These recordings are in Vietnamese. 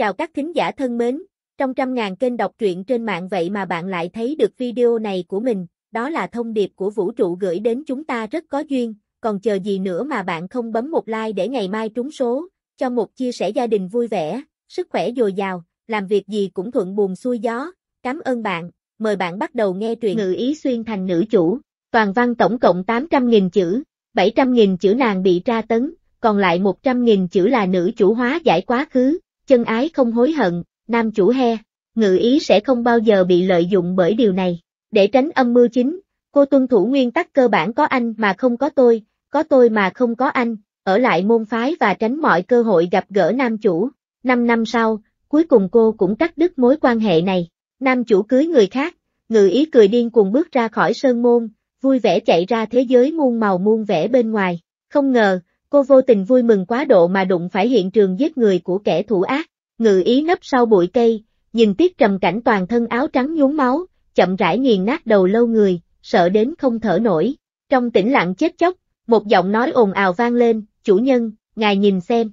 Chào các thính giả thân mến, trong trăm ngàn kênh đọc truyện trên mạng vậy mà bạn lại thấy được video này của mình, đó là thông điệp của vũ trụ gửi đến chúng ta rất có duyên, còn chờ gì nữa mà bạn không bấm một like để ngày mai trúng số, cho một chia sẻ gia đình vui vẻ, sức khỏe dồi dào, làm việc gì cũng thuận buồm xuôi gió. Cảm ơn bạn, mời bạn bắt đầu nghe truyện Ngự ý xuyên thành nữ chủ, toàn văn tổng cộng 800.000 chữ, 700.000 chữ nàng bị tra tấn, còn lại 100.000 chữ là nữ chủ hóa giải quá khứ, chân ái không hối hận, nam chủ he, ngự ý sẽ không bao giờ bị lợi dụng bởi điều này. Để tránh âm mưu chính, cô tuân thủ nguyên tắc cơ bản có anh mà không có tôi, có tôi mà không có anh, ở lại môn phái và tránh mọi cơ hội gặp gỡ nam chủ. Năm năm sau, cuối cùng cô cũng cắt đứt mối quan hệ này. Nam chủ cưới người khác, ngự ý cười điên cuồng bước ra khỏi sơn môn, vui vẻ chạy ra thế giới muôn màu muôn vẻ bên ngoài. Không ngờ, Cô vô tình vui mừng quá độ mà đụng phải hiện trường giết người của kẻ thủ ác, ngự ý nấp sau bụi cây, nhìn tiết trầm cảnh toàn thân áo trắng nhuốm máu, chậm rãi nghiền nát đầu lâu người, sợ đến không thở nổi. Trong tĩnh lặng chết chóc, một giọng nói ồn ào vang lên, chủ nhân, ngài nhìn xem.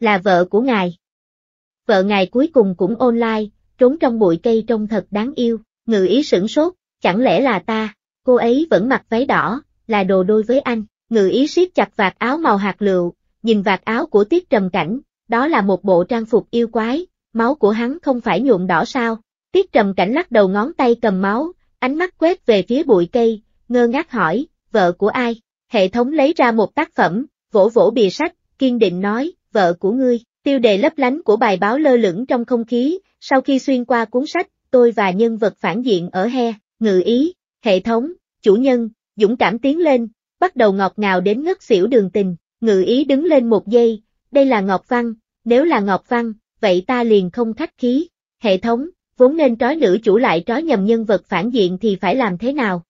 Là vợ của ngài. Vợ ngài cuối cùng cũng online, trốn trong bụi cây trông thật đáng yêu, ngự ý sửng sốt, chẳng lẽ là ta, cô ấy vẫn mặc váy đỏ, là đồ đôi với anh. Ngự ý siết chặt vạt áo màu hạt lựu, nhìn vạt áo của tiết trầm cảnh, đó là một bộ trang phục yêu quái, máu của hắn không phải nhuộm đỏ sao. Tiết trầm cảnh lắc đầu ngón tay cầm máu, ánh mắt quét về phía bụi cây, ngơ ngác hỏi, vợ của ai? Hệ thống lấy ra một tác phẩm, vỗ vỗ bìa sách, kiên định nói, vợ của ngươi, tiêu đề lấp lánh của bài báo lơ lửng trong không khí, sau khi xuyên qua cuốn sách, tôi và nhân vật phản diện ở he, ngự ý, hệ thống, chủ nhân, dũng cảm tiến lên, bắt đầu ngọt ngào đến ngất xỉu đường tình, ngự ý đứng lên một giây, đây là Ngọc Văn, nếu là Ngọc Văn, vậy ta liền không khách khí, hệ thống, vốn nên trói nữ chủ lại trói nhầm nhân vật phản diện thì phải làm thế nào?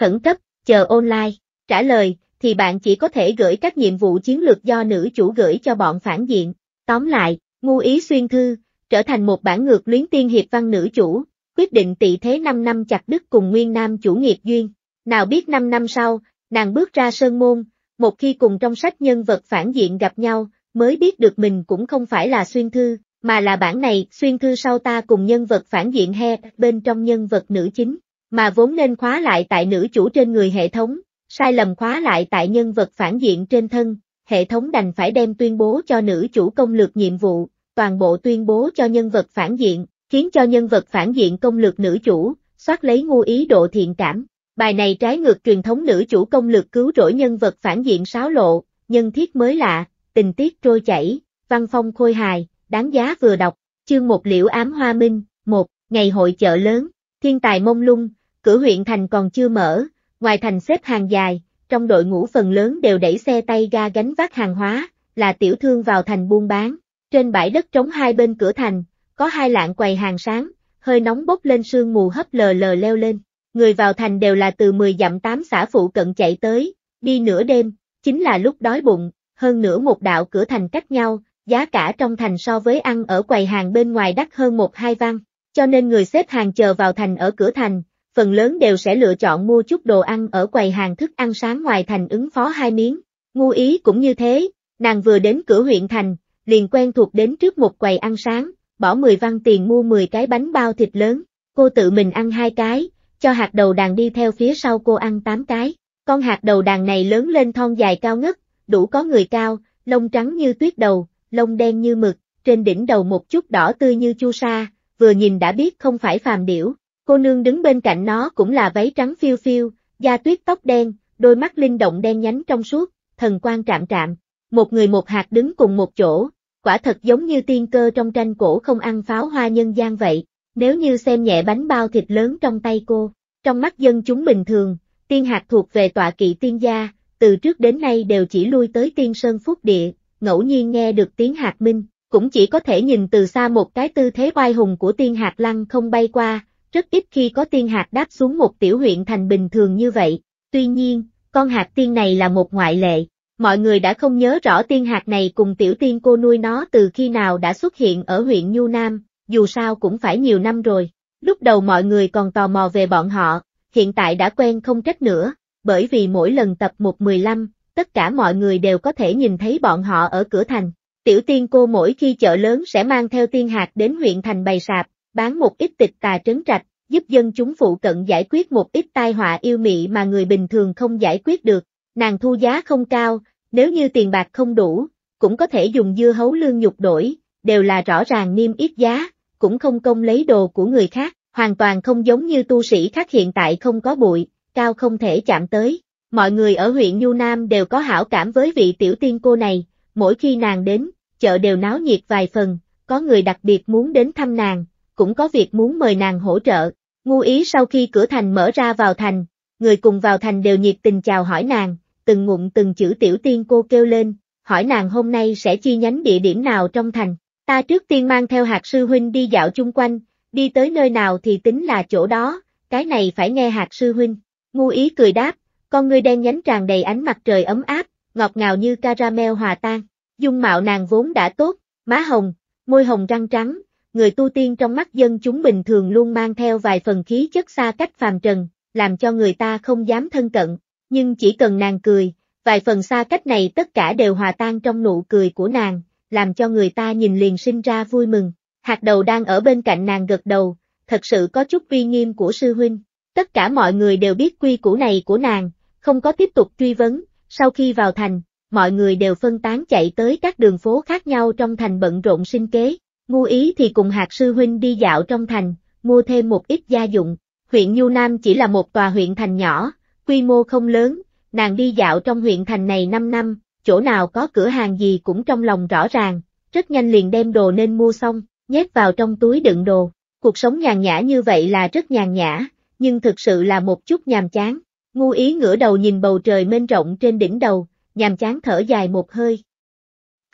Khẩn cấp, chờ online, trả lời, thì bạn chỉ có thể gửi các nhiệm vụ chiến lược do nữ chủ gửi cho bọn phản diện. Tóm lại, ngu ý xuyên thư, trở thành một bản ngược luyến tiên hiệp văn nữ chủ, quyết định tỷ thế 5 năm chặt đứt cùng nguyên nam chủ nghiệp duyên. Nào biết 5 năm sau, Nàng bước ra sơn môn, một khi cùng trong sách nhân vật phản diện gặp nhau, mới biết được mình cũng không phải là xuyên thư, mà là bản này xuyên thư sau ta cùng nhân vật phản diện he bên trong nhân vật nữ chính, mà vốn nên khóa lại tại nữ chủ trên người hệ thống, sai lầm khóa lại tại nhân vật phản diện trên thân, hệ thống đành phải đem tuyên bố cho nữ chủ công lược nhiệm vụ, toàn bộ tuyên bố cho nhân vật phản diện, khiến cho nhân vật phản diện công lược nữ chủ, soát lấy ngu ý độ thiện cảm, Bài này trái ngược truyền thống nữ chủ công lược cứu rỗi nhân vật phản diện sáo lộ, nhân thiết mới lạ, tình tiết trôi chảy, văn phong khôi hài, đáng giá vừa đọc, chương một liễu ám hoa minh, một, ngày hội chợ lớn, thiên tài mông lung, cửa huyện thành còn chưa mở, ngoài thành xếp hàng dài, trong đội ngũ phần lớn đều đẩy xe tay ga gánh vác hàng hóa, là tiểu thương vào thành buôn bán, trên bãi đất trống hai bên cửa thành, có hai lạng quầy hàng sáng, hơi nóng bốc lên sương mù hấp lờ lờ leo lên, người vào thành đều là từ 10 dặm 8 xã phụ cận chạy tới, đi nửa đêm, chính là lúc đói bụng, hơn nửa một đạo cửa thành cách nhau, giá cả trong thành so với ăn ở quầy hàng bên ngoài đắt hơn một hai văn, cho nên người xếp hàng chờ vào thành ở cửa thành, phần lớn đều sẽ lựa chọn mua chút đồ ăn ở quầy hàng thức ăn sáng ngoài thành ứng phó hai miếng. Ngu ý cũng như thế, nàng vừa đến cửa huyện thành, liền quen thuộc đến trước một quầy ăn sáng, bỏ 10 văn tiền mua 10 cái bánh bao thịt lớn, cô tự mình ăn hai cái, cho hạt đầu đàn đi theo phía sau cô ăn 8 cái. Con hạt đầu đàn này lớn lên thon dài cao ngất, đủ có người cao, lông trắng như tuyết đầu, lông đen như mực, trên đỉnh đầu một chút đỏ tươi như chu sa, vừa nhìn đã biết không phải phàm điểu. Cô nương đứng bên cạnh nó cũng là váy trắng phiêu phiêu, da tuyết tóc đen, đôi mắt linh động đen nhánh trong suốt, thần quan trạm trạm. Một người một hạt đứng cùng một chỗ, quả thật giống như tiên cơ trong tranh cổ không ăn pháo hoa nhân gian vậy, nếu như xem nhẹ bánh bao thịt lớn trong tay cô. Trong mắt dân chúng bình thường, tiên hạt thuộc về tọa kỵ tiên gia, từ trước đến nay đều chỉ lui tới tiên sơn phúc địa, ngẫu nhiên nghe được tiếng hạt minh, cũng chỉ có thể nhìn từ xa một cái tư thế oai hùng của tiên hạt lăng không bay qua, rất ít khi có tiên hạt đáp xuống một tiểu huyện thành bình thường như vậy. Tuy nhiên, con hạt tiên này là một ngoại lệ, mọi người đã không nhớ rõ tiên hạt này cùng tiểu tiên cô nuôi nó từ khi nào đã xuất hiện ở huyện Nhu Nam, dù sao cũng phải nhiều năm rồi lúc đầu mọi người còn tò mò về bọn họ, hiện tại đã quen không trách nữa, bởi vì mỗi lần tập 1-15, tất cả mọi người đều có thể nhìn thấy bọn họ ở cửa thành. Tiểu tiên cô mỗi khi chợ lớn sẽ mang theo tiên hạt đến huyện thành bày sạp, bán một ít tịch tà trấn trạch, giúp dân chúng phụ cận giải quyết một ít tai họa yêu mị mà người bình thường không giải quyết được. Nàng thu giá không cao, nếu như tiền bạc không đủ, cũng có thể dùng dưa hấu lương nhục đổi, đều là rõ ràng niêm ít giá, cũng không công lấy đồ của người khác, hoàn toàn không giống như tu sĩ khác hiện tại không có bụi, cao không thể chạm tới. Mọi người ở huyện Nhu Nam đều có hảo cảm với vị tiểu tiên cô này, mỗi khi nàng đến, chợ đều náo nhiệt vài phần, có người đặc biệt muốn đến thăm nàng, cũng có việc muốn mời nàng hỗ trợ. Ngu ý sau khi cửa thành mở ra vào thành, người cùng vào thành đều nhiệt tình chào hỏi nàng, từng ngụm từng chữ tiểu tiên cô kêu lên, hỏi nàng hôm nay sẽ chi nhánh địa điểm nào trong thành. Ta trước tiên mang theo hạt sư huynh đi dạo chung quanh, đi tới nơi nào thì tính là chỗ đó, cái này phải nghe hạt sư huynh. Ngu ý cười đáp, con ngươi đen nhánh tràn đầy ánh mặt trời ấm áp, ngọt ngào như caramel hòa tan. Dung mạo nàng vốn đã tốt, má hồng, môi hồng răng trắng, người tu tiên trong mắt dân chúng bình thường luôn mang theo vài phần khí chất xa cách phàm trần, làm cho người ta không dám thân cận, nhưng chỉ cần nàng cười, vài phần xa cách này tất cả đều hòa tan trong nụ cười của nàng, làm cho người ta nhìn liền sinh ra vui mừng. Hạt đầu đang ở bên cạnh nàng gật đầu, thật sự có chút uy nghiêm của sư huynh. Tất cả mọi người đều biết quy củ này của nàng, không có tiếp tục truy vấn, sau khi vào thành, mọi người đều phân tán chạy tới các đường phố khác nhau trong thành bận rộn sinh kế. Ngu ý thì cùng hạt sư huynh đi dạo trong thành, mua thêm một ít gia dụng. Huyện Nhu Nam chỉ là một tòa huyện thành nhỏ, quy mô không lớn, nàng đi dạo trong huyện thành này 5 năm, chỗ nào có cửa hàng gì cũng trong lòng rõ ràng, rất nhanh liền đem đồ nên mua xong, nhét vào trong túi đựng đồ. Cuộc sống nhàn nhã như vậy là rất nhàn nhã, nhưng thực sự là một chút nhàm chán. Ngu ý ngửa đầu nhìn bầu trời mênh rộng trên đỉnh đầu, nhàm chán thở dài một hơi.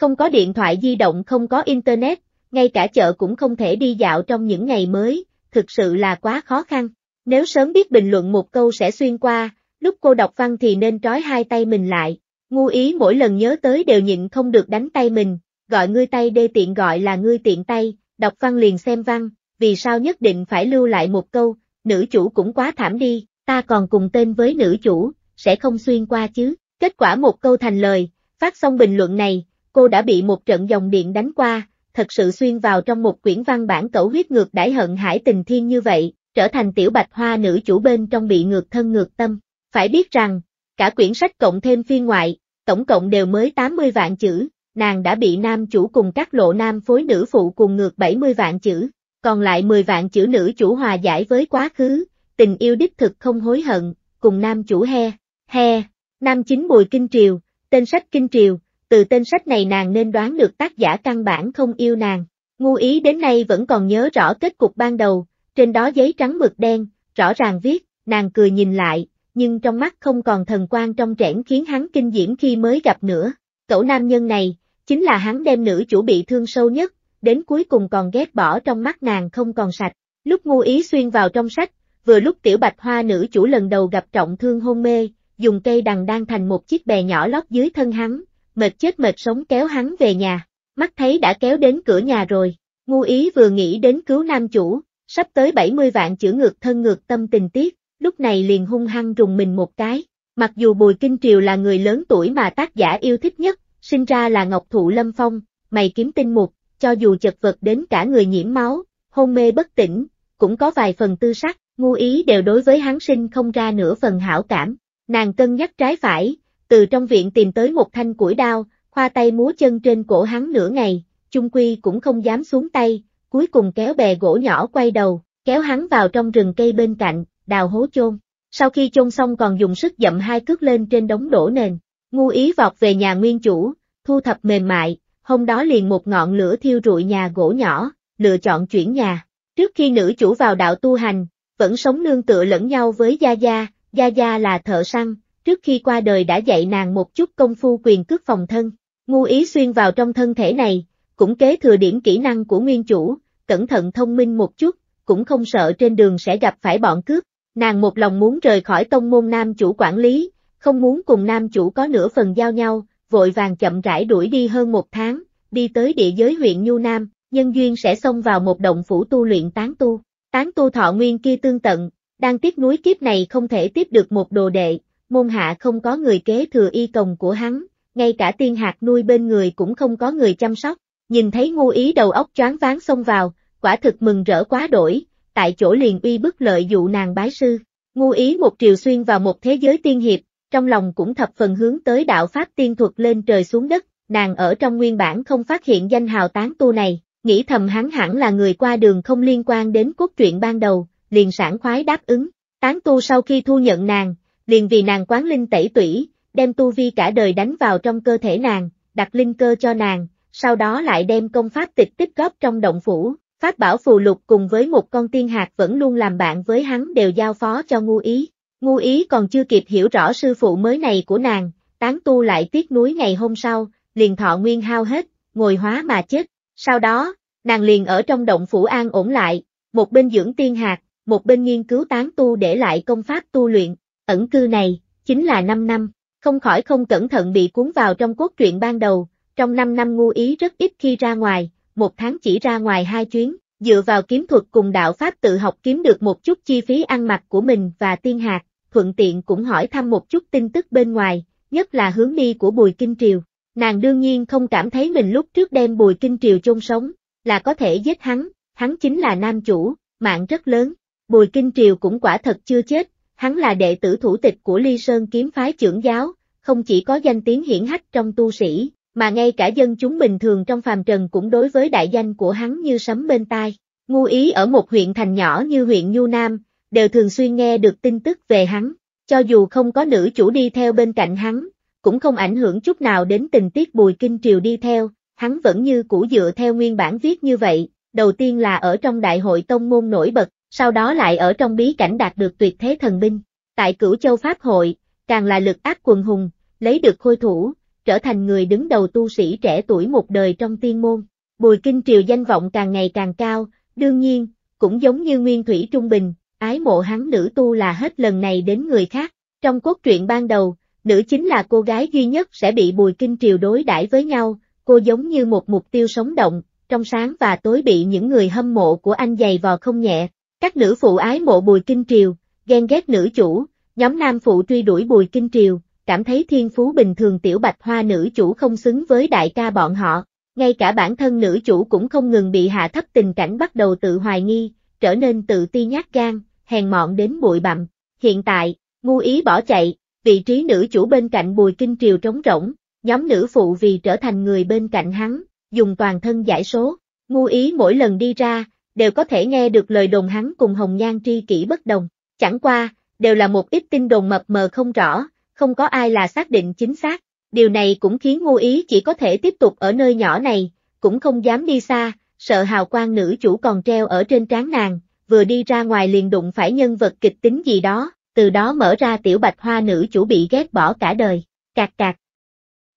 Không có điện thoại di động không có internet, ngay cả chợ cũng không thể đi dạo trong những ngày mới, thực sự là quá khó khăn. Nếu sớm biết bình luận một câu sẽ xuyên qua, lúc cô đọc văn thì nên trói hai tay mình lại, Ngu ý mỗi lần nhớ tới đều nhịn không được đánh tay mình, gọi ngươi tay đê tiện gọi là ngươi tiện tay, đọc văn liền xem văn, vì sao nhất định phải lưu lại một câu, nữ chủ cũng quá thảm đi, ta còn cùng tên với nữ chủ, sẽ không xuyên qua chứ. Kết quả một câu thành lời, phát xong bình luận này, cô đã bị một trận dòng điện đánh qua, thật sự xuyên vào trong một quyển văn bản cẩu huyết ngược đãi hận hải tình thiên như vậy, trở thành tiểu bạch hoa nữ chủ bên trong bị ngược thân ngược tâm. Phải biết rằng, cả quyển sách cộng thêm phiên ngoại, tổng cộng đều mới 80 vạn chữ, nàng đã bị nam chủ cùng các lộ nam phối nữ phụ cùng ngược 70 vạn chữ, còn lại 10 vạn chữ nữ chủ hòa giải với quá khứ, tình yêu đích thực không hối hận, cùng nam chủ he, he, nam chính bùi kinh triều, tên sách kinh triều, từ tên sách này nàng nên đoán được tác giả căn bản không yêu nàng, ngu ý đến nay vẫn còn nhớ rõ kết cục ban đầu, trên đó giấy trắng mực đen, rõ ràng viết, nàng cười nhìn lại, nhưng trong mắt không còn thần quan trong trẻn khiến hắn kinh diễm khi mới gặp nữa. Cậu nam nhân này, chính là hắn đem nữ chủ bị thương sâu nhất, đến cuối cùng còn ghét bỏ trong mắt nàng không còn sạch. Lúc ngu ý xuyên vào trong sách, vừa lúc tiểu bạch hoa nữ chủ lần đầu gặp trọng thương hôn mê, dùng cây đằng đang thành một chiếc bè nhỏ lót dưới thân hắn, mệt chết mệt sống kéo hắn về nhà, mắt thấy đã kéo đến cửa nhà rồi, ngu ý vừa nghĩ đến cứu nam chủ, sắp tới 70 vạn chữ ngược thân ngược tâm tình tiết, lúc này liền hung hăng rùng mình một cái. Mặc dù Bùi Kinh Triều là người lớn tuổi mà tác giả yêu thích nhất, sinh ra là Ngọc Thụ Lâm Phong, mày kiếm tinh mục, cho dù chật vật đến cả người nhiễm máu, hôn mê bất tỉnh, cũng có vài phần tư sắc, ngu ý đều đối với hắn sinh không ra nửa phần hảo cảm. Nàng cân nhắc trái phải, từ trong viện tìm tới một thanh củi đao, khoa tay múa chân trên cổ hắn nửa ngày, chung quy cũng không dám xuống tay, cuối cùng kéo bè gỗ nhỏ quay đầu, kéo hắn vào trong rừng cây bên cạnh, đào hố chôn. Sau khi chôn xong còn dùng sức dậm hai cước lên trên đống đổ nền, ngu ý vọt về nhà nguyên chủ, thu thập mềm mại, hôm đó liền một ngọn lửa thiêu rụi nhà gỗ nhỏ, lựa chọn chuyển nhà. Trước khi nữ chủ vào đạo tu hành, vẫn sống nương tựa lẫn nhau với Gia Gia, Gia Gia là thợ săn, trước khi qua đời đã dạy nàng một chút công phu quyền cước phòng thân. Ngu ý xuyên vào trong thân thể này, cũng kế thừa điểm kỹ năng của nguyên chủ, cẩn thận thông minh một chút, cũng không sợ trên đường sẽ gặp phải bọn cướp. Nàng một lòng muốn rời khỏi tông môn nam chủ quản lý, không muốn cùng nam chủ có nửa phần giao nhau, vội vàng chậm rãi đuổi đi hơn một tháng, đi tới địa giới huyện Nhu Nam, nhân duyên sẽ xông vào một động phủ tu luyện tán tu. Tán tu thọ nguyên kia tương tận, đang tiếc núi kiếp này không thể tiếp được một đồ đệ, môn hạ không có người kế thừa y cồng của hắn, ngay cả tiên hạt nuôi bên người cũng không có người chăm sóc, nhìn thấy ngu ý đầu óc choáng váng xông vào, quả thực mừng rỡ quá đổi, tại chỗ liền uy bức lợi dụ nàng bái sư. Ngu ý một triều xuyên vào một thế giới tiên hiệp, trong lòng cũng thập phần hướng tới đạo pháp tiên thuật lên trời xuống đất, nàng ở trong nguyên bản không phát hiện danh hào tán tu này, nghĩ thầm hắn hẳn là người qua đường không liên quan đến cốt truyện ban đầu, liền sản khoái đáp ứng. Tán tu sau khi thu nhận nàng, liền vì nàng quán linh tẩy tủy, đem tu vi cả đời đánh vào trong cơ thể nàng, đặt linh cơ cho nàng, sau đó lại đem công pháp tịch tích góp trong động phủ, Pháp bảo phù lục cùng với một con tiên hạt vẫn luôn làm bạn với hắn đều giao phó cho ngu ý. Ngu ý còn chưa kịp hiểu rõ sư phụ mới này của nàng, tán tu lại tiếc núi ngày hôm sau, liền thọ nguyên hao hết, ngồi hóa mà chết. Sau đó, nàng liền ở trong động phủ an ổn lại, một bên dưỡng tiên hạt, một bên nghiên cứu tán tu để lại công pháp tu luyện, ẩn cư này, chính là 5 năm, không khỏi không cẩn thận bị cuốn vào trong cốt truyện ban đầu, trong 5 năm ngu ý rất ít khi ra ngoài, một tháng chỉ ra ngoài hai chuyến, dựa vào kiếm thuật cùng đạo Pháp tự học kiếm được một chút chi phí ăn mặc của mình và tiên hạt, thuận tiện cũng hỏi thăm một chút tin tức bên ngoài, nhất là hướng đi của Bùi Kinh Triều. Nàng đương nhiên không cảm thấy mình lúc trước đem Bùi Kinh Triều chôn sống, là có thể giết hắn, hắn chính là nam chủ, mạng rất lớn. Bùi Kinh Triều cũng quả thật chưa chết, hắn là đệ tử thủ tịch của Ly Sơn kiếm phái trưởng giáo, không chỉ có danh tiếng hiển hách trong tu sĩ, mà ngay cả dân chúng bình thường trong phàm trần cũng đối với đại danh của hắn như sấm bên tai. Ngu ý ở một huyện thành nhỏ như huyện Nhu Nam, đều thường xuyên nghe được tin tức về hắn, cho dù không có nữ chủ đi theo bên cạnh hắn, cũng không ảnh hưởng chút nào đến tình tiết Bùi Kinh Triều đi theo, hắn vẫn như cũ dựa theo nguyên bản viết như vậy, đầu tiên là ở trong đại hội tông môn nổi bật, sau đó lại ở trong bí cảnh đạt được tuyệt thế thần binh, tại cửu châu Pháp hội, càng là lực ác quần hùng, lấy được khôi thủ, trở thành người đứng đầu tu sĩ trẻ tuổi một đời trong tiên môn. Bùi Kinh Triều danh vọng càng ngày càng cao, đương nhiên, cũng giống như Nguyên Thủy Trung Bình, ái mộ hắn nữ tu là hết lần này đến người khác. Trong cốt truyện ban đầu, nữ chính là cô gái duy nhất sẽ bị Bùi Kinh Triều đối đãi với nhau, cô giống như một mục tiêu sống động, trong sáng và tối bị những người hâm mộ của anh giày vò không nhẹ. Các nữ phụ ái mộ Bùi Kinh Triều, ghen ghét nữ chủ, nhóm nam phụ truy đuổi Bùi Kinh Triều, cảm thấy thiên phú bình thường tiểu bạch hoa nữ chủ không xứng với đại ca bọn họ, ngay cả bản thân nữ chủ cũng không ngừng bị hạ thấp tình cảnh bắt đầu tự hoài nghi, trở nên tự ti nhát gan, hèn mọn đến bụi bặm. Hiện tại, ngu ý bỏ chạy, vị trí nữ chủ bên cạnh bùi kinh triều trống rỗng, nhóm nữ phụ vì trở thành người bên cạnh hắn, dùng toàn thân giải số, ngu ý mỗi lần đi ra, đều có thể nghe được lời đồn hắn cùng Hồng Nhan tri kỷ bất đồng, chẳng qua, đều là một ít tin đồn mập mờ không rõ, không có ai là xác định chính xác. Điều này cũng khiến ngô ý chỉ có thể tiếp tục ở nơi nhỏ này, cũng không dám đi xa, sợ hào quang nữ chủ còn treo ở trên trán nàng, vừa đi ra ngoài liền đụng phải nhân vật kịch tính gì đó, từ đó mở ra tiểu bạch hoa nữ chủ bị ghét bỏ cả đời, cạc cạc.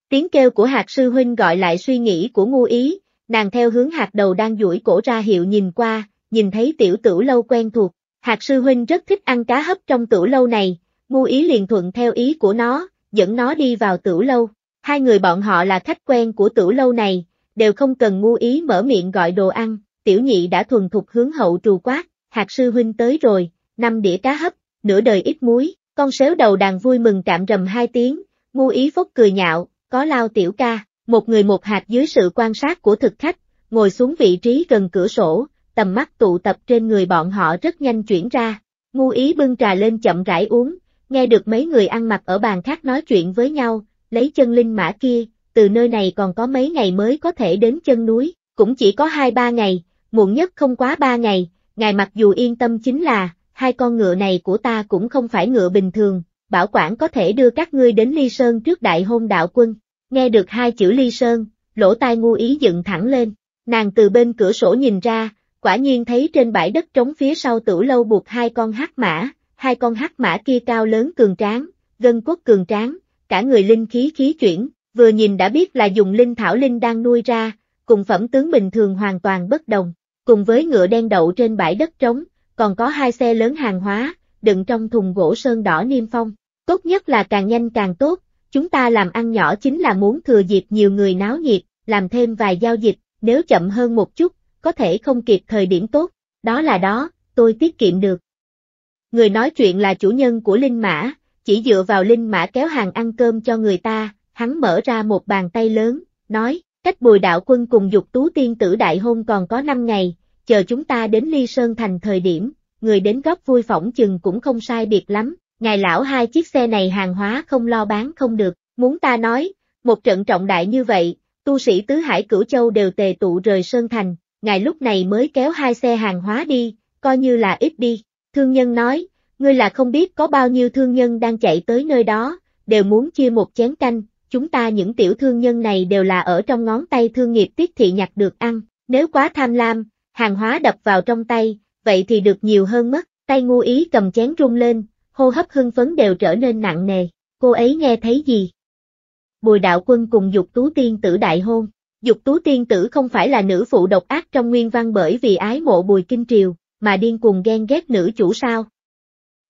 Tiếng kêu của hạt sư huynh gọi lại suy nghĩ của ngu ý, nàng theo hướng hạt đầu đang duỗi cổ ra hiệu nhìn qua, nhìn thấy tiểu tử lâu quen thuộc, hạt sư huynh rất thích ăn cá hấp trong tử lâu này, Ngu ý liền thuận theo ý của nó, dẫn nó đi vào tửu lâu. Hai người bọn họ là khách quen của tửu lâu này, đều không cần ngu ý mở miệng gọi đồ ăn, tiểu nhị đã thuần thục hướng hậu trù quát, hạt sư huynh tới rồi, năm đĩa cá hấp, nửa đời ít muối, con xéo đầu đàn vui mừng trạm rầm hai tiếng, ngu ý phốc cười nhạo, có lao tiểu ca, một người một hạt dưới sự quan sát của thực khách, ngồi xuống vị trí gần cửa sổ, tầm mắt tụ tập trên người bọn họ rất nhanh chuyển ra, ngu ý bưng trà lên chậm rãi uống, nghe được mấy người ăn mặc ở bàn khác nói chuyện với nhau, lấy chân linh mã kia, từ nơi này còn có mấy ngày mới có thể đến chân núi, cũng chỉ có 2-3 ngày, muộn nhất không quá 3 ngày, ngài mặc dù yên tâm chính là, hai con ngựa này của ta cũng không phải ngựa bình thường, bảo quản có thể đưa các ngươi đến Ly Sơn trước đại hôn đạo quân, nghe được hai chữ Ly Sơn, lỗ tai ngu ý dựng thẳng lên, nàng từ bên cửa sổ nhìn ra, quả nhiên thấy trên bãi đất trống phía sau tử lâu buộc hai con hát mã, hai con hắc mã kia cao lớn cường tráng, gân cốt cường tráng, cả người linh khí khí chuyển, vừa nhìn đã biết là dùng linh thảo linh đang nuôi ra, cùng phẩm tướng bình thường hoàn toàn bất đồng, cùng với ngựa đen đậu trên bãi đất trống, còn có hai xe lớn hàng hóa, đựng trong thùng gỗ sơn đỏ niêm phong, tốt nhất là càng nhanh càng tốt, chúng ta làm ăn nhỏ chính là muốn thừa dịp nhiều người náo nhiệt, làm thêm vài giao dịch, nếu chậm hơn một chút, có thể không kịp thời điểm tốt, đó là đó, tôi tiết kiệm được người nói chuyện là chủ nhân của linh mã, chỉ dựa vào linh mã kéo hàng ăn cơm cho người ta, hắn mở ra một bàn tay lớn, nói, cách bùi đạo quân cùng dục tú tiên tử đại hôn còn có 5 ngày, chờ chúng ta đến ly sơn thành thời điểm, người đến góp vui phỏng chừng cũng không sai biệt lắm, ngài lão hai chiếc xe này hàng hóa không lo bán không được, muốn ta nói, một trận trọng đại như vậy, tu sĩ tứ hải cửu châu đều tề tụ rời sơn thành, ngài lúc này mới kéo hai xe hàng hóa đi, coi như là ít đi. Thương nhân nói, ngươi là không biết có bao nhiêu thương nhân đang chạy tới nơi đó, đều muốn chia một chén canh, chúng ta những tiểu thương nhân này đều là ở trong ngón tay thương nghiệp tiết thị nhặt được ăn, nếu quá tham lam, hàng hóa đập vào trong tay, vậy thì được nhiều hơn mất, tay ngu ý cầm chén rung lên, hô hấp hưng phấn đều trở nên nặng nề, cô ấy nghe thấy gì? Bùi đạo quân cùng dục tú tiên tử đại hôn, dục tú tiên tử không phải là nữ phụ độc ác trong nguyên văn bởi vì ái mộ bùi kinh triều, mà điên cuồng ghen ghét nữ chủ sao.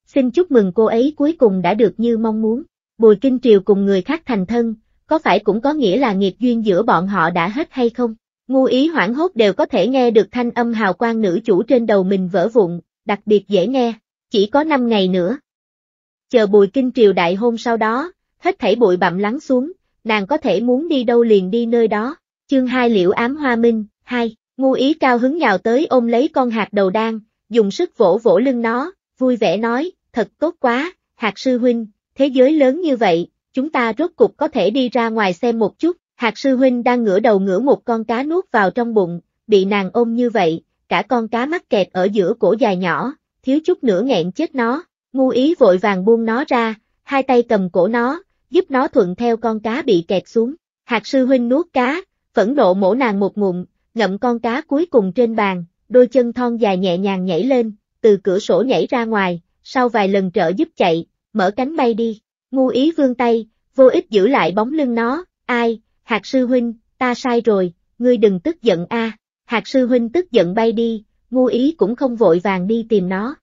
Xin chúc mừng cô ấy cuối cùng đã được như mong muốn, Bùi Kinh Triều cùng người khác thành thân, có phải cũng có nghĩa là nghiệp duyên giữa bọn họ đã hết hay không? Ngu ý hoảng hốt đều có thể nghe được thanh âm hào quang nữ chủ trên đầu mình vỡ vụn, đặc biệt dễ nghe, chỉ có 5 ngày nữa. Chờ Bùi Kinh Triều đại hôn sau đó, hết thảy bụi bặm lắng xuống, nàng có thể muốn đi đâu liền đi nơi đó. Chương 2 Liễu Ám Hoa Minh, 2 Ngu ý cao hứng nhào tới ôm lấy con hạt đầu đan, dùng sức vỗ vỗ lưng nó, vui vẻ nói, thật tốt quá, hạt sư huynh, thế giới lớn như vậy, chúng ta rốt cục có thể đi ra ngoài xem một chút, hạt sư huynh đang ngửa đầu ngửa một con cá nuốt vào trong bụng, bị nàng ôm như vậy, cả con cá mắc kẹt ở giữa cổ dài nhỏ, thiếu chút nữa nghẹn chết nó, ngu ý vội vàng buông nó ra, hai tay cầm cổ nó, giúp nó thuận theo con cá bị kẹt xuống, hạt sư huynh nuốt cá, phẫn nộ mổ nàng một ngụm, ngậm con cá cuối cùng trên bàn, đôi chân thon dài nhẹ nhàng nhảy lên, từ cửa sổ nhảy ra ngoài, sau vài lần trợ giúp chạy, mở cánh bay đi. Ngu ý vương tay, vô ích giữ lại bóng lưng nó, ai, hạt sư huynh, ta sai rồi, ngươi đừng tức giận a. À. Hạt sư huynh tức giận bay đi, ngu ý cũng không vội vàng đi tìm nó.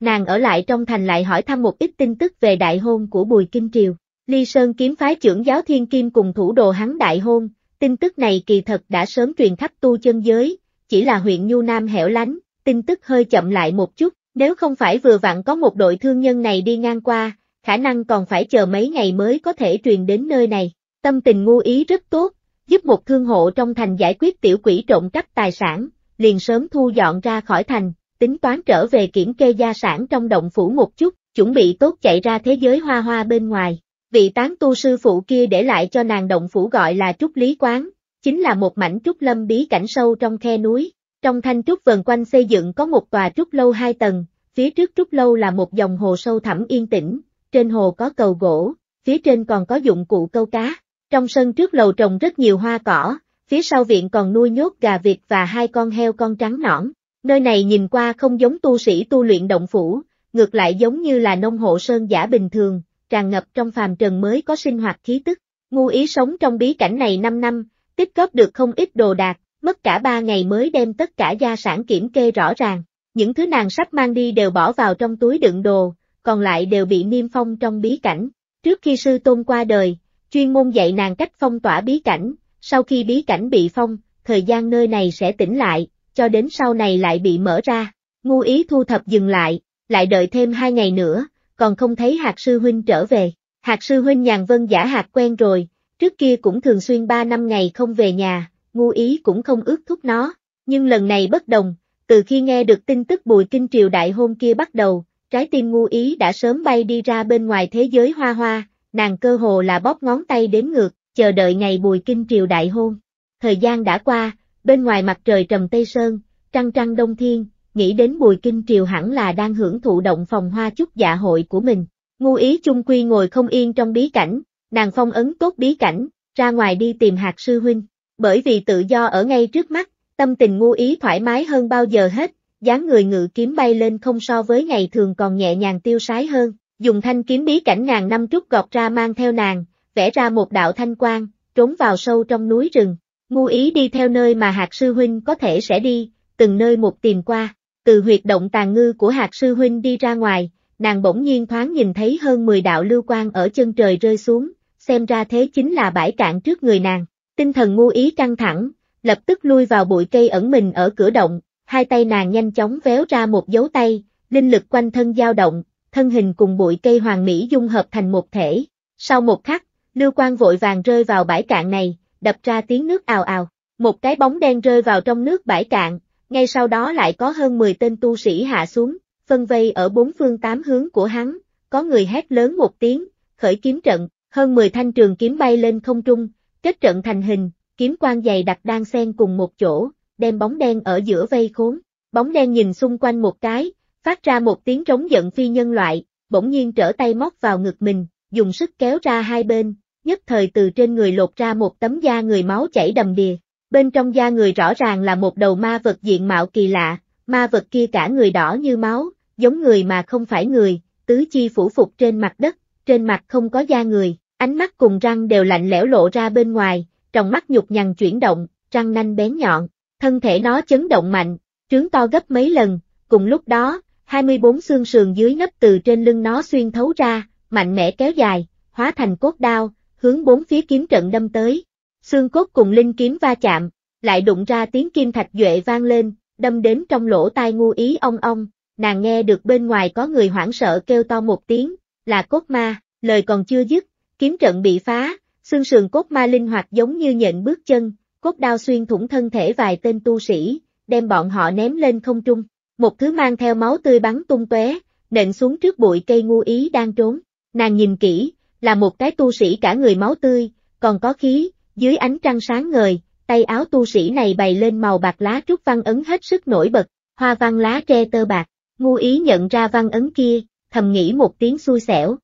Nàng ở lại trong thành lại hỏi thăm một ít tin tức về đại hôn của Bùi Kinh Triều. Ly Sơn kiếm phái trưởng giáo Thiên Kim cùng thủ đồ hắn đại hôn, Tin tức này kỳ thật đã sớm truyền khắp tu chân giới, chỉ là huyện Nhu Nam hẻo lánh, tin tức hơi chậm lại một chút, nếu không phải vừa vặn có một đội thương nhân này đi ngang qua, khả năng còn phải chờ mấy ngày mới có thể truyền đến nơi này. Tâm tình ngu ý rất tốt, giúp một thương hộ trong thành giải quyết tiểu quỷ trộm cắp tài sản, liền sớm thu dọn ra khỏi thành, tính toán trở về kiểm kê gia sản trong động phủ một chút, chuẩn bị tốt chạy ra thế giới hoa hoa bên ngoài vị tán tu sư phụ kia để lại cho nàng động phủ gọi là Trúc Lý Quán, chính là một mảnh trúc lâm bí cảnh sâu trong khe núi. Trong thanh trúc vần quanh xây dựng có một tòa trúc lâu hai tầng, phía trước trúc lâu là một dòng hồ sâu thẳm yên tĩnh, trên hồ có cầu gỗ, phía trên còn có dụng cụ câu cá. Trong sân trước lầu trồng rất nhiều hoa cỏ, phía sau viện còn nuôi nhốt gà vịt và hai con heo con trắng nõn. Nơi này nhìn qua không giống tu sĩ tu luyện động phủ, ngược lại giống như là nông hộ sơn giả bình thường, tràn ngập trong phàm trần mới có sinh hoạt khí tức. Ngu ý sống trong bí cảnh này 5 năm, tích góp được không ít đồ đạc, mất cả 3 ngày mới đem tất cả gia sản kiểm kê rõ ràng. Những thứ nàng sắp mang đi đều bỏ vào trong túi đựng đồ, còn lại đều bị niêm phong trong bí cảnh. Trước khi sư tôn qua đời, chuyên môn dạy nàng cách phong tỏa bí cảnh, sau khi bí cảnh bị phong, thời gian nơi này sẽ tỉnh lại, cho đến sau này lại bị mở ra. Ngu ý thu thập dừng lại, lại đợi thêm hai ngày nữa, còn không thấy hạt sư huynh trở về. Hạt sư huynh nhàn vân giả hạt quen rồi, trước kia cũng thường xuyên 3 năm ngày không về nhà, ngu ý cũng không ước thúc nó, nhưng lần này bất đồng, từ khi nghe được tin tức bùi kinh triều đại hôn kia bắt đầu, trái tim ngu ý đã sớm bay đi ra bên ngoài thế giới hoa hoa, nàng cơ hồ là bóp ngón tay đếm ngược, chờ đợi ngày bùi kinh triều đại hôn. Thời gian đã qua, bên ngoài mặt trời trầm Tây Sơn, trăng trăng đông thiên, nghĩ đến Bùi Kinh Triều hẳn là đang hưởng thụ động phòng hoa chúc dạ hội của mình. Ngu ý chung quy ngồi không yên trong bí cảnh, nàng phong ấn tốt bí cảnh, ra ngoài đi tìm hạt sư huynh, bởi vì tự do ở ngay trước mắt, tâm tình ngu ý thoải mái hơn bao giờ hết, dáng người ngự kiếm bay lên không so với ngày thường còn nhẹ nhàng tiêu sái hơn, dùng thanh kiếm bí cảnh ngàn năm trúc gọt ra mang theo nàng, vẽ ra một đạo thanh quang, trốn vào sâu trong núi rừng, ngu ý đi theo nơi mà hạt sư huynh có thể sẽ đi, từng nơi một tìm qua, từ huyệt động tàn ngư của hạt sư huynh đi ra ngoài, nàng bỗng nhiên thoáng nhìn thấy hơn 10 đạo lưu quang ở chân trời rơi xuống, xem ra thế chính là bãi cạn trước người nàng. Tinh thần ngu ý căng thẳng, lập tức lui vào bụi cây ẩn mình ở cửa động, hai tay nàng nhanh chóng véo ra một dấu tay, linh lực quanh thân dao động, thân hình cùng bụi cây hoàng mỹ dung hợp thành một thể. Sau một khắc, lưu quang vội vàng rơi vào bãi cạn này, đập ra tiếng nước ào ào, một cái bóng đen rơi vào trong nước bãi cạn, ngay sau đó lại có hơn 10 tên tu sĩ hạ xuống, phân vây ở bốn phương tám hướng của hắn, có người hét lớn một tiếng, khởi kiếm trận, hơn 10 thanh trường kiếm bay lên không trung, kết trận thành hình, kiếm quang dày đặc đang xen cùng một chỗ, đem bóng đen ở giữa vây khốn, bóng đen nhìn xung quanh một cái, phát ra một tiếng trống giận phi nhân loại, bỗng nhiên trở tay móc vào ngực mình, dùng sức kéo ra hai bên, nhất thời từ trên người lột ra một tấm da người máu chảy đầm đìa, bên trong da người rõ ràng là một đầu ma vật diện mạo kỳ lạ, ma vật kia cả người đỏ như máu, giống người mà không phải người, tứ chi phủ phục trên mặt đất, trên mặt không có da người, ánh mắt cùng răng đều lạnh lẽo lộ ra bên ngoài, trong mắt nhục nhằn chuyển động, răng nanh bén nhọn, thân thể nó chấn động mạnh, trướng to gấp mấy lần, cùng lúc đó, 24 xương sườn dưới nấp từ trên lưng nó xuyên thấu ra, mạnh mẽ kéo dài, hóa thành cốt đao, hướng bốn phía kiếm trận đâm tới, Xương cốt cùng linh kiếm va chạm, lại đụng ra tiếng kim thạch duệ vang lên, đâm đến trong lỗ tai ngu ý ong ong, nàng nghe được bên ngoài có người hoảng sợ kêu to một tiếng, là cốt ma, lời còn chưa dứt, kiếm trận bị phá, xương sườn cốt ma linh hoạt giống như nhện bước chân, cốt đao xuyên thủng thân thể vài tên tu sĩ, đem bọn họ ném lên không trung, một thứ mang theo máu tươi bắn tung tóe, nện xuống trước bụi cây ngu ý đang trốn, nàng nhìn kỹ, là một cái tu sĩ cả người máu tươi, còn có khí, dưới ánh trăng sáng ngời, tay áo tu sĩ này bày lên màu bạc lá trúc văn ấn hết sức nổi bật, hoa văn lá tre tơ bạc, ngu ý nhận ra văn ấn kia, thầm nghĩ một tiếng xui xẻo.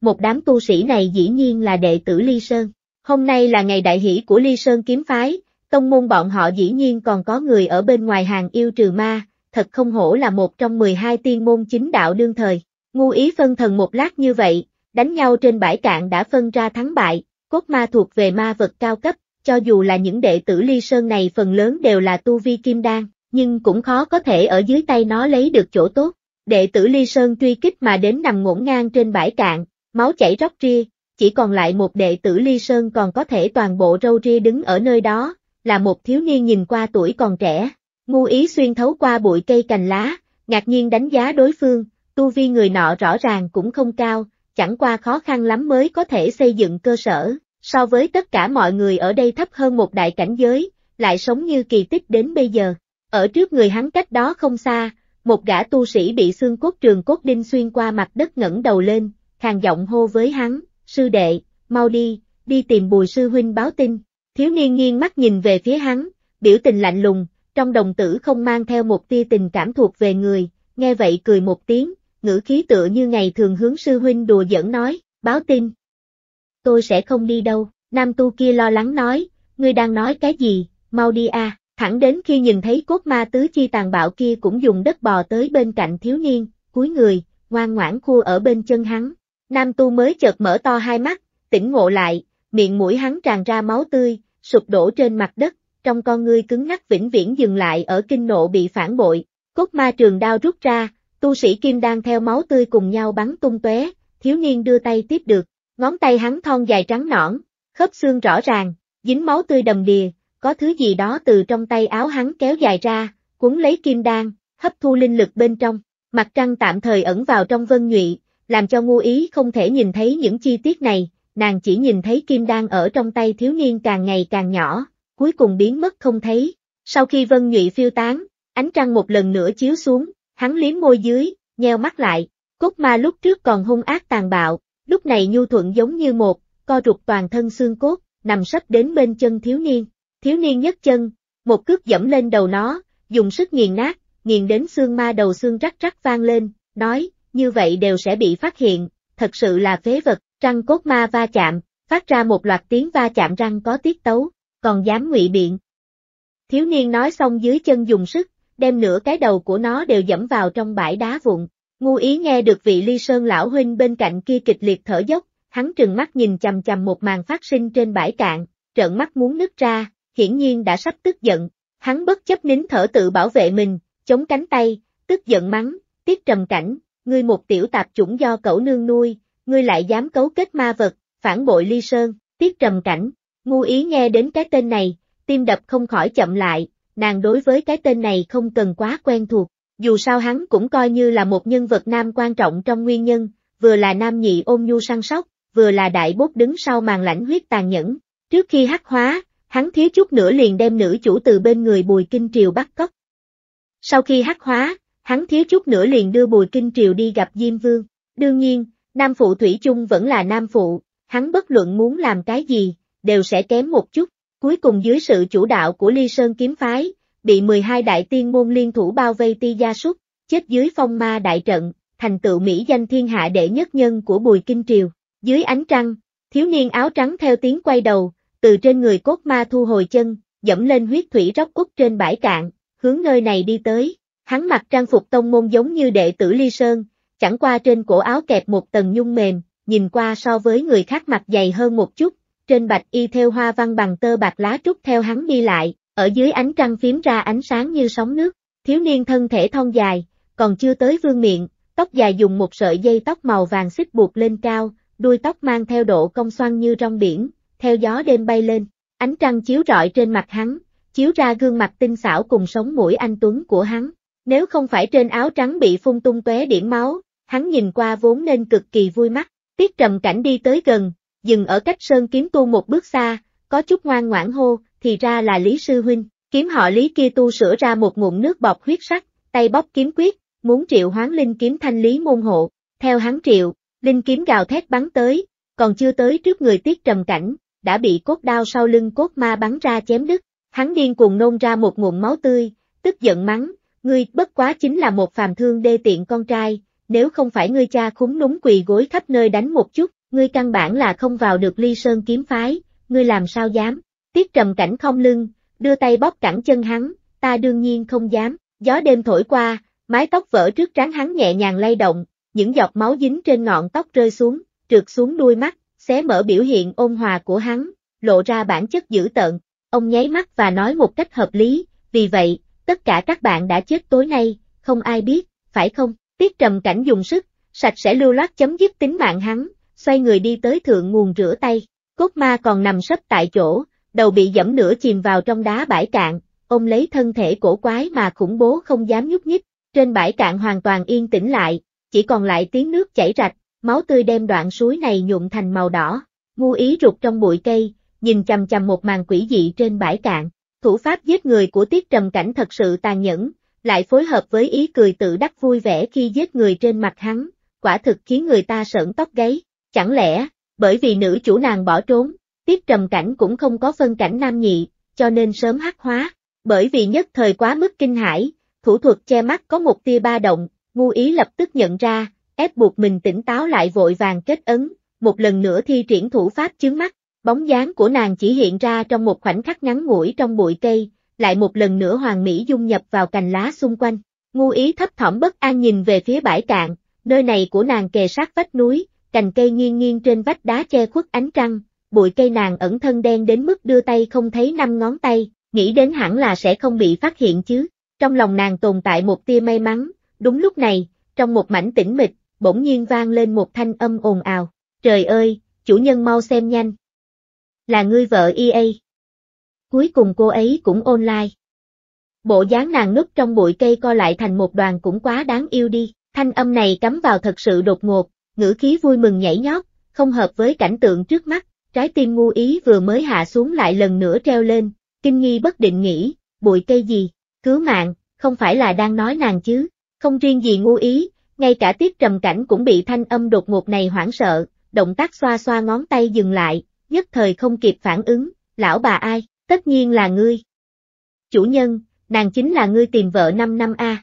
Một đám tu sĩ này dĩ nhiên là đệ tử Ly Sơn, hôm nay là ngày đại hỷ của Ly Sơn kiếm phái, tông môn bọn họ dĩ nhiên còn có người ở bên ngoài hàng yêu trừ ma, thật không hổ là một trong 12 tiên môn chính đạo đương thời, ngu ý phân thần một lát như vậy, đánh nhau trên bãi cạn đã phân ra thắng bại, Cốt ma thuộc về ma vật cao cấp, cho dù là những đệ tử ly sơn này phần lớn đều là tu vi kim đan, nhưng cũng khó có thể ở dưới tay nó lấy được chỗ tốt. Đệ tử ly sơn truy kích mà đến nằm ngổn ngang trên bãi cạn, máu chảy róc ria, chỉ còn lại một đệ tử ly sơn còn có thể toàn bộ râu ria đứng ở nơi đó, là một thiếu niên nhìn qua tuổi còn trẻ. Ngu ý xuyên thấu qua bụi cây cành lá, ngạc nhiên đánh giá đối phương, tu vi người nọ rõ ràng cũng không cao, chẳng qua khó khăn lắm mới có thể xây dựng cơ sở, so với tất cả mọi người ở đây thấp hơn một đại cảnh giới, lại sống như kỳ tích đến bây giờ. Ở trước người hắn cách đó không xa, một gã tu sĩ bị xương cốt trường cốt đinh xuyên qua mặt đất ngẩng đầu lên, khàn giọng hô với hắn, sư đệ, mau đi, đi tìm bùi sư huynh báo tin. Thiếu niên nghiêng mắt nhìn về phía hắn, biểu tình lạnh lùng, trong đồng tử không mang theo một tia tình cảm thuộc về người, nghe vậy cười một tiếng, ngữ khí tựa như ngày thường hướng sư huynh đùa giỡn nói, báo tin. Tôi sẽ không đi đâu, nam tu kia lo lắng nói, ngươi đang nói cái gì, mau đi a. thẳng đến khi nhìn thấy cốt ma tứ chi tàn bạo kia cũng dùng đất bò tới bên cạnh thiếu niên, cúi người, ngoan ngoãn khu ở bên chân hắn. Nam tu mới chợt mở to hai mắt, tỉnh ngộ lại, miệng mũi hắn tràn ra máu tươi, sụp đổ trên mặt đất, trong con ngươi cứng ngắc vĩnh viễn dừng lại ở kinh nộ bị phản bội, cốt ma trường đao rút ra, Tu sĩ kim đan theo máu tươi cùng nhau bắn tung tóe, thiếu niên đưa tay tiếp được, ngón tay hắn thon dài trắng nõn, khớp xương rõ ràng, dính máu tươi đầm đìa, có thứ gì đó từ trong tay áo hắn kéo dài ra, cuốn lấy kim đan, hấp thu linh lực bên trong, mặt trăng tạm thời ẩn vào trong vân nhụy, làm cho ngu ý không thể nhìn thấy những chi tiết này, nàng chỉ nhìn thấy kim đan ở trong tay thiếu niên càng ngày càng nhỏ, cuối cùng biến mất không thấy. Sau khi vân nhụy phiêu tán, ánh trăng một lần nữa chiếu xuống, Hắn liếm môi dưới, nheo mắt lại, cốt ma lúc trước còn hung ác tàn bạo, lúc này nhu thuận giống như một, co rụt toàn thân xương cốt, nằm sấp đến bên chân thiếu niên. Thiếu niên nhấc chân, một cước dẫm lên đầu nó, dùng sức nghiền nát, nghiền đến xương ma đầu xương rắc rắc vang lên, nói, như vậy đều sẽ bị phát hiện, thật sự là phế vật, răng cốt ma va chạm, phát ra một loạt tiếng va chạm răng có tiết tấu, còn dám ngụy biện. Thiếu niên nói xong dưới chân dùng sức, đem nửa cái đầu của nó đều dẫm vào trong bãi đá vụn. Ngu ý nghe được vị ly sơn lão huynh bên cạnh kia kịch liệt thở dốc, hắn trừng mắt nhìn chầm chầm một màn phát sinh trên bãi cạn, trợn mắt muốn nứt ra, hiển nhiên đã sắp tức giận, hắn bất chấp nín thở tự bảo vệ mình, chống cánh tay, tức giận mắng, tiết trầm cảnh, ngươi một tiểu tạp chủng do cẩu nương nuôi, ngươi lại dám cấu kết ma vật, phản bội ly sơn, tiết trầm cảnh, ngu ý nghe đến cái tên này, tim đập không khỏi chậm lại, nàng đối với cái tên này không cần quá quen thuộc, dù sao hắn cũng coi như là một nhân vật nam quan trọng trong nguyên nhân, vừa là nam nhị ôm nhu săn sóc, vừa là đại bốt đứng sau màn lãnh huyết tàn nhẫn. Trước khi hắc hóa, hắn thiếu chút nữa liền đem nữ chủ từ bên người Bùi Kinh Triều bắt cóc. Sau khi hắc hóa, hắn thiếu chút nữa liền đưa Bùi Kinh Triều đi gặp Diêm Vương. Đương nhiên, nam phụ Thủy chung vẫn là nam phụ, hắn bất luận muốn làm cái gì, đều sẽ kém một chút, Cuối cùng dưới sự chủ đạo của Ly Sơn kiếm phái, bị 12 đại tiên môn liên thủ bao vây ti gia súc, chết dưới phong ma đại trận, thành tựu Mỹ danh thiên hạ đệ nhất nhân của Bùi Kinh Triều. Dưới ánh trăng, thiếu niên áo trắng theo tiếng quay đầu, từ trên người cốt ma thu hồi chân, dẫm lên huyết thủy róc cúc trên bãi cạn, hướng nơi này đi tới. Hắn mặc trang phục tông môn giống như đệ tử Ly Sơn, chẳng qua trên cổ áo kẹp một tầng nhung mềm, nhìn qua so với người khác mặt dày hơn một chút, trên bạch y theo hoa văn bằng tơ bạc lá trúc theo hắn đi lại, ở dưới ánh trăng phím ra ánh sáng như sóng nước, thiếu niên thân thể thon dài, còn chưa tới vương miệng, tóc dài dùng một sợi dây tóc màu vàng xích buộc lên cao, đuôi tóc mang theo độ cong xoăn như trong biển, theo gió đêm bay lên, ánh trăng chiếu rọi trên mặt hắn, chiếu ra gương mặt tinh xảo cùng sống mũi anh tuấn của hắn. Nếu không phải trên áo trắng bị phun tung tóe điểm máu, hắn nhìn qua vốn nên cực kỳ vui mắt, tiết trầm cảnh đi tới gần, dừng ở cách sơn kiếm tu một bước xa, có chút ngoan ngoãn hô, thì ra là Lý Sư Huynh, kiếm họ Lý kia tu sửa ra một ngụm nước bọt huyết sắc, tay bóp kiếm quyết, muốn triệu hoán linh kiếm thanh lý môn hộ, theo hắn triệu, linh kiếm gào thét bắn tới, còn chưa tới trước người tiết trầm cảnh, đã bị cốt đao sau lưng cốt ma bắn ra chém đứt, hắn điên cuồng nôn ra một ngụm máu tươi, tức giận mắng, ngươi bất quá chính là một phàm thương đê tiện con trai, nếu không phải ngươi cha khúng núm quỳ gối khắp nơi đánh một chút, ngươi căn bản là không vào được ly sơn kiếm phái, ngươi làm sao dám, tiết trầm cảnh không lưng, đưa tay bóp cẳng chân hắn, ta đương nhiên không dám, gió đêm thổi qua, mái tóc vỡ trước trán hắn nhẹ nhàng lay động, những giọt máu dính trên ngọn tóc rơi xuống, trượt xuống đuôi mắt, xé mở biểu hiện ôn hòa của hắn, lộ ra bản chất dữ tợn, ông nháy mắt và nói một cách hợp lý, vì vậy, tất cả các bạn đã chết tối nay, không ai biết, phải không, tiết trầm cảnh dùng sức, sạch sẽ lưu loát chấm dứt tính mạng hắn, xoay người đi tới thượng nguồn rửa tay. Cốt ma còn nằm sấp tại chỗ, đầu bị dẫm nửa chìm vào trong đá bãi cạn, ôm lấy thân thể cổ quái mà khủng bố không dám nhúc nhích. Trên bãi cạn hoàn toàn yên tĩnh lại, chỉ còn lại tiếng nước chảy rạch, máu tươi đem đoạn suối này nhuộm thành màu đỏ. Ngu ý rụt trong bụi cây, nhìn chằm chằm một màn quỷ dị trên bãi cạn. Thủ pháp giết người của Tiết Trầm Cảnh thật sự tàn nhẫn, lại phối hợp với ý cười tự đắc vui vẻ khi giết người trên mặt hắn, quả thực khiến người ta sợn tóc gáy. Chẳng lẽ, bởi vì nữ chủ nàng bỏ trốn, tiếp trầm cảnh cũng không có phân cảnh nam nhị, cho nên sớm hắc hóa, bởi vì nhất thời quá mức kinh hãi, thủ thuật che mắt có một tia ba động, ngu ý lập tức nhận ra, ép buộc mình tỉnh táo lại vội vàng kết ấn, một lần nữa thi triển thủ pháp chướng mắt, bóng dáng của nàng chỉ hiện ra trong một khoảnh khắc ngắn ngủi trong bụi cây, lại một lần nữa hoàng mỹ dung nhập vào cành lá xung quanh. Ngu ý thấp thỏm bất an nhìn về phía bãi cạn, nơi này của nàng kề sát vách núi, cành cây nghiêng nghiêng trên vách đá che khuất ánh trăng, bụi cây nàng ẩn thân đen đến mức đưa tay không thấy năm ngón tay, nghĩ đến hẳn là sẽ không bị phát hiện chứ. Trong lòng nàng tồn tại một tia may mắn, đúng lúc này, trong một mảnh tĩnh mịch, bỗng nhiên vang lên một thanh âm ồn ào. Trời ơi, chủ nhân mau xem nhanh. Là ngươi vợ EA. Cuối cùng cô ấy cũng online. Bộ dáng nàng núp trong bụi cây co lại thành một đoàn cũng quá đáng yêu đi, thanh âm này cắm vào thật sự đột ngột, ngữ khí vui mừng nhảy nhót, không hợp với cảnh tượng trước mắt, trái tim ngu ý vừa mới hạ xuống lại lần nữa treo lên, kinh nghi bất định nghĩ, bụi cây gì, cứu mạng, không phải là đang nói nàng chứ, không riêng gì ngu ý, ngay cả tiết trầm cảnh cũng bị thanh âm đột ngột này hoảng sợ, động tác xoa xoa ngón tay dừng lại, nhất thời không kịp phản ứng, lão bà ai, tất nhiên là ngươi. Chủ nhân, nàng chính là ngươi tìm vợ 5 năm A.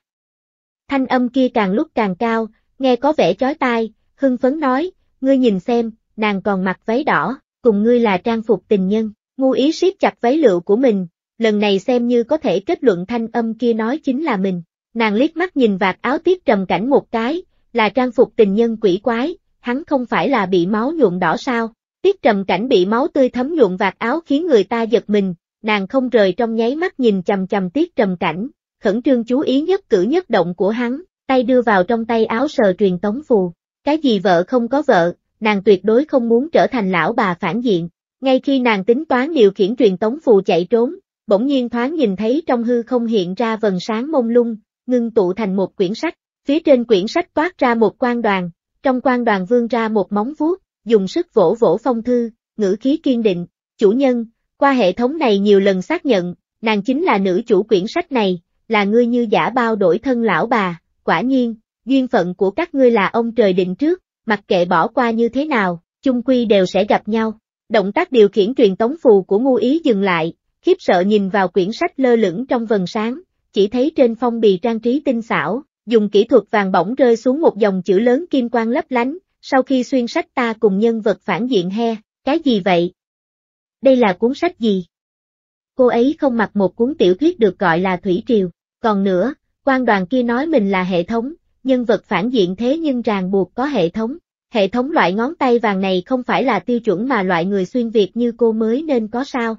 Thanh âm kia càng lúc càng cao, nghe có vẻ chói tai, hưng phấn nói, ngươi nhìn xem, nàng còn mặc váy đỏ, cùng ngươi là trang phục tình nhân, ngu ý siết chặt váy lựu của mình, lần này xem như có thể kết luận thanh âm kia nói chính là mình, nàng liếc mắt nhìn vạt áo tiết trầm cảnh một cái, là trang phục tình nhân quỷ quái, hắn không phải là bị máu nhuộm đỏ sao, tiết trầm cảnh bị máu tươi thấm nhuộm vạt áo khiến người ta giật mình, nàng không rời trong nháy mắt nhìn chầm chầm tiết trầm cảnh, khẩn trương chú ý nhất cử nhất động của hắn, tay đưa vào trong tay áo sờ truyền tống phù, cái gì vợ không có vợ, nàng tuyệt đối không muốn trở thành lão bà phản diện. Ngay khi nàng tính toán điều khiển truyền tống phù chạy trốn, bỗng nhiên thoáng nhìn thấy trong hư không hiện ra vần sáng mông lung, ngưng tụ thành một quyển sách. Phía trên quyển sách toát ra một quan đoàn, trong quan đoàn vương ra một móng vuốt, dùng sức vỗ vỗ phong thư, ngữ khí kiên định, chủ nhân, qua hệ thống này nhiều lần xác nhận, nàng chính là nữ chủ quyển sách này, là ngươi như giả bao đổi thân lão bà, quả nhiên, duyên phận của các ngươi là ông trời định trước, mặc kệ bỏ qua như thế nào, chung quy đều sẽ gặp nhau. Động tác điều khiển truyền tống phù của ngu ý dừng lại, khiếp sợ nhìn vào quyển sách lơ lửng trong vần sáng, chỉ thấy trên phong bì trang trí tinh xảo, dùng kỹ thuật vàng bỏng rơi xuống một dòng chữ lớn kim quang lấp lánh, sau khi xuyên sách ta cùng nhân vật phản diện he, cái gì vậy? Đây là cuốn sách gì? Cô ấy không mặc một cuốn tiểu thuyết được gọi là Thủy Triều, còn nữa, quan đoàn kia nói mình là hệ thống, nhân vật phản diện thế nhưng ràng buộc có hệ thống. Hệ thống loại ngón tay vàng này không phải là tiêu chuẩn mà loại người xuyên Việt như cô mới nên có sao.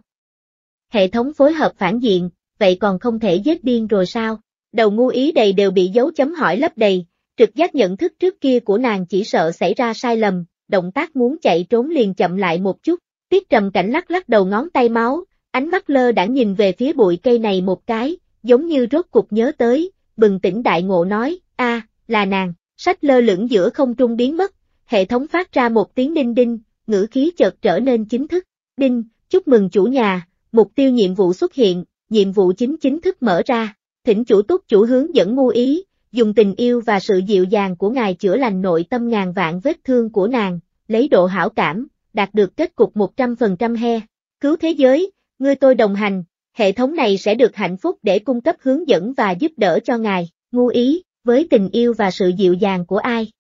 Hệ thống phối hợp phản diện, vậy còn không thể giết điên rồi sao? Đầu ngu ý đầy đều bị dấu chấm hỏi lấp đầy, trực giác nhận thức trước kia của nàng chỉ sợ xảy ra sai lầm, động tác muốn chạy trốn liền chậm lại một chút. Tiết trầm cảnh lắc lắc đầu ngón tay máu, ánh mắt lơ đã nhìn về phía bụi cây này một cái, giống như rốt cục nhớ tới, bừng tỉnh đại ngộ nói, a, là nàng, sách lơ lửng giữa không trung biến mất, hệ thống phát ra một tiếng đinh đinh, ngữ khí chợt trở nên chính thức. Đinh, chúc mừng chủ nhà, mục tiêu nhiệm vụ xuất hiện, nhiệm vụ chính chính thức mở ra, thỉnh chủ túc chủ hướng dẫn ngu ý, dùng tình yêu và sự dịu dàng của ngài chữa lành nội tâm ngàn vạn vết thương của nàng, lấy độ hảo cảm, đạt được kết cục 100% he. Cứu thế giới, ngươi tôi đồng hành, hệ thống này sẽ được hạnh phúc để cung cấp hướng dẫn và giúp đỡ cho ngài, ngu ý, với tình yêu và sự dịu dàng của ai.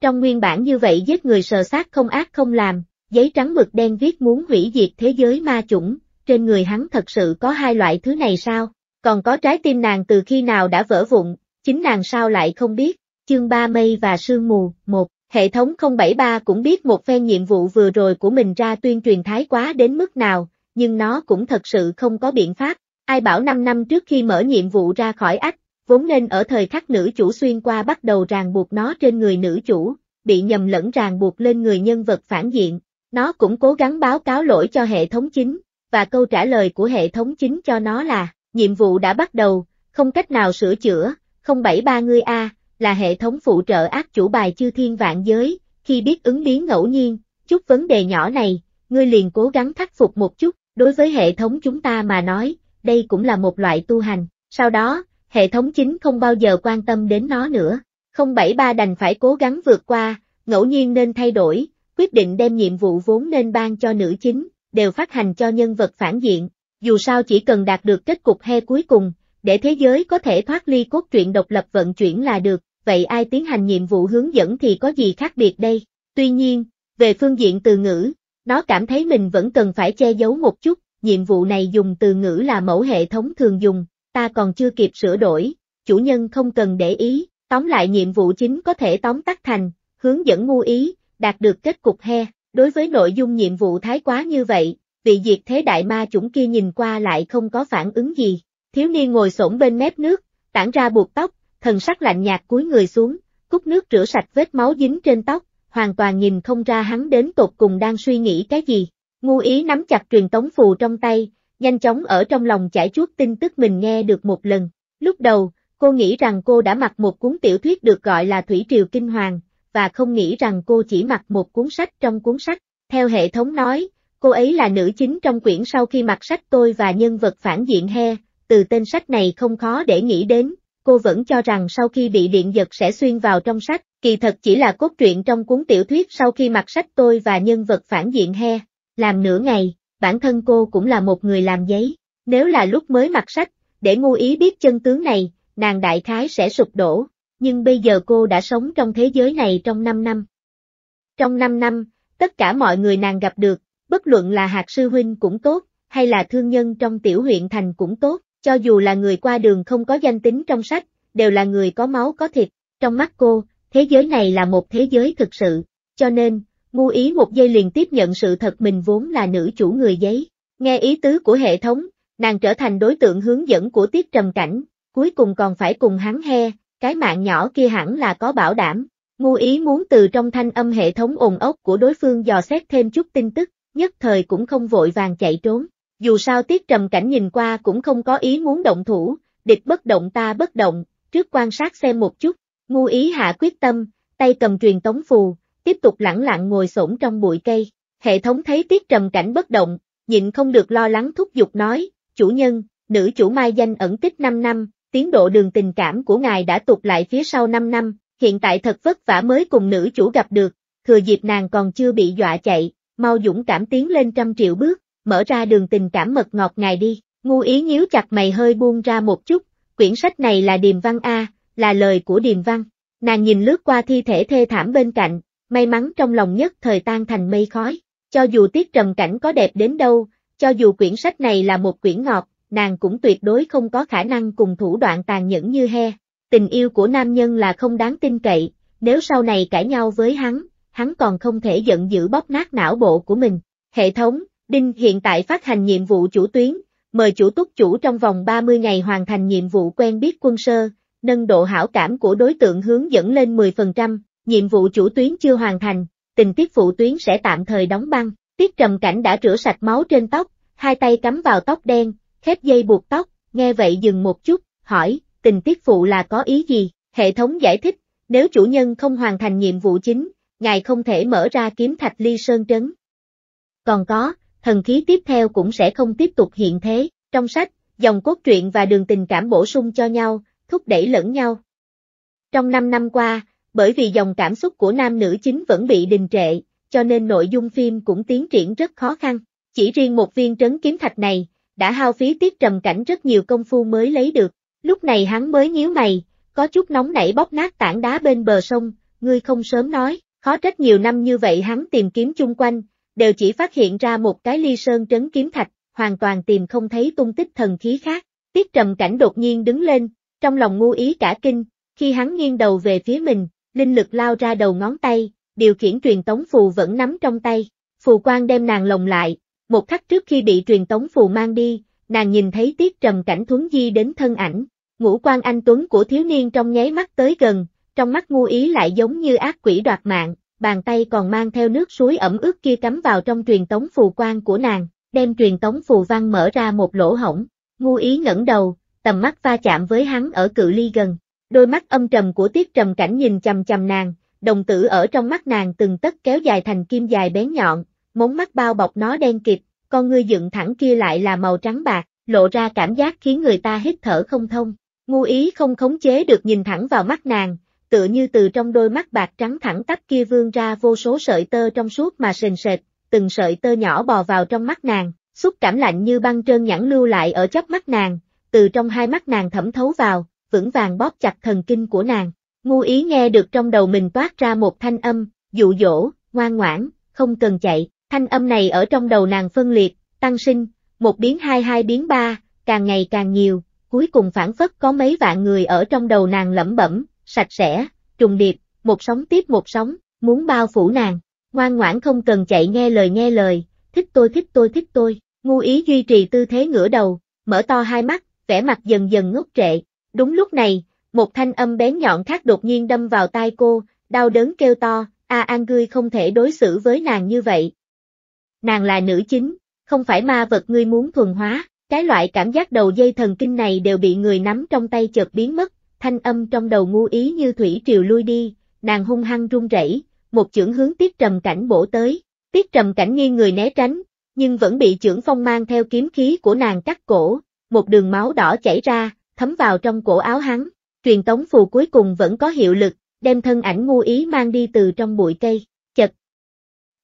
Trong nguyên bản như vậy giết người sờ sát không ác không làm, giấy trắng mực đen viết muốn hủy diệt thế giới ma chủng, trên người hắn thật sự có hai loại thứ này sao, còn có trái tim nàng từ khi nào đã vỡ vụn, chính nàng sao lại không biết, chương ba mây và sương mù, một, hệ thống 073 cũng biết một phen nhiệm vụ vừa rồi của mình ra tuyên truyền thái quá đến mức nào, nhưng nó cũng thật sự không có biện pháp, ai bảo 5 năm trước khi mở nhiệm vụ ra khỏi ách, vốn nên ở thời khắc nữ chủ xuyên qua bắt đầu ràng buộc nó trên người nữ chủ, bị nhầm lẫn ràng buộc lên người nhân vật phản diện. Nó cũng cố gắng báo cáo lỗi cho hệ thống chính, và câu trả lời của hệ thống chính cho nó là, nhiệm vụ đã bắt đầu, không cách nào sửa chữa, 073 ngươi A, là hệ thống phụ trợ ác chủ bài chư thiên vạn giới, khi biết ứng biến ngẫu nhiên, chút vấn đề nhỏ này, ngươi liền cố gắng khắc phục một chút, đối với hệ thống chúng ta mà nói, đây cũng là một loại tu hành. Sau đó, hệ thống chính không bao giờ quan tâm đến nó nữa. 073 đành phải cố gắng vượt qua, ngẫu nhiên nên thay đổi, quyết định đem nhiệm vụ vốn nên ban cho nữ chính, đều phát hành cho nhân vật phản diện. Dù sao chỉ cần đạt được kết cục he cuối cùng, để thế giới có thể thoát ly cốt truyện độc lập vận chuyển là được, vậy ai tiến hành nhiệm vụ hướng dẫn thì có gì khác biệt đây? Tuy nhiên, về phương diện từ ngữ, nó cảm thấy mình vẫn cần phải che giấu một chút, nhiệm vụ này dùng từ ngữ là mẫu hệ thống thường dùng, ta còn chưa kịp sửa đổi, chủ nhân không cần để ý, tóm lại nhiệm vụ chính có thể tóm tắt thành, hướng dẫn ngu ý, đạt được kết cục he, đối với nội dung nhiệm vụ thái quá như vậy, vị diệt thế đại ma chủng kia nhìn qua lại không có phản ứng gì, thiếu niên ngồi xổm bên mép nước, tản ra buộc tóc, thần sắc lạnh nhạt cúi người xuống, cút nước rửa sạch vết máu dính trên tóc, hoàn toàn nhìn không ra hắn đến tột cùng đang suy nghĩ cái gì. Ngu ý nắm chặt truyền tống phù trong tay, nhanh chóng ở trong lòng chảy chuốt tin tức mình nghe được một lần. Lúc đầu, cô nghĩ rằng cô đã mặc một cuốn tiểu thuyết được gọi là Thủy Triều Kinh Hoàng, và không nghĩ rằng cô chỉ mặc một cuốn sách trong cuốn sách. Theo hệ thống nói, cô ấy là nữ chính trong quyển sau khi mặc sách tôi và nhân vật phản diện he, từ tên sách này không khó để nghĩ đến, cô vẫn cho rằng sau khi bị điện giật sẽ xuyên vào trong sách, kỳ thật chỉ là cốt truyện trong cuốn tiểu thuyết sau khi mặc sách tôi và nhân vật phản diện he. Làm nửa ngày, bản thân cô cũng là một người làm giấy. Nếu là lúc mới mặc sách, để ngu ý biết chân tướng này, nàng đại khái sẽ sụp đổ, nhưng bây giờ cô đã sống trong thế giới này trong 5 năm. Trong 5 năm, tất cả mọi người nàng gặp được, bất luận là hạt sư huynh cũng tốt, hay là thương nhân trong tiểu huyện thành cũng tốt, cho dù là người qua đường không có danh tính trong sách, đều là người có máu có thịt, trong mắt cô, thế giới này là một thế giới thực sự, cho nên, ngu ý một giây liền tiếp nhận sự thật mình vốn là nữ chủ người giấy. Nghe ý tứ của hệ thống, nàng trở thành đối tượng hướng dẫn của tiết trầm cảnh, cuối cùng còn phải cùng hắn he, cái mạng nhỏ kia hẳn là có bảo đảm. Ngu ý muốn từ trong thanh âm hệ thống ồn ốc của đối phương dò xét thêm chút tin tức, nhất thời cũng không vội vàng chạy trốn. Dù sao tiết trầm cảnh nhìn qua cũng không có ý muốn động thủ, địch bất động ta bất động, trước quan sát xem một chút, ngu ý hạ quyết tâm, tay cầm truyền tống phù, tiếp tục lẳng lặng ngồi xổm trong bụi cây. Hệ thống thấy tiết trầm cảnh bất động, nhịn không được lo lắng thúc giục nói, chủ nhân, nữ chủ mai danh ẩn tích 5 năm, tiến độ đường tình cảm của ngài đã tụt lại phía sau 5 năm, hiện tại thật vất vả mới cùng nữ chủ gặp được, thừa dịp nàng còn chưa bị dọa chạy, mau dũng cảm tiến lên trăm triệu bước, mở ra đường tình cảm mật ngọt ngài đi, ngu ý nhíu chặt mày hơi buông ra một chút, quyển sách này là Điềm Văn A, là lời của Điềm Văn, nàng nhìn lướt qua thi thể thê thảm bên cạnh, may mắn trong lòng nhất thời tan thành mây khói. Cho dù tiết trầm cảnh có đẹp đến đâu, cho dù quyển sách này là một quyển ngọt, nàng cũng tuyệt đối không có khả năng cùng thủ đoạn tàn nhẫn như he. Tình yêu của nam nhân là không đáng tin cậy, nếu sau này cãi nhau với hắn, hắn còn không thể giận dữ bóp nát não bộ của mình. Hệ thống, Đinh hiện tại phát hành nhiệm vụ chủ tuyến, mời chủ túc chủ trong vòng 30 ngày hoàn thành nhiệm vụ quen biết quân sơ, nâng độ hảo cảm của đối tượng hướng dẫn lên 10%, nhiệm vụ chủ tuyến chưa hoàn thành, tình tiết phụ tuyến sẽ tạm thời đóng băng. Tiết trầm cảnh đã rửa sạch máu trên tóc, hai tay cắm vào tóc đen, khép dây buộc tóc, nghe vậy dừng một chút, hỏi, tình tiết phụ là có ý gì? Hệ thống giải thích, nếu chủ nhân không hoàn thành nhiệm vụ chính, ngài không thể mở ra kiếm thạch ly sơn trấn. Còn có, thần khí tiếp theo cũng sẽ không tiếp tục hiện thế, trong sách, dòng cốt truyện và đường tình cảm bổ sung cho nhau, thúc đẩy lẫn nhau. Trong 5 năm qua, bởi vì dòng cảm xúc của nam nữ chính vẫn bị đình trệ, cho nên nội dung phim cũng tiến triển rất khó khăn. Chỉ riêng một viên trấn kiếm thạch này, đã hao phí tiết trầm cảnh rất nhiều công phu mới lấy được. Lúc này hắn mới nhíu mày, có chút nóng nảy bóp nát tảng đá bên bờ sông, ngươi không sớm nói, khó trách nhiều năm như vậy hắn tìm kiếm chung quanh, đều chỉ phát hiện ra một cái ly sơn trấn kiếm thạch, hoàn toàn tìm không thấy tung tích thần khí khác. Tiết trầm cảnh đột nhiên đứng lên, trong lòng ngu ý cả kinh, khi hắn nghiêng đầu về phía mình, linh lực lao ra đầu ngón tay, điều khiển truyền tống phù vẫn nắm trong tay, phù quang đem nàng lồng lại, một khắc trước khi bị truyền tống phù mang đi, nàng nhìn thấy tiết trầm cảnh thuấn di đến thân ảnh, ngũ quan anh tuấn của thiếu niên trong nháy mắt tới gần, trong mắt ngu ý lại giống như ác quỷ đoạt mạng, bàn tay còn mang theo nước suối ẩm ướt kia cắm vào trong truyền tống phù quang của nàng, đem truyền tống phù văn mở ra một lỗ hổng, ngu ý ngẩng đầu, tầm mắt va chạm với hắn ở cự ly gần, Đôi mắt âm trầm của tiết trầm cảnh nhìn chầm chầm nàng, đồng tử ở trong mắt nàng từng tất kéo dài thành kim dài bén nhọn, mống mắt bao bọc nó đen kịt, con ngươi dựng thẳng kia lại là màu trắng bạc, lộ ra cảm giác khiến người ta hít thở không thông. Ngu ý không khống chế được nhìn thẳng vào mắt nàng, tựa như từ trong đôi mắt bạc trắng thẳng tắp kia vươn ra vô số sợi tơ trong suốt mà sền sệt, từng sợi tơ nhỏ bò vào trong mắt nàng, xúc cảm lạnh như băng trơn nhẵn lưu lại ở chóp mắt nàng, từ trong hai mắt nàng thẩm thấu vào, vững vàng bóp chặt thần kinh của nàng. Ngu ý nghe được trong đầu mình toát ra một thanh âm, dụ dỗ, ngoan ngoãn, không cần chạy, thanh âm này ở trong đầu nàng phân liệt, tăng sinh, một biến hai hai biến ba, càng ngày càng nhiều, cuối cùng phản phất có mấy vạn người ở trong đầu nàng lẩm bẩm, sạch sẽ, trùng điệp, một sóng tiếp một sóng, muốn bao phủ nàng, ngoan ngoãn không cần chạy nghe lời nghe lời, thích tôi thích tôi thích tôi, ngu ý duy trì tư thế ngửa đầu, mở to hai mắt, vẻ mặt dần dần ngốc trệ, Đúng lúc này, một thanh âm bén nhọn khác đột nhiên đâm vào tai cô, đau đớn kêu to, A à, An ngươi không thể đối xử với nàng như vậy. Nàng là nữ chính, không phải ma vật ngươi muốn thuần hóa, cái loại cảm giác đầu dây thần kinh này đều bị người nắm trong tay chợt biến mất, thanh âm trong đầu ngu ý như thủy triều lui đi, nàng hung hăng run rẩy, một chưởng hướng tiết trầm cảnh bổ tới, tiết trầm cảnh nghiêng người né tránh, nhưng vẫn bị chưởng phong mang theo kiếm khí của nàng cắt cổ, một đường máu đỏ chảy ra, thấm vào trong cổ áo hắn, truyền tống phù cuối cùng vẫn có hiệu lực, đem thân ảnh ngu ý mang đi từ trong bụi cây, chật.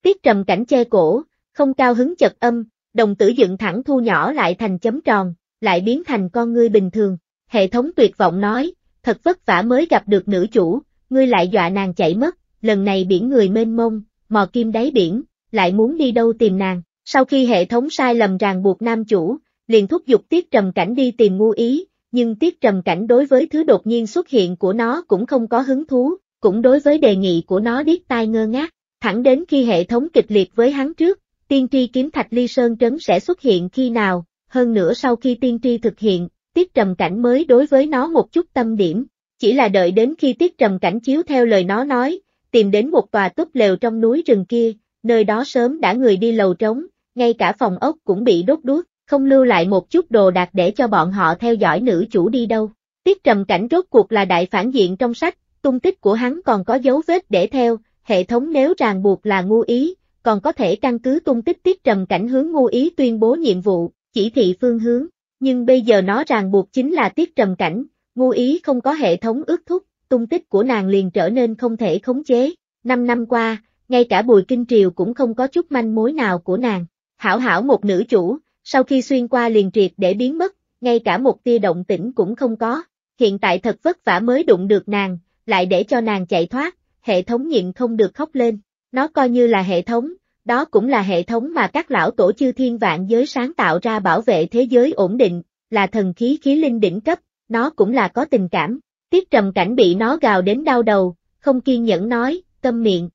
Tiết trầm cảnh che cổ, không cao hứng chật âm, đồng tử dựng thẳng thu nhỏ lại thành chấm tròn, lại biến thành con ngươi bình thường, hệ thống tuyệt vọng nói, thật vất vả mới gặp được nữ chủ, ngươi lại dọa nàng chạy mất, lần này biển người mênh mông, mò kim đáy biển, lại muốn đi đâu tìm nàng, sau khi hệ thống sai lầm ràng buộc nam chủ, liền thúc giục tiết trầm cảnh đi tìm ngu ý, nhưng tiết trầm cảnh đối với thứ đột nhiên xuất hiện của nó cũng không có hứng thú, cũng đối với đề nghị của nó điếc tai ngơ ngác, thẳng đến khi hệ thống kịch liệt với hắn trước, tiên tri kiếm thạch ly sơn trấn sẽ xuất hiện khi nào, hơn nữa sau khi tiên tri thực hiện, tiết trầm cảnh mới đối với nó một chút tâm điểm, chỉ là đợi đến khi tiết trầm cảnh chiếu theo lời nó nói, tìm đến một tòa túp lều trong núi rừng kia, nơi đó sớm đã người đi lầu trống, ngay cả phòng ốc cũng bị đốt đuốc, không lưu lại một chút đồ đạc để cho bọn họ theo dõi nữ chủ đi đâu. Tiết trầm cảnh rốt cuộc là đại phản diện trong sách, tung tích của hắn còn có dấu vết để theo, hệ thống nếu ràng buộc là ngu ý, còn có thể căn cứ tung tích tiết trầm cảnh hướng ngu ý tuyên bố nhiệm vụ, chỉ thị phương hướng, nhưng bây giờ nó ràng buộc chính là tiết trầm cảnh, ngu ý không có hệ thống ước thúc, tung tích của nàng liền trở nên không thể khống chế. Năm năm qua, ngay cả Bùi Kinh Triều cũng không có chút manh mối nào của nàng. Hảo hảo một nữ chủ, sau khi xuyên qua liền triệt để biến mất, ngay cả một tia động tĩnh cũng không có. Hiện tại thật vất vả mới đụng được nàng, lại để cho nàng chạy thoát, hệ thống nhịn không được khóc lên. Nó coi như là hệ thống, đó cũng là hệ thống mà các lão tổ chư thiên vạn giới sáng tạo ra bảo vệ thế giới ổn định, là thần khí khí linh đỉnh cấp, nó cũng là có tình cảm. Tiết trầm cảnh bị nó gào đến đau đầu, không kiên nhẫn nói, tâm miệng.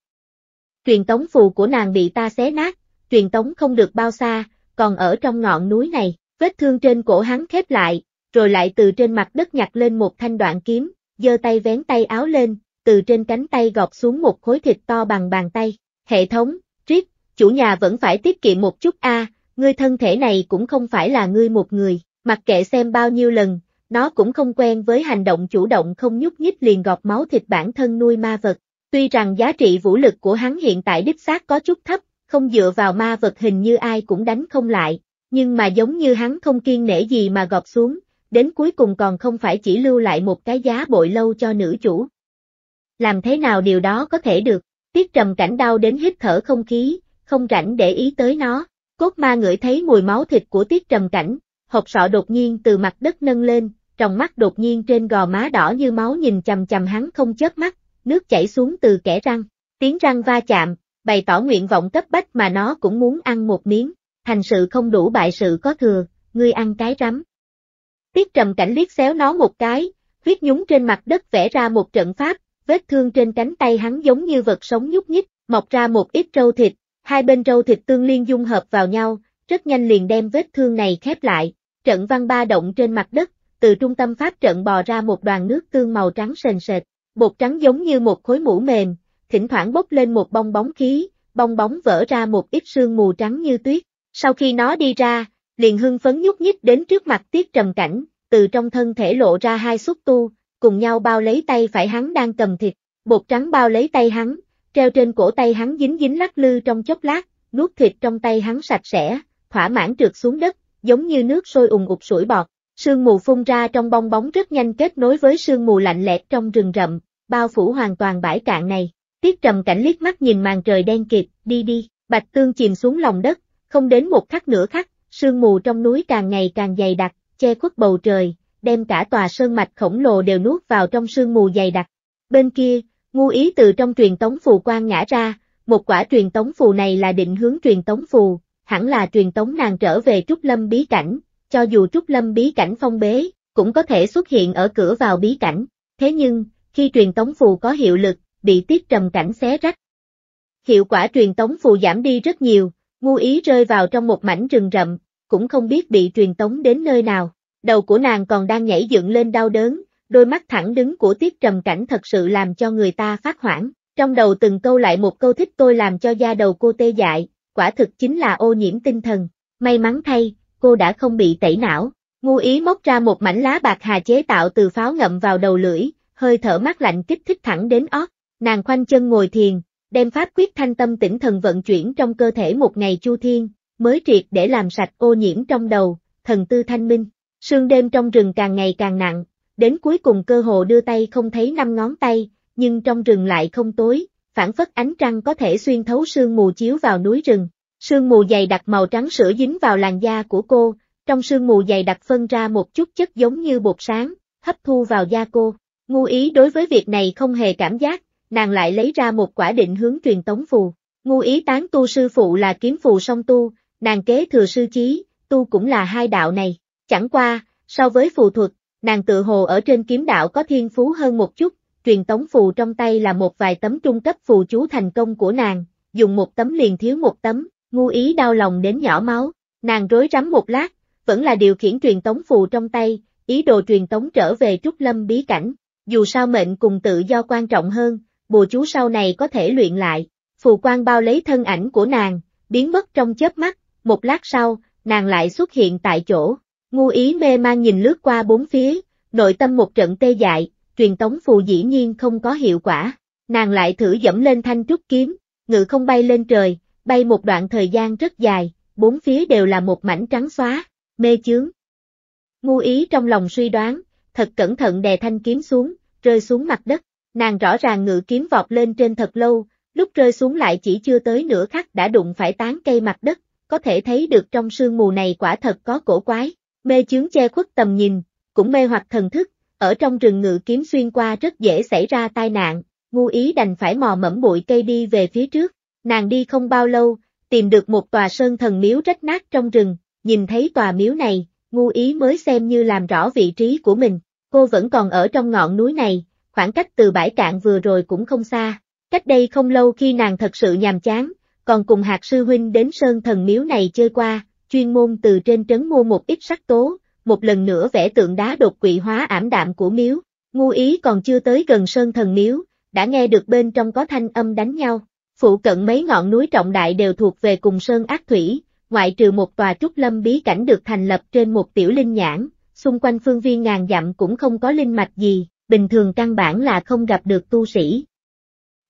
Truyền tống phù của nàng bị ta xé nát, truyền tống không được bao xa, còn ở trong ngọn núi này, vết thương trên cổ hắn khép lại, rồi lại từ trên mặt đất nhặt lên một thanh đoạn kiếm, giơ tay vén tay áo lên, từ trên cánh tay gọt xuống một khối thịt to bằng bàn tay. Hệ thống, triết, chủ nhà vẫn phải tiết kiệm một chút a, à, ngươi thân thể này cũng không phải là ngươi một người, mặc kệ xem bao nhiêu lần, nó cũng không quen với hành động chủ động không nhúc nhích liền gọt máu thịt bản thân nuôi ma vật. Tuy rằng giá trị vũ lực của hắn hiện tại đích xác có chút thấp, không dựa vào ma vật hình như ai cũng đánh không lại, nhưng mà giống như hắn không kiên nể gì mà gọt xuống, đến cuối cùng còn không phải chỉ lưu lại một cái giá bội lâu cho nữ chủ. Làm thế nào điều đó có thể được, tiết trầm cảnh đau đến hít thở không khí, không rảnh để ý tới nó, cốt ma ngửi thấy mùi máu thịt của tiết trầm cảnh, hộp sọ đột nhiên từ mặt đất nâng lên, trong mắt đột nhiên trên gò má đỏ như máu nhìn chầm chầm hắn không chớp mắt, nước chảy xuống từ kẻ răng, tiếng răng va chạm, bày tỏ nguyện vọng cấp bách mà nó cũng muốn ăn một miếng, thành sự không đủ bại sự có thừa, ngươi ăn cái rắm. Tiết trầm cảnh liếc xéo nó một cái, huyết nhúng trên mặt đất vẽ ra một trận pháp, vết thương trên cánh tay hắn giống như vật sống nhúc nhích, mọc ra một ít râu thịt, hai bên râu thịt tương liên dung hợp vào nhau, rất nhanh liền đem vết thương này khép lại, trận văn ba động trên mặt đất, từ trung tâm pháp trận bò ra một đoàn nước tương màu trắng sền sệt, bột trắng giống như một khối mũ mềm, thỉnh thoảng bốc lên một bong bóng khí, bong bóng vỡ ra một ít sương mù trắng như tuyết. Sau khi nó đi ra, liền hưng phấn nhúc nhích đến trước mặt tiết trầm cảnh, từ trong thân thể lộ ra hai xúc tu, cùng nhau bao lấy tay phải hắn đang cầm thịt, bột trắng bao lấy tay hắn, treo trên cổ tay hắn dính dính lắc lư trong chốc lát, nuốt thịt trong tay hắn sạch sẽ, thỏa mãn trượt xuống đất, giống như nước sôi ùng ục sủi bọt. Sương mù phun ra trong bong bóng rất nhanh kết nối với sương mù lạnh lẽt trong rừng rậm, bao phủ hoàn toàn bãi cạn này. Tiết trầm cảnh liếc mắt nhìn màn trời đen kịt, đi đi, bạch tương chìm xuống lòng đất, không đến một khắc nửa khắc, sương mù trong núi càng ngày càng dày đặc, che khuất bầu trời, đem cả tòa sơn mạch khổng lồ đều nuốt vào trong sương mù dày đặc. Bên kia, ngu ý từ trong truyền tống phù quang ngã ra, một quả truyền tống phù này là định hướng truyền tống phù, hẳn là truyền tống nàng trở về Trúc Lâm bí cảnh, cho dù Trúc Lâm bí cảnh phong bế, cũng có thể xuất hiện ở cửa vào bí cảnh. Thế nhưng, khi truyền tống phù có hiệu lực, bị tiết trầm cảnh xé rách. Hiệu quả truyền tống phù giảm đi rất nhiều, ngu ý rơi vào trong một mảnh rừng rậm, cũng không biết bị truyền tống đến nơi nào. Đầu của nàng còn đang nhảy dựng lên đau đớn, đôi mắt thẳng đứng của tiết trầm cảnh thật sự làm cho người ta phát hoảng. Trong đầu từng câu lại một câu thích tôi làm cho da đầu cô tê dại, quả thực chính là ô nhiễm tinh thần. May mắn thay, cô đã không bị tẩy não. Ngu ý móc ra một mảnh lá bạc hà chế tạo từ pháo ngậm vào đầu lưỡi, hơi thở mát lạnh kích thích thẳng đến ót. Nàng khoanh chân ngồi thiền, đem pháp quyết thanh tâm tĩnh thần vận chuyển trong cơ thể một ngày chu thiên, mới triệt để làm sạch ô nhiễm trong đầu, thần tư thanh minh. Sương đêm trong rừng càng ngày càng nặng, đến cuối cùng cơ hồ đưa tay không thấy năm ngón tay, nhưng trong rừng lại không tối, phản phất ánh trăng có thể xuyên thấu sương mù chiếu vào núi rừng. Sương mù dày đặc màu trắng sữa dính vào làn da của cô, trong sương mù dày đặc phân ra một chút chất giống như bột sáng, hấp thu vào da cô. Ngu ý đối với việc này không hề cảm giác, nàng lại lấy ra một quả định hướng truyền tống phù. Ngu ý tán tu sư phụ là kiếm phù song tu, nàng kế thừa sư chí, tu cũng là hai đạo này. Chẳng qua, so với phù thuật, nàng tự hồ ở trên kiếm đạo có thiên phú hơn một chút, truyền tống phù trong tay là một vài tấm trung cấp phù chú thành công của nàng, dùng một tấm liền thiếu một tấm, ngu ý đau lòng đến nhỏ máu, nàng rối rắm một lát, vẫn là điều khiển truyền tống phù trong tay, ý đồ truyền tống trở về Trúc Lâm bí cảnh, dù sao mệnh cùng tự do quan trọng hơn, bùa chú sau này có thể luyện lại, phù quang bao lấy thân ảnh của nàng, biến mất trong chớp mắt, một lát sau, nàng lại xuất hiện tại chỗ, ngu ý mê mang nhìn lướt qua bốn phía, nội tâm một trận tê dại, truyền tống phù dĩ nhiên không có hiệu quả, nàng lại thử dẫm lên thanh trúc kiếm, ngự không bay lên trời, bay một đoạn thời gian rất dài, bốn phía đều là một mảnh trắng xóa, mê chướng. Ngu ý trong lòng suy đoán, thật cẩn thận đè thanh kiếm xuống, rơi xuống mặt đất nàng rõ ràng ngự kiếm vọt lên trên thật lâu, lúc rơi xuống lại chỉ chưa tới nửa khắc đã đụng phải tán cây mặt đất, có thể thấy được trong sương mù này quả thật có cổ quái, mê chướng che khuất tầm nhìn, cũng mê hoặc thần thức, ở trong rừng ngự kiếm xuyên qua rất dễ xảy ra tai nạn, ngu ý đành phải mò mẫm bụi cây đi về phía trước, nàng đi không bao lâu, tìm được một tòa sơn thần miếu rách nát trong rừng, nhìn thấy tòa miếu này, ngu ý mới xem như làm rõ vị trí của mình, cô vẫn còn ở trong ngọn núi này, khoảng cách từ bãi cạn vừa rồi cũng không xa. Cách đây không lâu khi nàng thật sự nhàm chán, còn cùng hạt sư huynh đến sơn thần miếu này chơi qua, chuyên môn từ trên trấn mua một ít sắc tố, một lần nữa vẽ tượng đá đột quỵ hóa ảm đạm của miếu. Ngu ý còn chưa tới gần sơn thần miếu, đã nghe được bên trong có thanh âm đánh nhau. Phụ cận mấy ngọn núi trọng đại đều thuộc về cùng sơn ác thủy, ngoại trừ một tòa trúc lâm bí cảnh được thành lập trên một tiểu linh nhãn, xung quanh phương viên ngàn dặm cũng không có linh mạch gì, bình thường căn bản là không gặp được tu sĩ.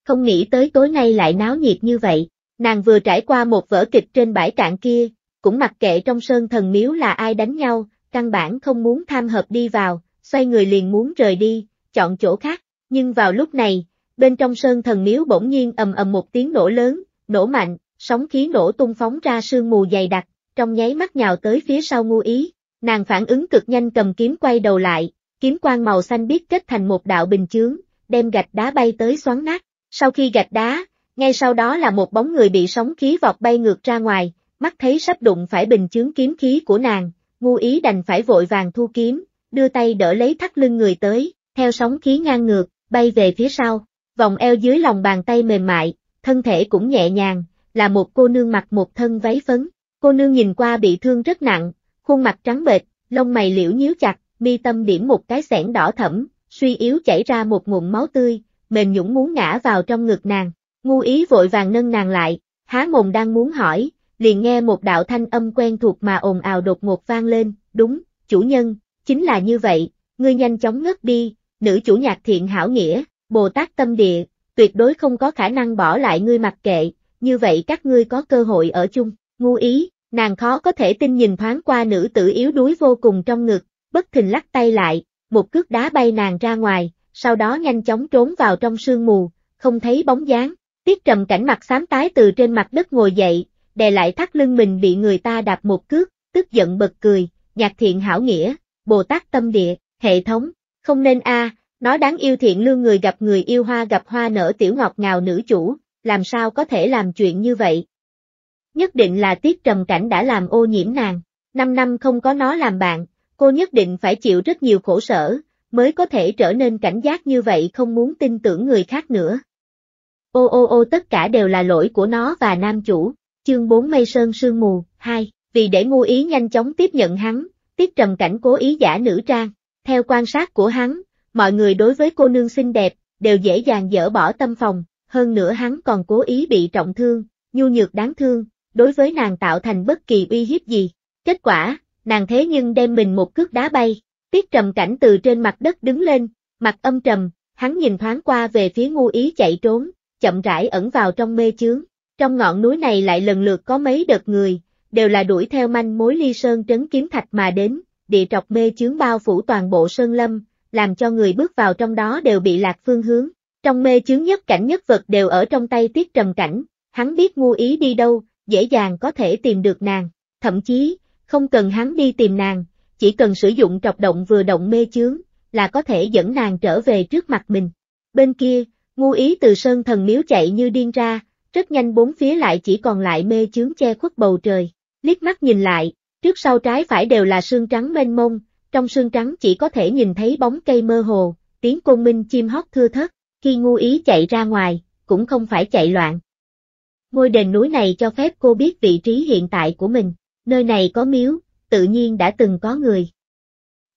Không nghĩ tới tối nay lại náo nhiệt như vậy, nàng vừa trải qua một vở kịch trên bãi cạn kia, cũng mặc kệ trong sơn thần miếu là ai đánh nhau, căn bản không muốn tham hợp đi vào, xoay người liền muốn rời đi, chọn chỗ khác, nhưng vào lúc này, bên trong sơn thần miếu bỗng nhiên ầm ầm một tiếng nổ lớn, nổ mạnh, sóng khí nổ tung phóng ra sương mù dày đặc, trong nháy mắt nhào tới phía sau ngu ý, nàng phản ứng cực nhanh cầm kiếm quay đầu lại, kiếm quang màu xanh biết kết thành một đạo bình chướng, đem gạch đá bay tới xoắn nát. Sau khi gạch đá, ngay sau đó là một bóng người bị sóng khí vọt bay ngược ra ngoài, mắt thấy sắp đụng phải bình chướng kiếm khí của nàng, ngu ý đành phải vội vàng thu kiếm, đưa tay đỡ lấy thắt lưng người tới, theo sóng khí ngang ngược, bay về phía sau, vòng eo dưới lòng bàn tay mềm mại, thân thể cũng nhẹ nhàng, là một cô nương mặc một thân váy phấn, cô nương nhìn qua bị thương rất nặng, khuôn mặt trắng bệch, lông mày liễu nhíu chặt, mi tâm điểm một cái sẻn đỏ thẫm, suy yếu chảy ra một ngụm máu tươi, mềm nhũng muốn ngã vào trong ngực nàng. Ngu ý vội vàng nâng nàng lại, há mồm đang muốn hỏi, liền nghe một đạo thanh âm quen thuộc mà ồn ào đột ngột vang lên, đúng, chủ nhân, chính là như vậy, ngươi nhanh chóng ngất đi, nữ chủ nhạc thiện hảo nghĩa, Bồ Tát tâm địa, tuyệt đối không có khả năng bỏ lại ngươi mặc kệ, như vậy các ngươi có cơ hội ở chung, ngu ý, nàng khó có thể tin nhìn thoáng qua nữ tử yếu đuối vô cùng trong ngực, bất thình lắc tay lại, một cước đá bay nàng ra ngoài, sau đó nhanh chóng trốn vào trong sương mù, không thấy bóng dáng. Tiết trầm cảnh mặt xám tái từ trên mặt đất ngồi dậy, đè lại thắt lưng mình bị người ta đạp một cước, tức giận bật cười, nhạc thiện hảo nghĩa, Bồ Tát tâm địa, hệ thống, không nên a nó đáng yêu thiện lương người gặp người yêu hoa gặp hoa nở tiểu ngọt ngào nữ chủ, làm sao có thể làm chuyện như vậy. Nhất định là tiết trầm cảnh đã làm ô nhiễm nàng, năm năm không có nó làm bạn, Cô nhất định phải chịu rất nhiều khổ sở, mới có thể trở nên cảnh giác như vậy không muốn tin tưởng người khác nữa. Ô ô ô tất cả đều là lỗi của nó và nam chủ, chương 4 mây sơn sương mù, 2, vì để ngu ý nhanh chóng tiếp nhận hắn, tiết trầm cảnh cố ý giả nữ trang, theo quan sát của hắn, mọi người đối với cô nương xinh đẹp, đều dễ dàng dỡ bỏ tâm phòng, hơn nữa hắn còn cố ý bị trọng thương, nhu nhược đáng thương, đối với nàng tạo thành bất kỳ uy hiếp gì. Kết quả, nàng thế nhưng đem mình một cước đá bay. Tiết trầm cảnh từ trên mặt đất đứng lên, mặt âm trầm, hắn nhìn thoáng qua về phía ngu ý chạy trốn, chậm rãi ẩn vào trong mê chướng. Trong ngọn núi này lại lần lượt có mấy đợt người, đều là đuổi theo manh mối ly sơn trấn kiếm thạch mà đến, địa trọc mê chướng bao phủ toàn bộ sơn lâm, làm cho người bước vào trong đó đều bị lạc phương hướng. Trong mê chướng nhất cảnh nhất vật đều ở trong tay tiết trầm cảnh, hắn biết ngu ý đi đâu, dễ dàng có thể tìm được nàng. Thậm chí, không cần hắn đi tìm nàng, chỉ cần sử dụng trọc động vừa động mê chướng, là có thể dẫn nàng trở về trước mặt mình. Bên kia, ngu ý từ sơn thần miếu chạy như điên ra, rất nhanh bốn phía lại chỉ còn lại mê chướng che khuất bầu trời. Liếc mắt nhìn lại, trước sau trái phải đều là sương trắng mênh mông, trong sương trắng chỉ có thể nhìn thấy bóng cây mơ hồ, tiếng côn minh chim hót thưa thớt, khi ngu ý chạy ra ngoài, cũng không phải chạy loạn. Ngôi đền núi này cho phép cô biết vị trí hiện tại của mình nơi này có miếu, tự nhiên đã từng có người.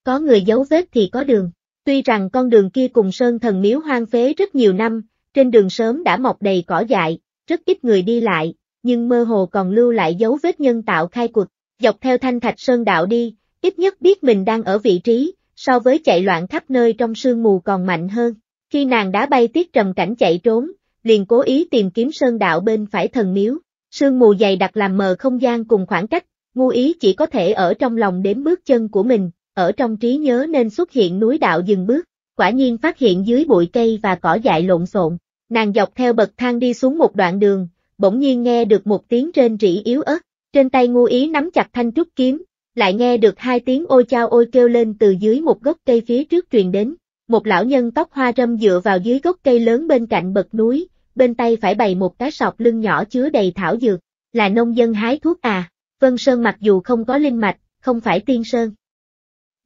Có người giấu vết thì có đường. Tuy rằng con đường kia cùng sơn thần miếu hoang phế rất nhiều năm, trên đường sớm đã mọc đầy cỏ dại, rất ít người đi lại, nhưng mơ hồ còn lưu lại dấu vết nhân tạo khai cuộc, dọc theo thanh thạch sơn đạo đi, ít nhất biết mình đang ở vị trí, so với chạy loạn khắp nơi trong sương mù còn mạnh hơn. Khi nàng đã bay tiết trầm cảnh chạy trốn, liền cố ý tìm kiếm sơn đạo bên phải thần miếu, sương mù dày đặc làm mờ không gian cùng khoảng cách ngu ý chỉ có thể ở trong lòng đếm bước chân của mình, ở trong trí nhớ nên xuất hiện núi đạo dừng bước, quả nhiên phát hiện dưới bụi cây và cỏ dại lộn xộn, nàng dọc theo bậc thang đi xuống một đoạn đường, bỗng nhiên nghe được một tiếng trên rỉ yếu ớt, trên tay ngu ý nắm chặt thanh trúc kiếm, lại nghe được hai tiếng ôi chao ôi kêu lên từ dưới một gốc cây phía trước truyền đến, một lão nhân tóc hoa râm dựa vào dưới gốc cây lớn bên cạnh bậc núi, bên tay phải bày một cái sọt lưng nhỏ chứa đầy thảo dược, là nông dân hái thuốc à. Vân Sơn mặc dù không có linh mạch, không phải tiên sơn.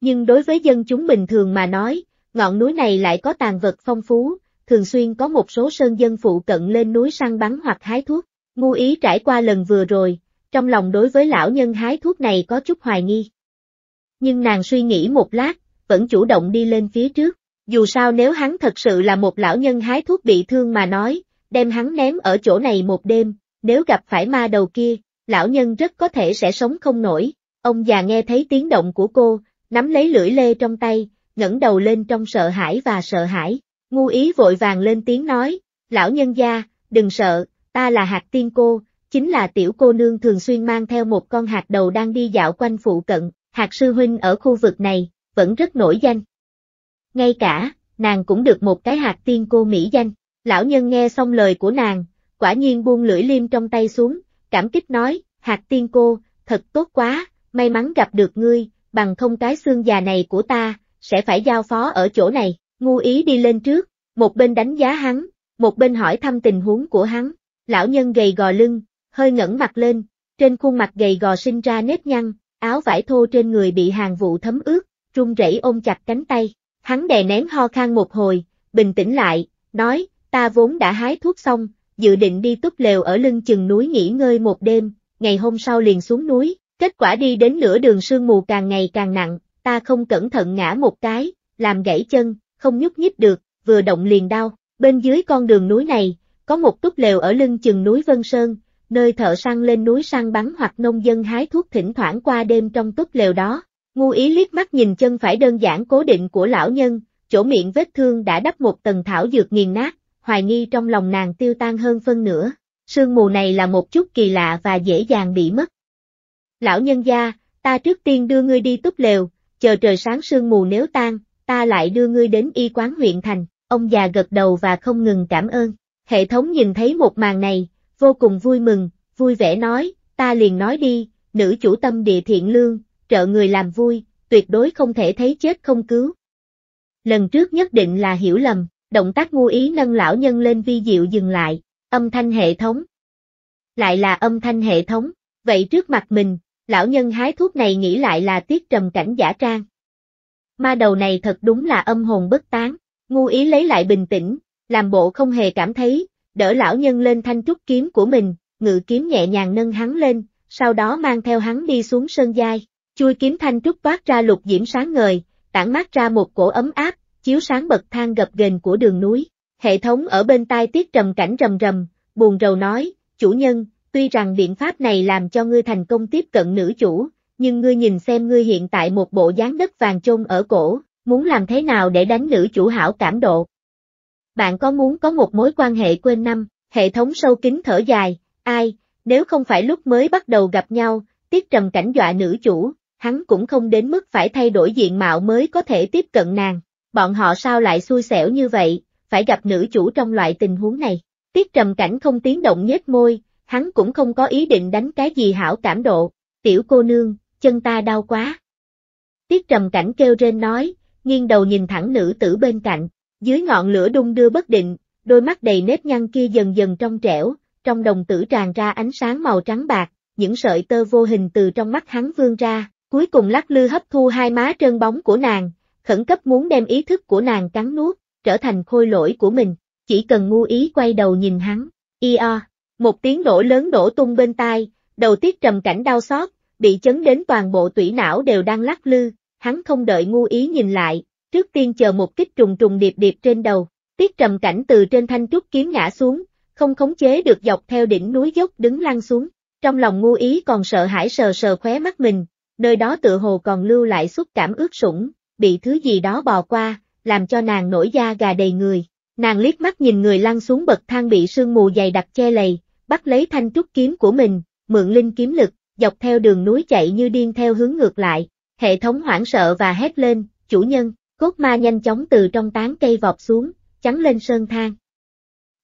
Nhưng đối với dân chúng bình thường mà nói, ngọn núi này lại có tàn vật phong phú, thường xuyên có một số sơn dân phụ cận lên núi săn bắn hoặc hái thuốc. Ngu ý trải qua lần vừa rồi, trong lòng đối với lão nhân hái thuốc này có chút hoài nghi. Nhưng nàng suy nghĩ một lát, vẫn chủ động đi lên phía trước, dù sao nếu hắn thật sự là một lão nhân hái thuốc bị thương mà nói, đem hắn ném ở chỗ này một đêm, nếu gặp phải ma đầu kia, lão nhân rất có thể sẽ sống không nổi. Ông già nghe thấy tiếng động của cô, nắm lấy lưỡi lê trong tay, ngẩng đầu lên trong sợ hãi và sợ hãi. Ngu ý vội vàng lên tiếng nói, lão nhân gia, đừng sợ, ta là hạt tiên cô, chính là tiểu cô nương thường xuyên mang theo một con hạt đầu đang đi dạo quanh phụ cận, hạt sư huynh ở khu vực này, vẫn rất nổi danh. Ngay cả, nàng cũng được một cái hạt tiên cô mỹ danh, lão nhân nghe xong lời của nàng, quả nhiên buông lưỡi liêm trong tay xuống, cảm kích nói, hạt tiên cô, thật tốt quá, may mắn gặp được ngươi, bằng không cái xương già này của ta, sẽ phải giao phó ở chỗ này, ngu ý đi lên trước, một bên đánh giá hắn, một bên hỏi thăm tình huống của hắn, lão nhân gầy gò lưng, hơi ngẩng mặt lên, trên khuôn mặt gầy gò sinh ra nếp nhăn, áo vải thô trên người bị hàng vụ thấm ướt, run rẩy ôm chặt cánh tay, hắn đè nén ho khan một hồi, bình tĩnh lại, nói, ta vốn đã hái thuốc xong, dự định đi túp lều ở lưng chừng núi nghỉ ngơi một đêm, ngày hôm sau liền xuống núi, kết quả đi đến nửa đường sương mù càng ngày càng nặng, ta không cẩn thận ngã một cái, làm gãy chân, không nhúc nhích được, vừa động liền đau, bên dưới con đường núi này, có một túp lều ở lưng chừng núi Vân Sơn, nơi thợ săn lên núi săn bắn hoặc nông dân hái thuốc thỉnh thoảng qua đêm trong túp lều đó. Ngu ý liếc mắt nhìn chân phải đơn giản cố định của lão nhân, chỗ miệng vết thương đã đắp một tầng thảo dược nghiền nát, hoài nghi trong lòng nàng tiêu tan hơn phân nửa. Sương mù này là một chút kỳ lạ và dễ dàng bị mất. Lão nhân gia, ta trước tiên đưa ngươi đi túp lều, chờ trời sáng sương mù nếu tan, ta lại đưa ngươi đến y quán huyện thành. Ông già gật đầu và không ngừng cảm ơn. Hệ thống nhìn thấy một màn này, vô cùng vui mừng, vui vẻ nói, ta liền nói đi, nữ chủ tâm địa thiện lương, trợ người làm vui, tuyệt đối không thể thấy chết không cứu. Lần trước nhất định là hiểu lầm, Động tác ngu ý nâng lão nhân lên vi diệu dừng lại, âm thanh hệ thống. Lại là âm thanh hệ thống, vậy trước mặt mình, lão nhân hái thuốc này nghĩ lại là tiết trầm cảnh giả trang. Ma đầu này thật đúng là âm hồn bất tán, ngu ý lấy lại bình tĩnh, làm bộ không hề cảm thấy, đỡ lão nhân lên thanh trúc kiếm của mình, ngự kiếm nhẹ nhàng nâng hắn lên, sau đó mang theo hắn đi xuống sơn giai, chui kiếm thanh trúc toát ra lục diễm sáng ngời, tản mát ra một cổ ấm áp, chiếu sáng bậc thang gập ghềnh của đường núi. Hệ thống ở bên tai tiết trầm cảnh rầm rầm, buồn rầu nói, chủ nhân, tuy rằng biện pháp này làm cho ngươi thành công tiếp cận nữ chủ, nhưng ngươi nhìn xem ngươi hiện tại một bộ dáng đất vàng chôn ở cổ, muốn làm thế nào để đánh nữ chủ hảo cảm độ. Bạn có muốn có một mối quan hệ quên năm, hệ thống sâu kín thở dài, ai, nếu không phải lúc mới bắt đầu gặp nhau, tiết trầm cảnh dọa nữ chủ, hắn cũng không đến mức phải thay đổi diện mạo mới có thể tiếp cận nàng bọn họ sao lại xui xẻo như vậy, phải gặp nữ chủ trong loại tình huống này. Tiết trầm cảnh không tiếng động nhếch môi, hắn cũng không có ý định đánh cái gì hảo cảm độ, tiểu cô nương, chân ta đau quá. Tiết trầm cảnh kêu rên nói, nghiêng đầu nhìn thẳng nữ tử bên cạnh, dưới ngọn lửa đung đưa bất định, đôi mắt đầy nếp nhăn kia dần dần trong trẻo, trong đồng tử tràn ra ánh sáng màu trắng bạc, những sợi tơ vô hình từ trong mắt hắn vươn ra, cuối cùng lắc lư hấp thu hai má trơn bóng của nàng, khẩn cấp muốn đem ý thức của nàng cắn nuốt, trở thành khôi lỗi của mình, chỉ cần ngu ý quay đầu nhìn hắn, ia, một tiếng nổ lớn nổ tung bên tai, đầu tiết trầm cảnh đau xót, bị chấn đến toàn bộ tủy não đều đang lắc lư, hắn không đợi ngu ý nhìn lại, trước tiên chờ một kích trùng trùng điệp điệp trên đầu, tiết trầm cảnh từ trên thanh trúc kiếm ngã xuống, không khống chế được dọc theo đỉnh núi dốc đứng lăn xuống, trong lòng ngu ý còn sợ hãi sờ sờ khóe mắt mình, nơi đó tự hồ còn lưu lại xúc cảm ướt sũng, bị thứ gì đó bò qua, làm cho nàng nổi da gà đầy người. Nàng liếc mắt nhìn người lăn xuống bậc thang bị sương mù dày đặc che lầy, bắt lấy thanh trúc kiếm của mình, mượn linh kiếm lực, dọc theo đường núi chạy như điên theo hướng ngược lại. Hệ thống hoảng sợ và hét lên, chủ nhân, cốt ma nhanh chóng từ trong tán cây vọt xuống, chắn lên sơn thang.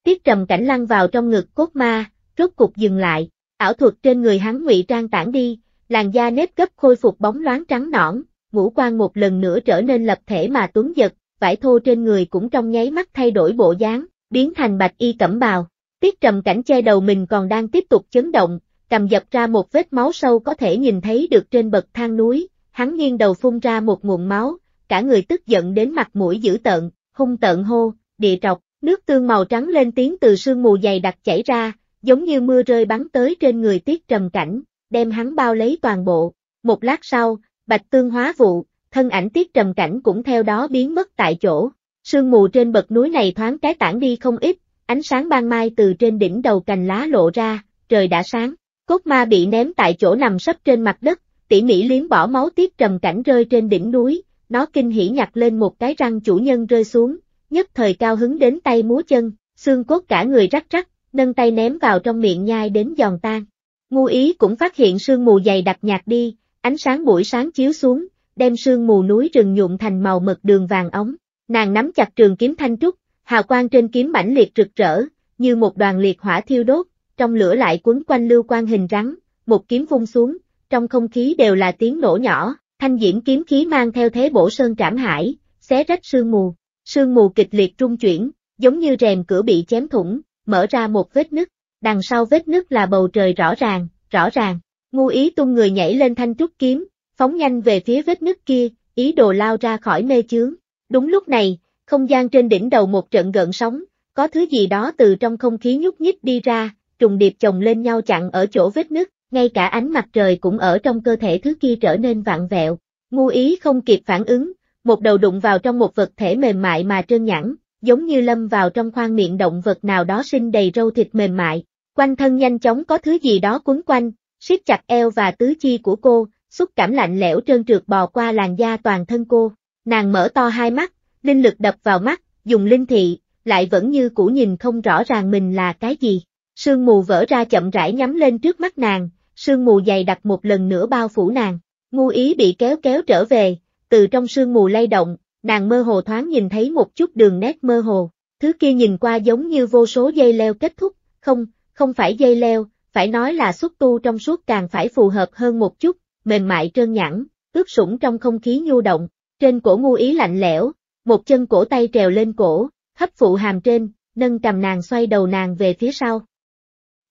Tiết trầm cảnh lăn vào trong ngực cốt ma, rốt cục dừng lại, ảo thuật trên người hắn ngụy trang tản đi, làn da nếp gấp khôi phục bóng loáng trắng nõn, ngũ quan một lần nữa trở nên lập thể mà tuấn giật, vải thô trên người cũng trong nháy mắt thay đổi bộ dáng, biến thành bạch y cẩm bào. Tiết trầm cảnh che đầu mình còn đang tiếp tục chấn động, cầm dập ra một vết máu sâu có thể nhìn thấy được trên bậc thang núi, hắn nghiêng đầu phun ra một nguồn máu, cả người tức giận đến mặt mũi dữ tợn, hung tợn hô, địa trọc, nước tương màu trắng lên tiếng từ sương mù dày đặc chảy ra, giống như mưa rơi bắn tới trên người tiết trầm cảnh, đem hắn bao lấy toàn bộ. Một lát sau, bạch tương hóa vụ, thân ảnh tiết trầm cảnh cũng theo đó biến mất tại chỗ. Sương mù trên bậc núi này thoáng cái tản đi không ít, ánh sáng ban mai từ trên đỉnh đầu cành lá lộ ra, trời đã sáng. Cốt ma bị ném tại chỗ nằm sấp trên mặt đất, tỉ mỉ liếm bỏ máu tiết trầm cảnh rơi trên đỉnh núi, nó kinh hỉ nhặt lên một cái răng chủ nhân rơi xuống, nhất thời cao hứng đến tay múa chân, xương cốt cả người rắc rắc, nâng tay ném vào trong miệng nhai đến giòn tan. Ngu ý cũng phát hiện sương mù dày đặc nhạt đi, Ánh sáng buổi sáng chiếu xuống, đem sương mù núi rừng nhuộm thành màu mực đường vàng ống. Nàng nắm chặt trường kiếm thanh trúc, hào quang trên kiếm mãnh liệt rực rỡ, như một đoàn liệt hỏa thiêu đốt, trong lửa lại quấn quanh lưu quang hình rắn, một kiếm vung xuống, trong không khí đều là tiếng nổ nhỏ, thanh diễm kiếm khí mang theo thế bổ sơn trảm hải, xé rách sương mù, sương mù kịch liệt trung chuyển, giống như rèm cửa bị chém thủng, mở ra một vết nứt, đằng sau vết nứt là bầu trời rõ ràng, rõ ràng, Ngu ý tung người nhảy lên thanh trúc kiếm, phóng nhanh về phía vết nứt kia, ý đồ lao ra khỏi mê chướng. Đúng lúc này, không gian trên đỉnh đầu một trận gợn sóng, có thứ gì đó từ trong không khí nhúc nhích đi ra, trùng điệp chồng lên nhau chặn ở chỗ vết nứt, ngay cả ánh mặt trời cũng ở trong cơ thể thứ kia trở nên vạn vẹo. Ngu ý không kịp phản ứng, một đầu đụng vào trong một vật thể mềm mại mà trơn nhẵn, giống như lâm vào trong khoang miệng động vật nào đó sinh đầy râu thịt mềm mại. Quanh thân nhanh chóng có thứ gì đó quấn quanh, siết chặt eo và tứ chi của cô, xúc cảm lạnh lẽo trơn trượt bò qua làn da toàn thân cô. Nàng mở to hai mắt, linh lực đập vào mắt, dùng linh thị, lại vẫn như cũ nhìn không rõ ràng mình là cái gì. Sương mù vỡ ra chậm rãi nhắm lên trước mắt nàng, sương mù dày đặc một lần nữa bao phủ nàng. Ngu ý bị kéo kéo trở về, từ trong sương mù lay động, nàng mơ hồ thoáng nhìn thấy một chút đường nét mơ hồ. Thứ kia nhìn qua giống như vô số dây leo kết thúc, không, không phải dây leo, phải nói là xuất tu trong suốt càng phải phù hợp hơn một chút, mềm mại trơn nhẵn, ướt sũng trong không khí nhu động, trên cổ ngu ý lạnh lẽo, một chân cổ tay trèo lên cổ, hấp phụ hàm trên, nâng cầm nàng xoay đầu nàng về phía sau.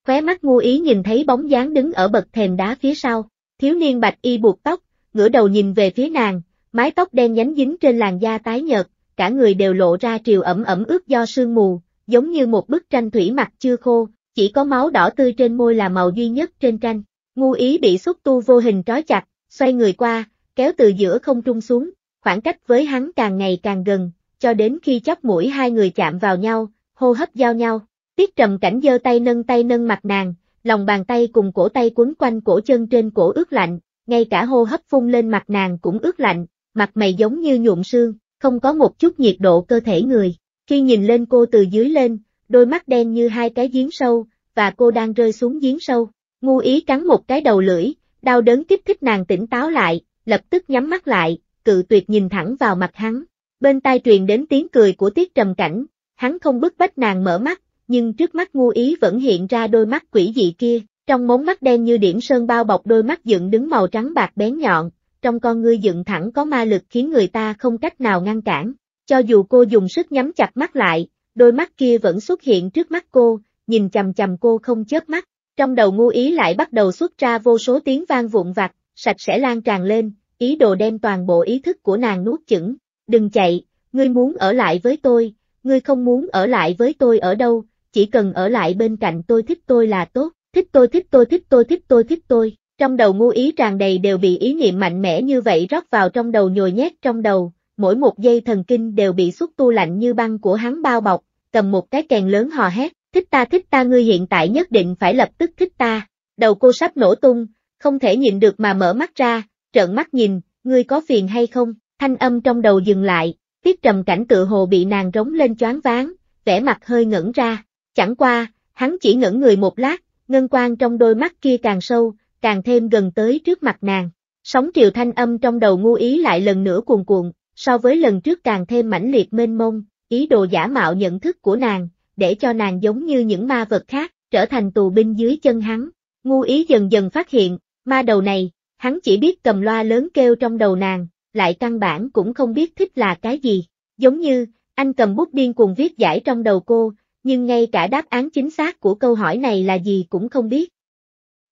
Khóe mắt ngu ý nhìn thấy bóng dáng đứng ở bậc thềm đá phía sau, thiếu niên bạch y buộc tóc, ngửa đầu nhìn về phía nàng, mái tóc đen nhánh dính trên làn da tái nhợt, cả người đều lộ ra triều ẩm ẩm ướt do sương mù, giống như một bức tranh thủy mặc chưa khô, chỉ có máu đỏ tươi trên môi là màu duy nhất trên tranh. Ngu ý bị xúc tu vô hình trói chặt, xoay người qua, kéo từ giữa không trung xuống, khoảng cách với hắn càng ngày càng gần, cho đến khi chóp mũi hai người chạm vào nhau, hô hấp giao nhau. Tiết trầm cảnh giơ tay nâng tay nâng mặt nàng, lòng bàn tay cùng cổ tay quấn quanh cổ chân trên cổ ướt lạnh, ngay cả hô hấp phun lên mặt nàng cũng ướt lạnh, mặt mày giống như nhuộm sương, không có một chút nhiệt độ cơ thể người. Khi nhìn lên cô từ dưới lên, đôi mắt đen như hai cái giếng sâu, và cô đang rơi xuống giếng sâu. Ngu ý cắn một cái đầu lưỡi, đau đớn kích thích nàng tỉnh táo lại, lập tức nhắm mắt lại, cự tuyệt nhìn thẳng vào mặt hắn. Bên tai truyền đến tiếng cười của tiết trầm cảnh, hắn không bức bách nàng mở mắt, nhưng trước mắt ngu ý vẫn hiện ra đôi mắt quỷ dị kia, trong móng mắt đen như điểm sơn bao bọc đôi mắt dựng đứng màu trắng bạc bén nhọn, trong con ngươi dựng thẳng có ma lực khiến người ta không cách nào ngăn cản. Cho dù cô dùng sức nhắm chặt mắt lại, đôi mắt kia vẫn xuất hiện trước mắt cô, nhìn chầm chầm cô không chớp mắt, trong đầu ngu ý lại bắt đầu xuất ra vô số tiếng vang vụn vặt, sạch sẽ lan tràn lên, ý đồ đem toàn bộ ý thức của nàng nuốt chửng, đừng chạy, ngươi muốn ở lại với tôi, ngươi không muốn ở lại với tôi ở đâu, chỉ cần ở lại bên cạnh tôi thích tôi là tốt, thích tôi thích tôi thích tôi thích tôi thích tôi, trong đầu ngu ý tràn đầy đều bị ý niệm mạnh mẽ như vậy rót vào trong đầu nhồi nhét trong đầu, mỗi một giây thần kinh đều bị xúc tu lạnh như băng của hắn bao bọc, cầm một cái kèn lớn hò hét, thích ta thích ta ngươi hiện tại nhất định phải lập tức thích ta, đầu cô sắp nổ tung, không thể nhìn được mà mở mắt ra, trợn mắt nhìn, ngươi có phiền hay không, thanh âm trong đầu dừng lại, tiết trầm cảnh tự hồ bị nàng rống lên choáng váng, vẻ mặt hơi ngẩn ra, chẳng qua, hắn chỉ ngẩn người một lát, ngân quang trong đôi mắt kia càng sâu, càng thêm gần tới trước mặt nàng. Sóng triều thanh âm trong đầu ngu ý lại lần nữa cuồn cuộn, so với lần trước càng thêm mãnh liệt mênh mông, ý đồ giả mạo nhận thức của nàng, để cho nàng giống như những ma vật khác, trở thành tù binh dưới chân hắn. Ngu ý dần dần phát hiện, ma đầu này, hắn chỉ biết cầm loa lớn kêu trong đầu nàng, lại căn bản cũng không biết thích là cái gì. Giống như, anh cầm bút điên cuồng viết giải trong đầu cô, nhưng ngay cả đáp án chính xác của câu hỏi này là gì cũng không biết.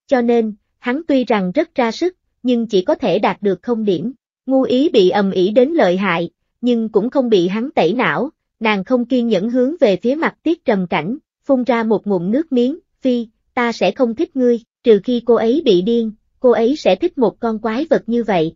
Cho nên, hắn tuy rằng rất ra sức, nhưng chỉ có thể đạt được không điểm. Ngu ý bị ầm ĩ đến lợi hại, nhưng cũng không bị hắn tẩy não, nàng không kiên nhẫn hướng về phía mặt tiết trầm cảnh, phun ra một ngụm nước miếng, phi, ta sẽ không thích ngươi, trừ khi cô ấy bị điên, cô ấy sẽ thích một con quái vật như vậy.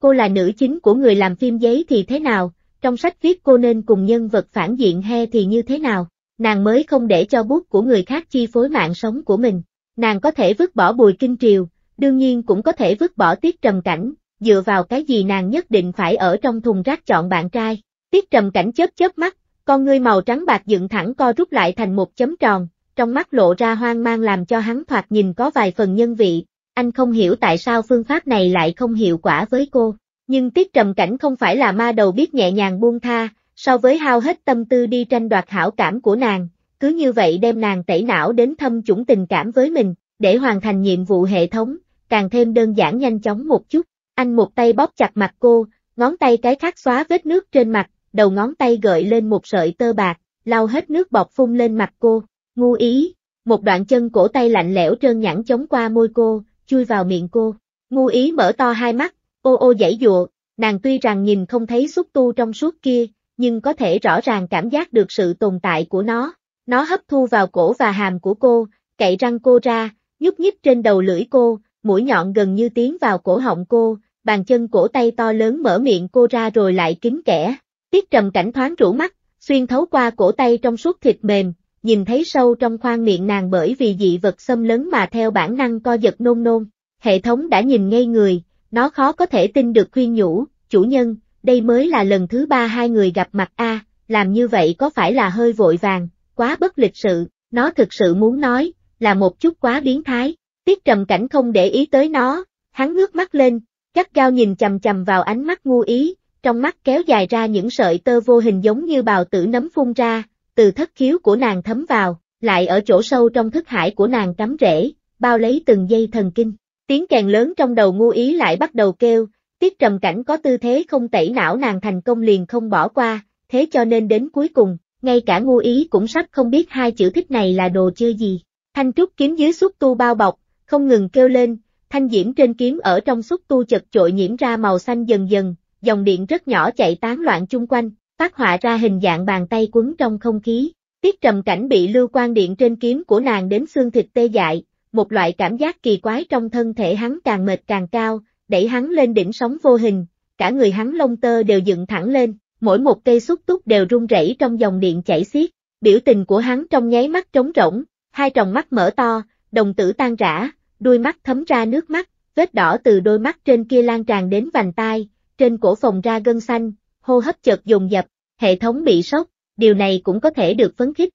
Cô là nữ chính của người làm phim giấy thì thế nào, trong sách viết cô nên cùng nhân vật phản diện he thì như thế nào, nàng mới không để cho bút của người khác chi phối mạng sống của mình, nàng có thể vứt bỏ bùi kinh triều, đương nhiên cũng có thể vứt bỏ tiết trầm cảnh, dựa vào cái gì nàng nhất định phải ở trong thùng rác chọn bạn trai. Tiết trầm cảnh chớp chớp mắt, con ngươi màu trắng bạc dựng thẳng co rút lại thành một chấm tròn, trong mắt lộ ra hoang mang làm cho hắn thoạt nhìn có vài phần nhân vị. Anh không hiểu tại sao phương pháp này lại không hiệu quả với cô, nhưng tiết trầm cảnh không phải là ma đầu biết nhẹ nhàng buông tha, so với hao hết tâm tư đi tranh đoạt hảo cảm của nàng, cứ như vậy đem nàng tẩy não đến thâm chủng tình cảm với mình, để hoàn thành nhiệm vụ hệ thống, càng thêm đơn giản nhanh chóng một chút. Anh một tay bóp chặt mặt cô, ngón tay cái khác xóa vết nước trên mặt, đầu ngón tay gợi lên một sợi tơ bạc, lau hết nước bọt phun lên mặt cô. Ngu ý, một đoạn chân cổ tay lạnh lẽo trơn nhẵn chống qua môi cô, chui vào miệng cô. Ngu ý mở to hai mắt, ô ô dãy dụa, nàng tuy rằng nhìn không thấy xúc tu trong suốt kia, nhưng có thể rõ ràng cảm giác được sự tồn tại của nó. Nó hấp thu vào cổ và hàm của cô, cậy răng cô ra, nhúc nhích trên đầu lưỡi cô, mũi nhọn gần như tiến vào cổ họng cô, bàn chân cổ tay to lớn mở miệng cô ra rồi lại kín kẽ. Tiết trầm cảnh thoáng rũ mắt, xuyên thấu qua cổ tay trong suốt thịt mềm, nhìn thấy sâu trong khoang miệng nàng bởi vì dị vật xâm lấn mà theo bản năng co giật nôn nôn. Hệ thống đã nhìn ngay người, nó khó có thể tin được khuyên nhủ, chủ nhân, đây mới là lần thứ ba hai người gặp mặt A, làm như vậy có phải là hơi vội vàng, quá bất lịch sự, nó thực sự muốn nói, là một chút quá biến thái, tiết trầm cảnh không để ý tới nó, hắn ngước mắt lên, Gắt gao nhìn chầm chầm vào ánh mắt ngu ý, trong mắt kéo dài ra những sợi tơ vô hình giống như bào tử nấm phun ra, từ thất khiếu của nàng thấm vào, lại ở chỗ sâu trong thức hải của nàng cắm rễ, bao lấy từng dây thần kinh. Tiếng càng lớn trong đầu ngu ý lại bắt đầu kêu, tiết trầm cảnh có tư thế không tẩy não nàng thành công liền không bỏ qua, thế cho nên đến cuối cùng, ngay cả ngu ý cũng sắp không biết hai chữ thích này là đồ chơi gì. Thanh trúc kiếm dưới suốt tu bao bọc, không ngừng kêu lên, thanh diễm trên kiếm ở trong xúc tu chật chội nhiễm ra màu xanh dần dần, dòng điện rất nhỏ chạy tán loạn chung quanh, phát họa ra hình dạng bàn tay quấn trong không khí. Tiết trầm cảnh bị lưu quan điện trên kiếm của nàng đến xương thịt tê dại, một loại cảm giác kỳ quái trong thân thể hắn càng mệt càng cao, đẩy hắn lên đỉnh sóng vô hình, cả người hắn lông tơ đều dựng thẳng lên, mỗi một cây xúc túc đều run rẩy trong dòng điện chảy xiết, biểu tình của hắn trong nháy mắt trống rỗng, hai tròng mắt mở to, đồng tử tan rã, đôi mắt thấm ra nước mắt, vết đỏ từ đôi mắt trên kia lan tràn đến vành tai, trên cổ phồng ra gân xanh, hô hấp chợt dồn dập, hệ thống bị sốc, điều này cũng có thể được phấn khích.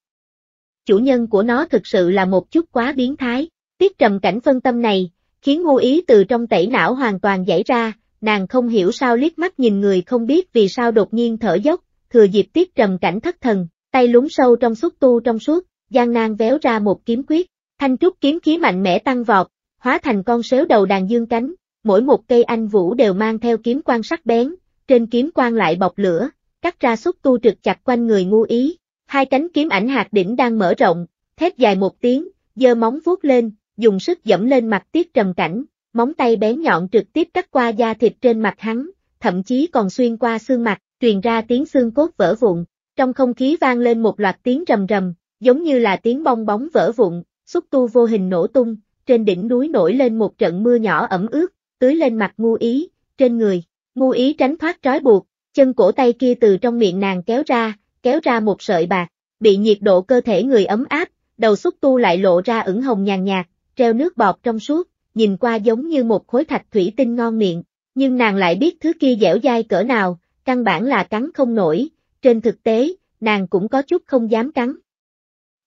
Chủ nhân của nó thực sự là một chút quá biến thái, tiết trầm cảnh phân tâm này, khiến ngu ý từ trong tẩy não hoàn toàn giải ra, nàng không hiểu sao liếc mắt nhìn người không biết vì sao đột nhiên thở dốc, thừa dịp tiết trầm cảnh thất thần, tay lún sâu trong xúc tu trong suốt, gian nan véo ra một kiếm quyết, Thanh trúc kiếm khí mạnh mẽ tăng vọt, hóa thành con sếu đầu đàn dương cánh, mỗi một cây anh vũ đều mang theo kiếm quan sắc bén, trên kiếm quan lại bọc lửa, cắt ra xúc tu trực chặt quanh người ngu ý, hai cánh kiếm ảnh hạt đỉnh đang mở rộng, thét dài một tiếng, giơ móng vuốt lên, dùng sức dẫm lên mặt tiết trầm cảnh, móng tay bén nhọn trực tiếp cắt qua da thịt trên mặt hắn, thậm chí còn xuyên qua xương mặt, truyền ra tiếng xương cốt vỡ vụn, trong không khí vang lên một loạt tiếng rầm rầm, giống như là tiếng bong bóng vỡ vụn, xúc tu vô hình nổ tung, trên đỉnh núi nổi lên một trận mưa nhỏ ẩm ướt, tưới lên mặt ngu ý, trên người, ngu ý tránh thoát trói buộc, chân cổ tay kia từ trong miệng nàng kéo ra, kéo ra một sợi bạc, bị nhiệt độ cơ thể người ấm áp, đầu xúc tu lại lộ ra ửng hồng nhàn nhạt, treo nước bọt trong suốt, nhìn qua giống như một khối thạch thủy tinh ngon miệng, nhưng nàng lại biết thứ kia dẻo dai cỡ nào, căn bản là cắn không nổi, trên thực tế, nàng cũng có chút không dám cắn,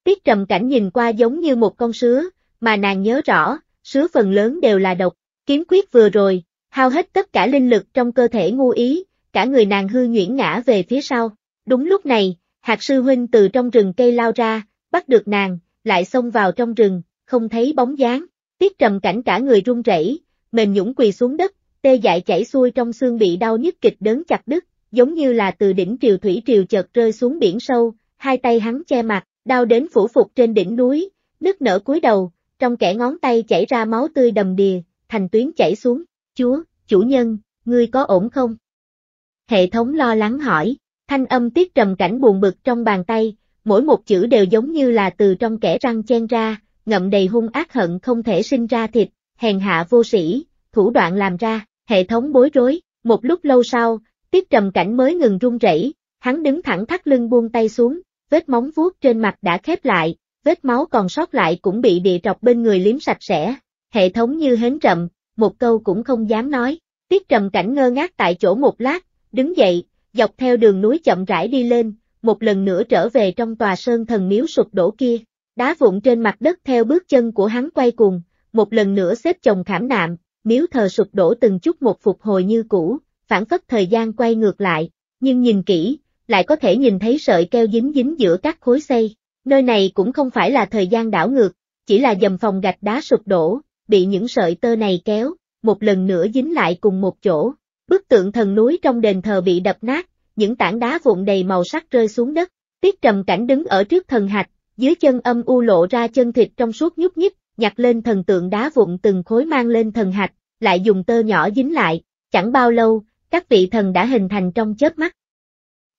Tiết trầm cảnh nhìn qua giống như một con sứa, mà nàng nhớ rõ, sứa phần lớn đều là độc, kiếm quyết vừa rồi, hao hết tất cả linh lực trong cơ thể ngu ý, cả người nàng hư nhuyễn ngã về phía sau. Đúng lúc này, hạt sư huynh từ trong rừng cây lao ra, bắt được nàng, lại xông vào trong rừng, không thấy bóng dáng. Tiết trầm cảnh cả người run rẩy, mềm nhũng quỳ xuống đất, tê dại chảy xuôi trong xương bị đau nhức kịch đớn chặt đứt, giống như là từ đỉnh triều thủy triều chợt rơi xuống biển sâu, hai tay hắn che mặt, đau đến phủ phục trên đỉnh núi, nứt nở cúi đầu, trong kẻ ngón tay chảy ra máu tươi đầm đìa, thành tuyến chảy xuống, chúa, chủ nhân, ngươi có ổn không? Hệ thống lo lắng hỏi, thanh âm tiết trầm cảnh buồn bực trong bàn tay, mỗi một chữ đều giống như là từ trong kẻ răng chen ra, ngậm đầy hung ác hận không thể sinh ra thịt, hèn hạ vô sĩ, thủ đoạn làm ra, hệ thống bối rối, một lúc lâu sau, tiết trầm cảnh mới ngừng run rẩy, hắn đứng thẳng thắt lưng buông tay xuống, vết móng vuốt trên mặt đã khép lại, vết máu còn sót lại cũng bị địa trọc bên người liếm sạch sẽ, hệ thống như hến trầm, một câu cũng không dám nói. Tiết trầm cảnh ngơ ngác tại chỗ một lát, đứng dậy, dọc theo đường núi chậm rãi đi lên, một lần nữa trở về trong tòa sơn thần miếu sụp đổ kia. Đá vụn trên mặt đất theo bước chân của hắn quay cuồng, một lần nữa xếp chồng khảm nạm, miếu thờ sụp đổ từng chút một phục hồi như cũ, phản phất thời gian quay ngược lại, nhưng nhìn kỹ, lại có thể nhìn thấy sợi keo dính dính giữa các khối xây. Nơi này cũng không phải là thời gian đảo ngược, chỉ là dầm phòng gạch đá sụp đổ, bị những sợi tơ này kéo, một lần nữa dính lại cùng một chỗ. Bức tượng thần núi trong đền thờ bị đập nát, những tảng đá vụn đầy màu sắc rơi xuống đất. Tiết trầm cảnh đứng ở trước thần hạch, dưới chân âm u lộ ra chân thịt trong suốt nhúc nhích, nhặt lên thần tượng đá vụn từng khối mang lên thần hạch, lại dùng tơ nhỏ dính lại. Chẳng bao lâu, các vị thần đã hình thành trong chớp mắt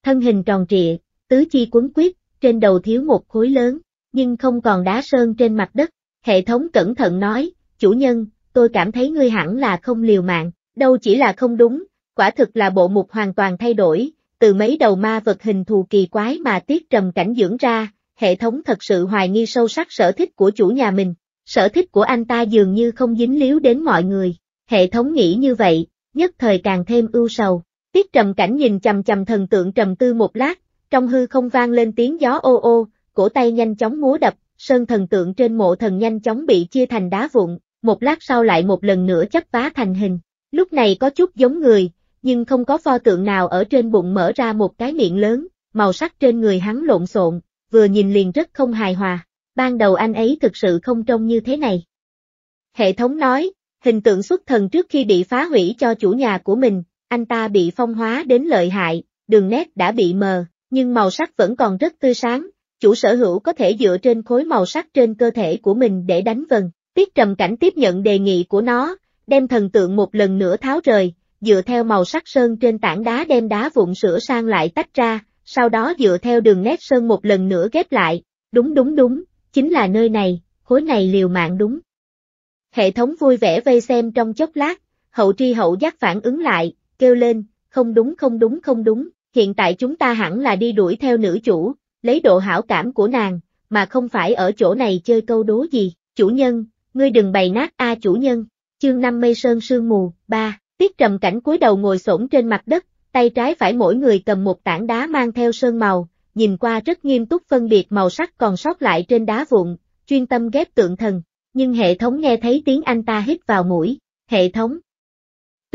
thân hình tròn trịa, tứ chi quấn quyết, trên đầu thiếu một khối lớn, nhưng không còn đá sơn trên mặt đất. Hệ thống cẩn thận nói, chủ nhân, tôi cảm thấy ngươi hẳn là không liều mạng, đâu chỉ là không đúng, quả thực là bộ mục hoàn toàn thay đổi, từ mấy đầu ma vật hình thù kỳ quái mà tiết trầm cảnh dưỡng ra, hệ thống thật sự hoài nghi sâu sắc sở thích của chủ nhà mình, sở thích của anh ta dường như không dính líu đến mọi người, hệ thống nghĩ như vậy, nhất thời càng thêm ưu sầu, Tiết trầm cảnh nhìn chầm chầm thần tượng trầm tư một lát, trong hư không vang lên tiếng gió ô ô, cổ tay nhanh chóng múa đập, sơn thần tượng trên mộ thần nhanh chóng bị chia thành đá vụn, một lát sau lại một lần nữa chấp vá thành hình. Lúc này có chút giống người, nhưng không có pho tượng nào ở trên bụng mở ra một cái miệng lớn, màu sắc trên người hắn lộn xộn, vừa nhìn liền rất không hài hòa, ban đầu anh ấy thực sự không trông như thế này. Hệ thống nói, hình tượng xuất thần trước khi bị phá hủy cho chủ nhà của mình, anh ta bị phong hóa đến lợi hại, đường nét đã bị mờ, nhưng màu sắc vẫn còn rất tươi sáng, chủ sở hữu có thể dựa trên khối màu sắc trên cơ thể của mình để đánh vần. Tiết trầm cảnh tiếp nhận đề nghị của nó, đem thần tượng một lần nữa tháo rời, dựa theo màu sắc sơn trên tảng đá đem đá vụn sửa sang lại tách ra, sau đó dựa theo đường nét sơn một lần nữa ghép lại, đúng đúng đúng, chính là nơi này, khối này liều mạng đúng. Hệ thống vui vẻ vây xem trong chốc lát, hậu tri hậu giác phản ứng lại, kêu lên, không đúng không đúng không đúng, hiện tại chúng ta hẳn là đi đuổi theo nữ chủ, lấy độ hảo cảm của nàng, mà không phải ở chỗ này chơi câu đố gì, chủ nhân, ngươi đừng bày nát a chủ nhân, chương năm mây sơn sương mù, ba, tiết trầm cảnh cúi đầu ngồi xổm trên mặt đất, tay trái phải mỗi người cầm một tảng đá mang theo sơn màu, nhìn qua rất nghiêm túc phân biệt màu sắc còn sót lại trên đá vụn, chuyên tâm ghép tượng thần, nhưng hệ thống nghe thấy tiếng anh ta hít vào mũi, hệ thống,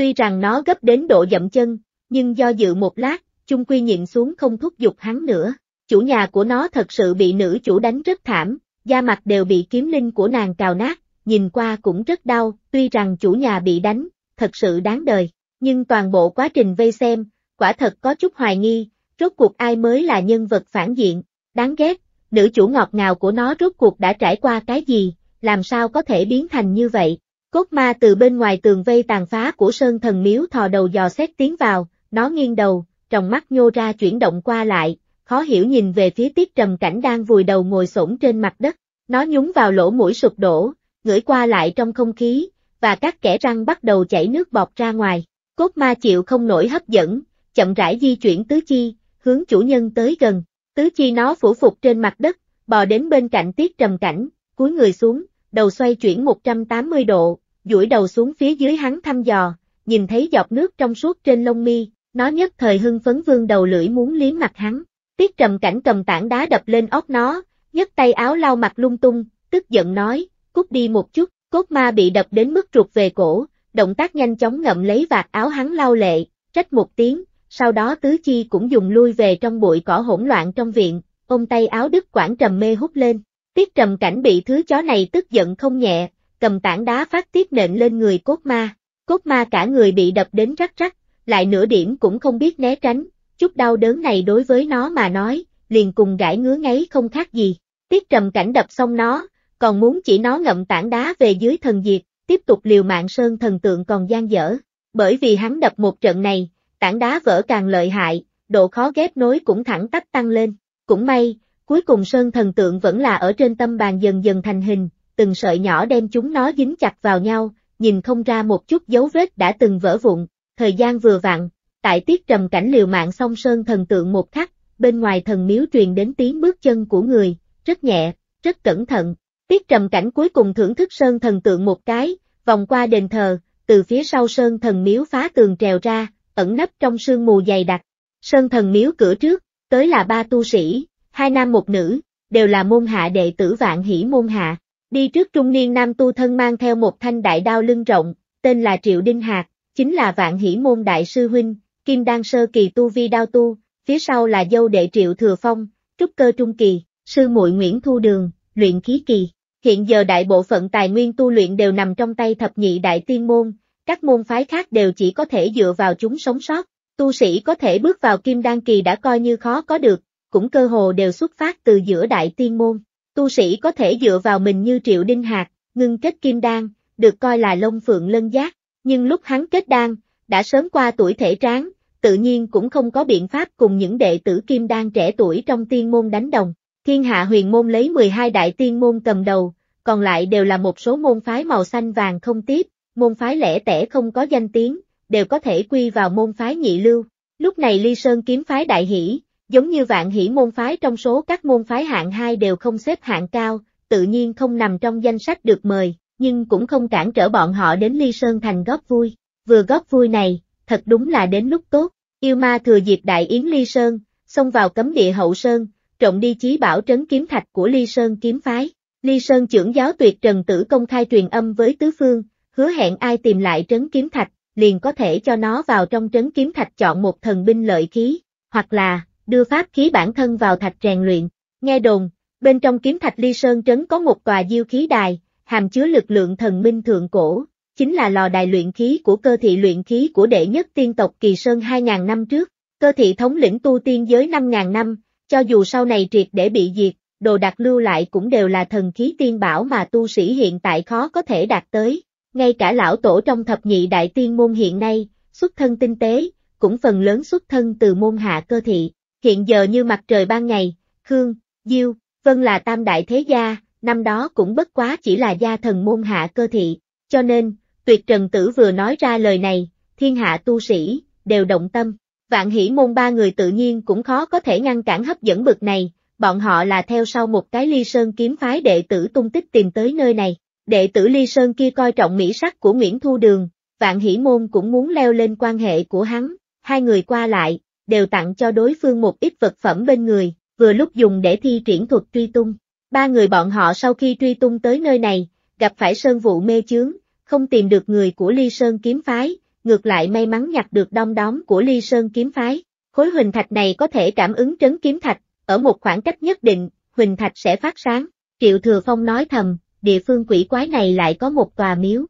Tuy rằng nó gấp đến độ dậm chân, nhưng do dự một lát, chung quy nhịn xuống không thúc giục hắn nữa. Chủ nhà của nó thật sự bị nữ chủ đánh rất thảm, da mặt đều bị kiếm linh của nàng cào nát, nhìn qua cũng rất đau, tuy rằng chủ nhà bị đánh, thật sự đáng đời, nhưng toàn bộ quá trình vây xem, quả thật có chút hoài nghi, rốt cuộc ai mới là nhân vật phản diện, đáng ghét, nữ chủ ngọt ngào của nó rốt cuộc đã trải qua cái gì, làm sao có thể biến thành như vậy. Cốt ma từ bên ngoài tường vây tàn phá của sơn thần miếu thò đầu dò xét tiến vào, nó nghiêng đầu, trong mắt nhô ra chuyển động qua lại, khó hiểu nhìn về phía tiết trầm cảnh đang vùi đầu ngồi xổm trên mặt đất. Nó nhúng vào lỗ mũi sụp đổ, ngửi qua lại trong không khí, và các kẻ răng bắt đầu chảy nước bọt ra ngoài. Cốt ma chịu không nổi hấp dẫn, chậm rãi di chuyển tứ chi, hướng chủ nhân tới gần. Tứ chi nó phủ phục trên mặt đất, bò đến bên cạnh tiết trầm cảnh, cúi người xuống, đầu xoay chuyển 180 độ, duỗi đầu xuống phía dưới hắn thăm dò, nhìn thấy giọt nước trong suốt trên lông mi, nó nhất thời hưng phấn vương đầu lưỡi muốn liếm mặt hắn. Tiết trầm cảnh cầm tảng đá đập lên óc nó, nhấc tay áo lau mặt lung tung, tức giận nói, cút đi một chút, cốt ma bị đập đến mức ruột về cổ, động tác nhanh chóng ngậm lấy vạt áo hắn lau lệ, trách một tiếng, sau đó tứ chi cũng dùng lui về trong bụi cỏ hỗn loạn trong viện, ôm tay áo đức quảng trầm mê hút lên. Tiết trầm cảnh bị thứ chó này tức giận không nhẹ, cầm tảng đá phát tiết nện lên người cốt ma. Cốt ma cả người bị đập đến rắc rắc, lại nửa điểm cũng không biết né tránh, chút đau đớn này đối với nó mà nói, liền cùng gãi ngứa ngáy không khác gì. Tiết trầm cảnh đập xong nó, còn muốn chỉ nó ngậm tảng đá về dưới thần diệt, tiếp tục liều mạng sơn thần tượng còn gian dở. Bởi vì hắn đập một trận này, tảng đá vỡ càng lợi hại, độ khó ghép nối cũng thẳng tắp tăng lên. Cũng may, Cuối cùng sơn thần tượng vẫn là ở trên tâm bàn dần dần thành hình, từng sợi nhỏ đem chúng nó dính chặt vào nhau, nhìn không ra một chút dấu vết đã từng vỡ vụn, thời gian vừa vặn, tại tiết trầm cảnh liều mạng song sơn thần tượng một khắc, bên ngoài thần miếu truyền đến tiếng bước chân của người, rất nhẹ, rất cẩn thận, tiết trầm cảnh cuối cùng thưởng thức sơn thần tượng một cái, vòng qua đền thờ, từ phía sau sơn thần miếu phá tường trèo ra, ẩn nấp trong sương mù dày đặc, sơn thần miếu cửa trước, tới là ba tu sĩ, hai nam một nữ, đều là môn hạ đệ tử vạn hỷ môn hạ. Đi trước trung niên nam tu thân mang theo một thanh đại đao lưng rộng, tên là Triệu Đinh Hạc, chính là vạn hỷ môn đại sư huynh, kim đan sơ kỳ tu vi đao tu, phía sau là dâu đệ Triệu Thừa Phong, trúc cơ trung kỳ, sư muội Nguyễn Thu Đường, luyện khí kỳ. Hiện giờ đại bộ phận tài nguyên tu luyện đều nằm trong tay thập nhị đại tiên môn, các môn phái khác đều chỉ có thể dựa vào chúng sống sót. Tu sĩ có thể bước vào kim đan kỳ đã coi như khó có được, cũng cơ hồ đều xuất phát từ giữa đại tiên môn. Tu sĩ có thể dựa vào mình như Triệu Đinh hạt ngưng kết kim đan, được coi là lông phượng lân giác, nhưng lúc hắn kết đan, đã sớm qua tuổi thể tráng, tự nhiên cũng không có biện pháp cùng những đệ tử kim đan trẻ tuổi trong tiên môn đánh đồng. Thiên hạ huyền môn lấy 12 đại tiên môn cầm đầu, còn lại đều là một số môn phái màu xanh vàng không tiếp, môn phái lẻ tẻ không có danh tiếng, đều có thể quy vào môn phái nhị lưu. Lúc này Ly Sơn kiếm phái đại hỷ, Giống như vạn hỷ môn phái trong số các môn phái hạng 2 đều không xếp hạng cao, tự nhiên không nằm trong danh sách được mời, nhưng cũng không cản trở bọn họ đến Ly Sơn Thành góp vui. Vừa góp vui này, thật đúng là đến lúc tốt, yêu ma thừa dịp đại yến Ly Sơn, xông vào cấm địa hậu Sơn, trộm đi chí bảo trấn kiếm thạch của Ly Sơn kiếm phái. Ly Sơn trưởng giáo tuyệt Trần Tử công khai truyền âm với tứ phương, hứa hẹn ai tìm lại trấn kiếm thạch, liền có thể cho nó vào trong trấn kiếm thạch chọn một thần binh lợi khí, hoặc là đưa pháp khí bản thân vào thạch rèn luyện. Nghe đồn, bên trong kiếm thạch ly sơn trấn có một tòa diêu khí đài, hàm chứa lực lượng thần minh thượng cổ, chính là lò đài luyện khí của cơ thị luyện khí của đệ nhất tiên tộc Kỳ Sơn 2.000 năm trước. Cơ thị thống lĩnh tu tiên giới 5.000 năm, cho dù sau này triệt để bị diệt, đồ đặt lưu lại cũng đều là thần khí tiên bảo mà tu sĩ hiện tại khó có thể đạt tới. Ngay cả lão tổ trong thập nhị đại tiên môn hiện nay, xuất thân tinh tế, cũng phần lớn xuất thân từ môn hạ cơ thị hiện giờ như mặt trời ban ngày, Khương, Diêu, Vân là tam đại thế gia, năm đó cũng bất quá chỉ là gia thần môn hạ cơ thị, cho nên, tuyệt trần tử vừa nói ra lời này, thiên hạ tu sĩ, đều động tâm, vạn hỷ môn ba người tự nhiên cũng khó có thể ngăn cản hấp dẫn bực này, bọn họ là theo sau một cái ly sơn kiếm phái đệ tử tung tích tìm tới nơi này, đệ tử ly sơn kia coi trọng mỹ sắc của Nguyễn Thu Đường, vạn hỷ môn cũng muốn leo lên quan hệ của hắn, hai người qua lại, đều tặng cho đối phương một ít vật phẩm bên người, vừa lúc dùng để thi triển thuật truy tung. Ba người bọn họ sau khi truy tung tới nơi này, gặp phải sơn vụ mê chướng, không tìm được người của ly sơn kiếm phái, ngược lại may mắn nhặt được đom đóm của ly sơn kiếm phái. Khối huỳnh thạch này có thể cảm ứng trấn kiếm thạch, ở một khoảng cách nhất định, huỳnh thạch sẽ phát sáng. Triệu Thừa Phong nói thầm, địa phương quỷ quái này lại có một tòa miếu.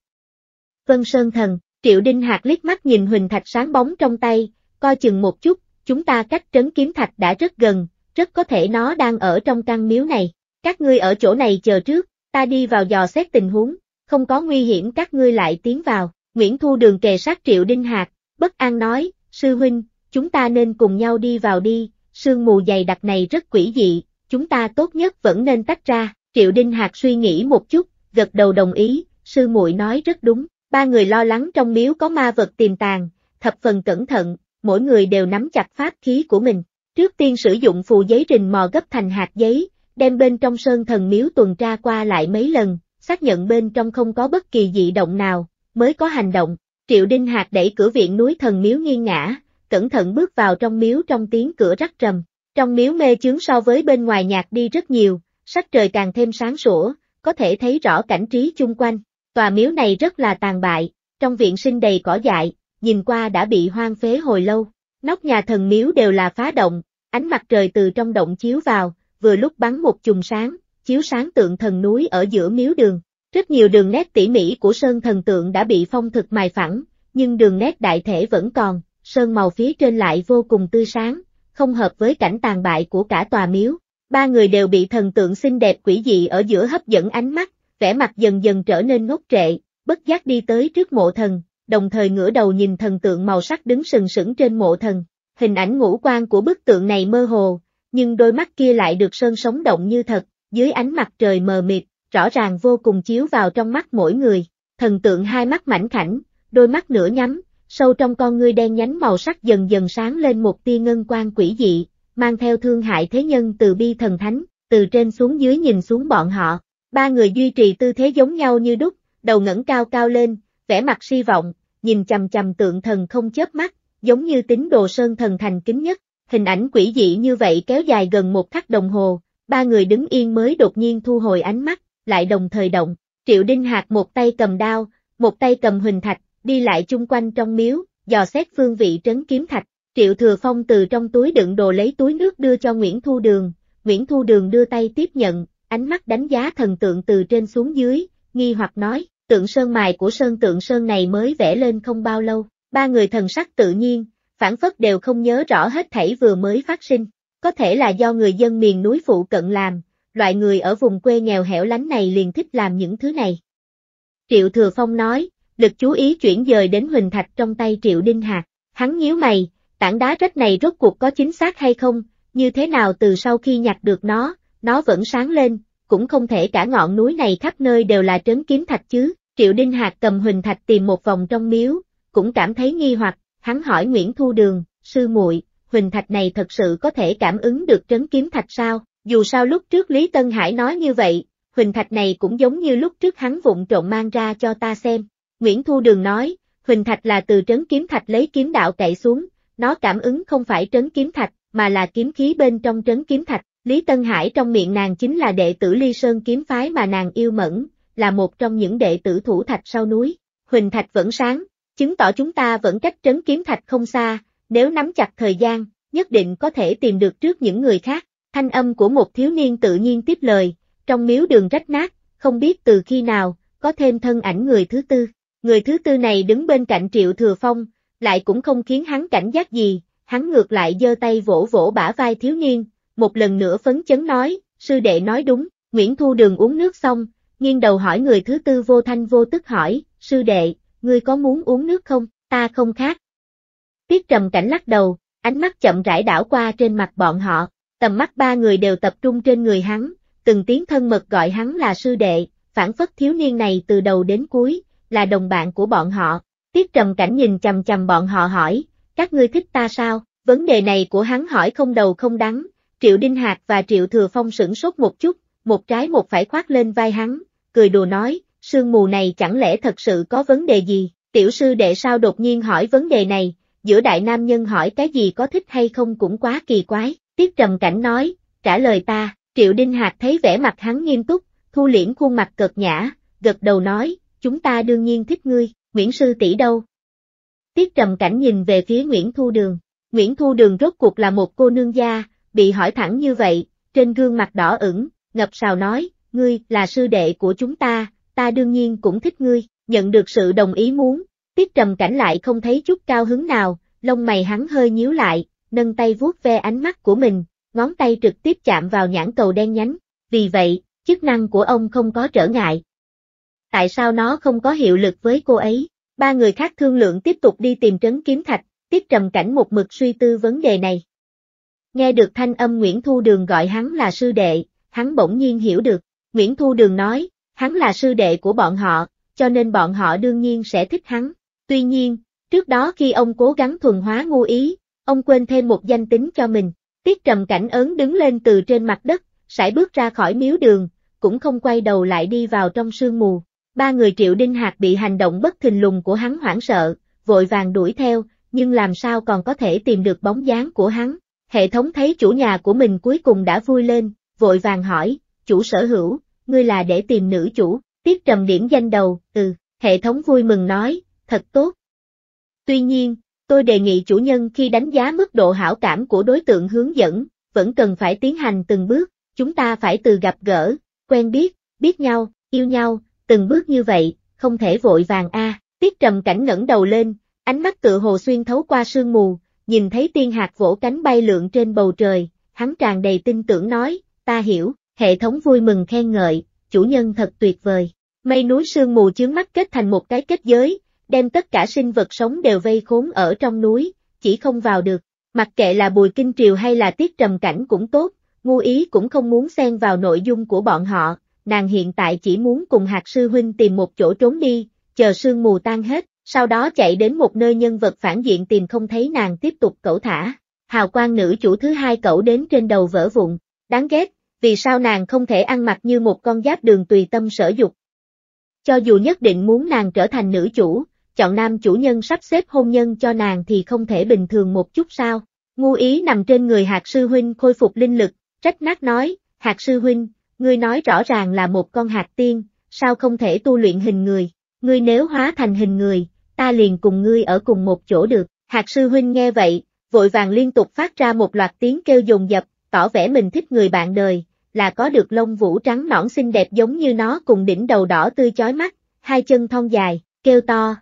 Vân Sơn Thần, Triệu Đinh Hạc liếc mắt nhìn huỳnh thạch sáng bóng trong tay, coi chừng một chút, chúng ta cách trấn kiếm thạch đã rất gần, rất có thể nó đang ở trong căn miếu này. Các ngươi ở chỗ này chờ trước, ta đi vào dò xét tình huống, không có nguy hiểm các ngươi lại tiến vào. Nguyễn Thu Đường kề sát Triệu Đinh Hạc, bất an nói, sư huynh, chúng ta nên cùng nhau đi vào đi, sương mù dày đặc này rất quỷ dị, chúng ta tốt nhất vẫn nên tách ra. Triệu Đinh Hạc suy nghĩ một chút, gật đầu đồng ý, sư muội nói rất đúng. Ba người lo lắng trong miếu có ma vật tiềm tàng, thập phần cẩn thận, mỗi người đều nắm chặt pháp khí của mình. Trước tiên sử dụng phù giấy rình mò gấp thành hạt giấy, đem bên trong sơn thần miếu tuần tra qua lại mấy lần, xác nhận bên trong không có bất kỳ dị động nào, mới có hành động. Triệu Đinh Hạc đẩy cửa viện núi thần miếu nghiêng ngã, cẩn thận bước vào trong miếu trong tiếng cửa rắc trầm. Trong miếu mê chướng so với bên ngoài nhạc đi rất nhiều, sắc trời càng thêm sáng sủa, có thể thấy rõ cảnh trí chung quanh. Tòa miếu này rất là tàn bại, trong viện sinh đầy cỏ dại, nhìn qua đã bị hoang phế hồi lâu. Nóc nhà thần miếu đều là phá động, ánh mặt trời từ trong động chiếu vào, vừa lúc bắn một chùm sáng, chiếu sáng tượng thần núi ở giữa miếu đường. Rất nhiều đường nét tỉ mỉ của sơn thần tượng đã bị phong thực mài phẳng, nhưng đường nét đại thể vẫn còn, sơn màu phía trên lại vô cùng tươi sáng, không hợp với cảnh tàn bại của cả tòa miếu. Ba người đều bị thần tượng xinh đẹp quỷ dị ở giữa hấp dẫn ánh mắt, vẻ mặt dần dần trở nên ngốc trệ, bất giác đi tới trước mộ thần, đồng thời ngửa đầu nhìn thần tượng màu sắc đứng sừng sững trên mộ thần. Hình ảnh ngũ quan của bức tượng này mơ hồ, nhưng đôi mắt kia lại được sơn sống động như thật, dưới ánh mặt trời mờ mịt, rõ ràng vô cùng chiếu vào trong mắt mỗi người. Thần tượng hai mắt mảnh khảnh, đôi mắt nửa nhắm, sâu trong con ngươi đen nhánh màu sắc dần dần sáng lên một tia ngân quan quỷ dị, mang theo thương hại thế nhân từ bi thần thánh, từ trên xuống dưới nhìn xuống bọn họ. Ba người duy trì tư thế giống nhau như đúc, đầu ngẩng cao cao lên, vẻ mặt si vọng, nhìn chầm chầm tượng thần không chớp mắt, giống như tín đồ sơn thần thành kính nhất, hình ảnh quỷ dị như vậy kéo dài gần một khắc đồng hồ, ba người đứng yên mới đột nhiên thu hồi ánh mắt, lại đồng thời động, triệu đinh hạt một tay cầm đao, một tay cầm huỳnh thạch, đi lại chung quanh trong miếu, dò xét phương vị trấn kiếm thạch, triệu thừa phong từ trong túi đựng đồ lấy túi nước đưa cho Nguyễn Thu Đường, Nguyễn Thu Đường đưa tay tiếp nhận, ánh mắt đánh giá thần tượng từ trên xuống dưới, nghi hoặc nói, tượng sơn mài của sơn tượng sơn này mới vẽ lên không bao lâu, ba người thần sắc tự nhiên, phản phất đều không nhớ rõ hết thảy vừa mới phát sinh, có thể là do người dân miền núi phụ cận làm, loại người ở vùng quê nghèo hẻo lánh này liền thích làm những thứ này. Triệu Thừa Phong nói, lực chú ý chuyển dời đến Huỳnh Thạch trong tay Triệu Đinh Hạc, hắn nhíu mày, tảng đá rách này rốt cuộc có chính xác hay không, như thế nào từ sau khi nhặt được nó, nó vẫn sáng lên, cũng không thể cả ngọn núi này khắp nơi đều là trấn kiếm thạch chứ, Triệu Đinh Hạc cầm huỳnh thạch tìm một vòng trong miếu, cũng cảm thấy nghi hoặc, hắn hỏi Nguyễn Thu Đường, sư muội, huỳnh thạch này thật sự có thể cảm ứng được trấn kiếm thạch sao? Dù sao lúc trước Lý Tân Hải nói như vậy, huỳnh thạch này cũng giống như lúc trước hắn vụng trộn mang ra cho ta xem. Nguyễn Thu Đường nói, huỳnh thạch là từ trấn kiếm thạch lấy kiếm đạo chạy xuống, nó cảm ứng không phải trấn kiếm thạch, mà là kiếm khí bên trong trấn kiếm thạch. Lý Tân Hải trong miệng nàng chính là đệ tử Ly Sơn kiếm phái mà nàng yêu mẫn, là một trong những đệ tử thủ thạch sau núi. Huỳnh thạch vẫn sáng, chứng tỏ chúng ta vẫn cách trấn kiếm thạch không xa, nếu nắm chặt thời gian, nhất định có thể tìm được trước những người khác. Thanh âm của một thiếu niên tự nhiên tiếp lời, trong miếu đường rách nát, không biết từ khi nào, có thêm thân ảnh người thứ tư. Người thứ tư này đứng bên cạnh Triệu Thừa Phong, lại cũng không khiến hắn cảnh giác gì, hắn ngược lại giơ tay vỗ vỗ bả vai thiếu niên, một lần nữa phấn chấn nói, sư đệ nói đúng, Nguyễn Thu Đường uống nước xong, nghiêng đầu hỏi người thứ tư vô thanh vô tức hỏi, sư đệ, ngươi có muốn uống nước không, ta không khác. Tiết trầm cảnh lắc đầu, ánh mắt chậm rãi đảo qua trên mặt bọn họ, tầm mắt ba người đều tập trung trên người hắn, từng tiếng thân mật gọi hắn là sư đệ, phản phất thiếu niên này từ đầu đến cuối, là đồng bạn của bọn họ. Tiết trầm cảnh nhìn chầm chầm bọn họ hỏi, các ngươi thích ta sao, vấn đề này của hắn hỏi không đầu không đắng, Triệu Đinh hạt và Triệu Thừa Phong sửng sốt một chút, một trái một phải khoát lên vai hắn, cười đùa nói, sương mù này chẳng lẽ thật sự có vấn đề gì, tiểu sư đệ sao đột nhiên hỏi vấn đề này, giữa đại nam nhân hỏi cái gì có thích hay không cũng quá kỳ quái, tiếp trầm cảnh nói, trả lời ta, triệu đinh hạt thấy vẻ mặt hắn nghiêm túc, thu liễm khuôn mặt cợt nhã, gật đầu nói, chúng ta đương nhiên thích ngươi, Nguyễn Sư tỷ đâu? Tiết trầm cảnh nhìn về phía Nguyễn Thu Đường, Nguyễn Thu Đường rốt cuộc là một cô nương gia, bị hỏi thẳng như vậy, trên gương mặt đỏ ửng, ngập sào nói, ngươi là sư đệ của chúng ta, ta đương nhiên cũng thích ngươi, nhận được sự đồng ý muốn, tiết trầm cảnh lại không thấy chút cao hứng nào, lông mày hắn hơi nhíu lại, nâng tay vuốt ve ánh mắt của mình, ngón tay trực tiếp chạm vào nhãn cầu đen nhánh, vì vậy, chức năng của ông không có trở ngại. Tại sao nó không có hiệu lực với cô ấy? Ba người khác thương lượng tiếp tục đi tìm trấn kiếm thạch, tiết trầm cảnh một mực suy tư vấn đề này. Nghe được thanh âm Nguyễn Thu Đường gọi hắn là sư đệ, hắn bỗng nhiên hiểu được, Nguyễn Thu Đường nói, hắn là sư đệ của bọn họ, cho nên bọn họ đương nhiên sẽ thích hắn. Tuy nhiên, trước đó khi ông cố gắng thuần hóa ngu ý, ông quên thêm một danh tính cho mình. Tiết trầm cảnh ấn đứng lên từ trên mặt đất, sải bước ra khỏi miếu đường, cũng không quay đầu lại đi vào trong sương mù. Ba người triệu đinh Hạc bị hành động bất thình lùng của hắn hoảng sợ, vội vàng đuổi theo, nhưng làm sao còn có thể tìm được bóng dáng của hắn. Hệ thống thấy chủ nhà của mình cuối cùng đã vui lên, vội vàng hỏi, chủ sở hữu, ngươi là để tìm nữ chủ, tiết trầm điểm danh đầu, ừ, hệ thống vui mừng nói, thật tốt. Tuy nhiên, tôi đề nghị chủ nhân khi đánh giá mức độ hảo cảm của đối tượng hướng dẫn, vẫn cần phải tiến hành từng bước, chúng ta phải từ gặp gỡ, quen biết, biết nhau, yêu nhau, từng bước như vậy, không thể vội vàng a. À. Tiết trầm cảnh ngẩng đầu lên, ánh mắt tự hồ xuyên thấu qua sương mù, nhìn thấy tiên hạt vỗ cánh bay lượn trên bầu trời, hắn tràn đầy tin tưởng nói, ta hiểu hệ thống vui mừng khen ngợi, chủ nhân thật tuyệt vời. Mây núi sương mù chướng mắt kết thành một cái kết giới, đem tất cả sinh vật sống đều vây khốn ở trong núi, chỉ không vào được, mặc kệ là bùi kinh triều hay là tiết trầm cảnh cũng tốt, ngu ý cũng không muốn xen vào nội dung của bọn họ, nàng hiện tại chỉ muốn cùng hạt sư huynh tìm một chỗ trốn đi, chờ sương mù tan hết, sau đó chạy đến một nơi nhân vật phản diện tìm không thấy nàng tiếp tục cẩu thả. Hào quang nữ chủ thứ hai cẩu đến trên đầu vỡ vụn, đáng ghét, vì sao nàng không thể ăn mặc như một con giáp đường tùy tâm sở dục. Cho dù nhất định muốn nàng trở thành nữ chủ, chọn nam chủ nhân sắp xếp hôn nhân cho nàng thì không thể bình thường một chút sao. Ngu ý nằm trên người hạt sư huynh khôi phục linh lực, trách nát nói, hạt sư huynh, ngươi nói rõ ràng là một con hạt tiên, sao không thể tu luyện hình người, ngươi nếu hóa thành hình người, ta liền cùng ngươi ở cùng một chỗ được. Hạt sư huynh nghe vậy, vội vàng liên tục phát ra một loạt tiếng kêu dồn dập, tỏ vẻ mình thích người bạn đời, là có được lông vũ trắng nõn xinh đẹp giống như nó cùng đỉnh đầu đỏ tươi chói mắt, hai chân thon dài, kêu to.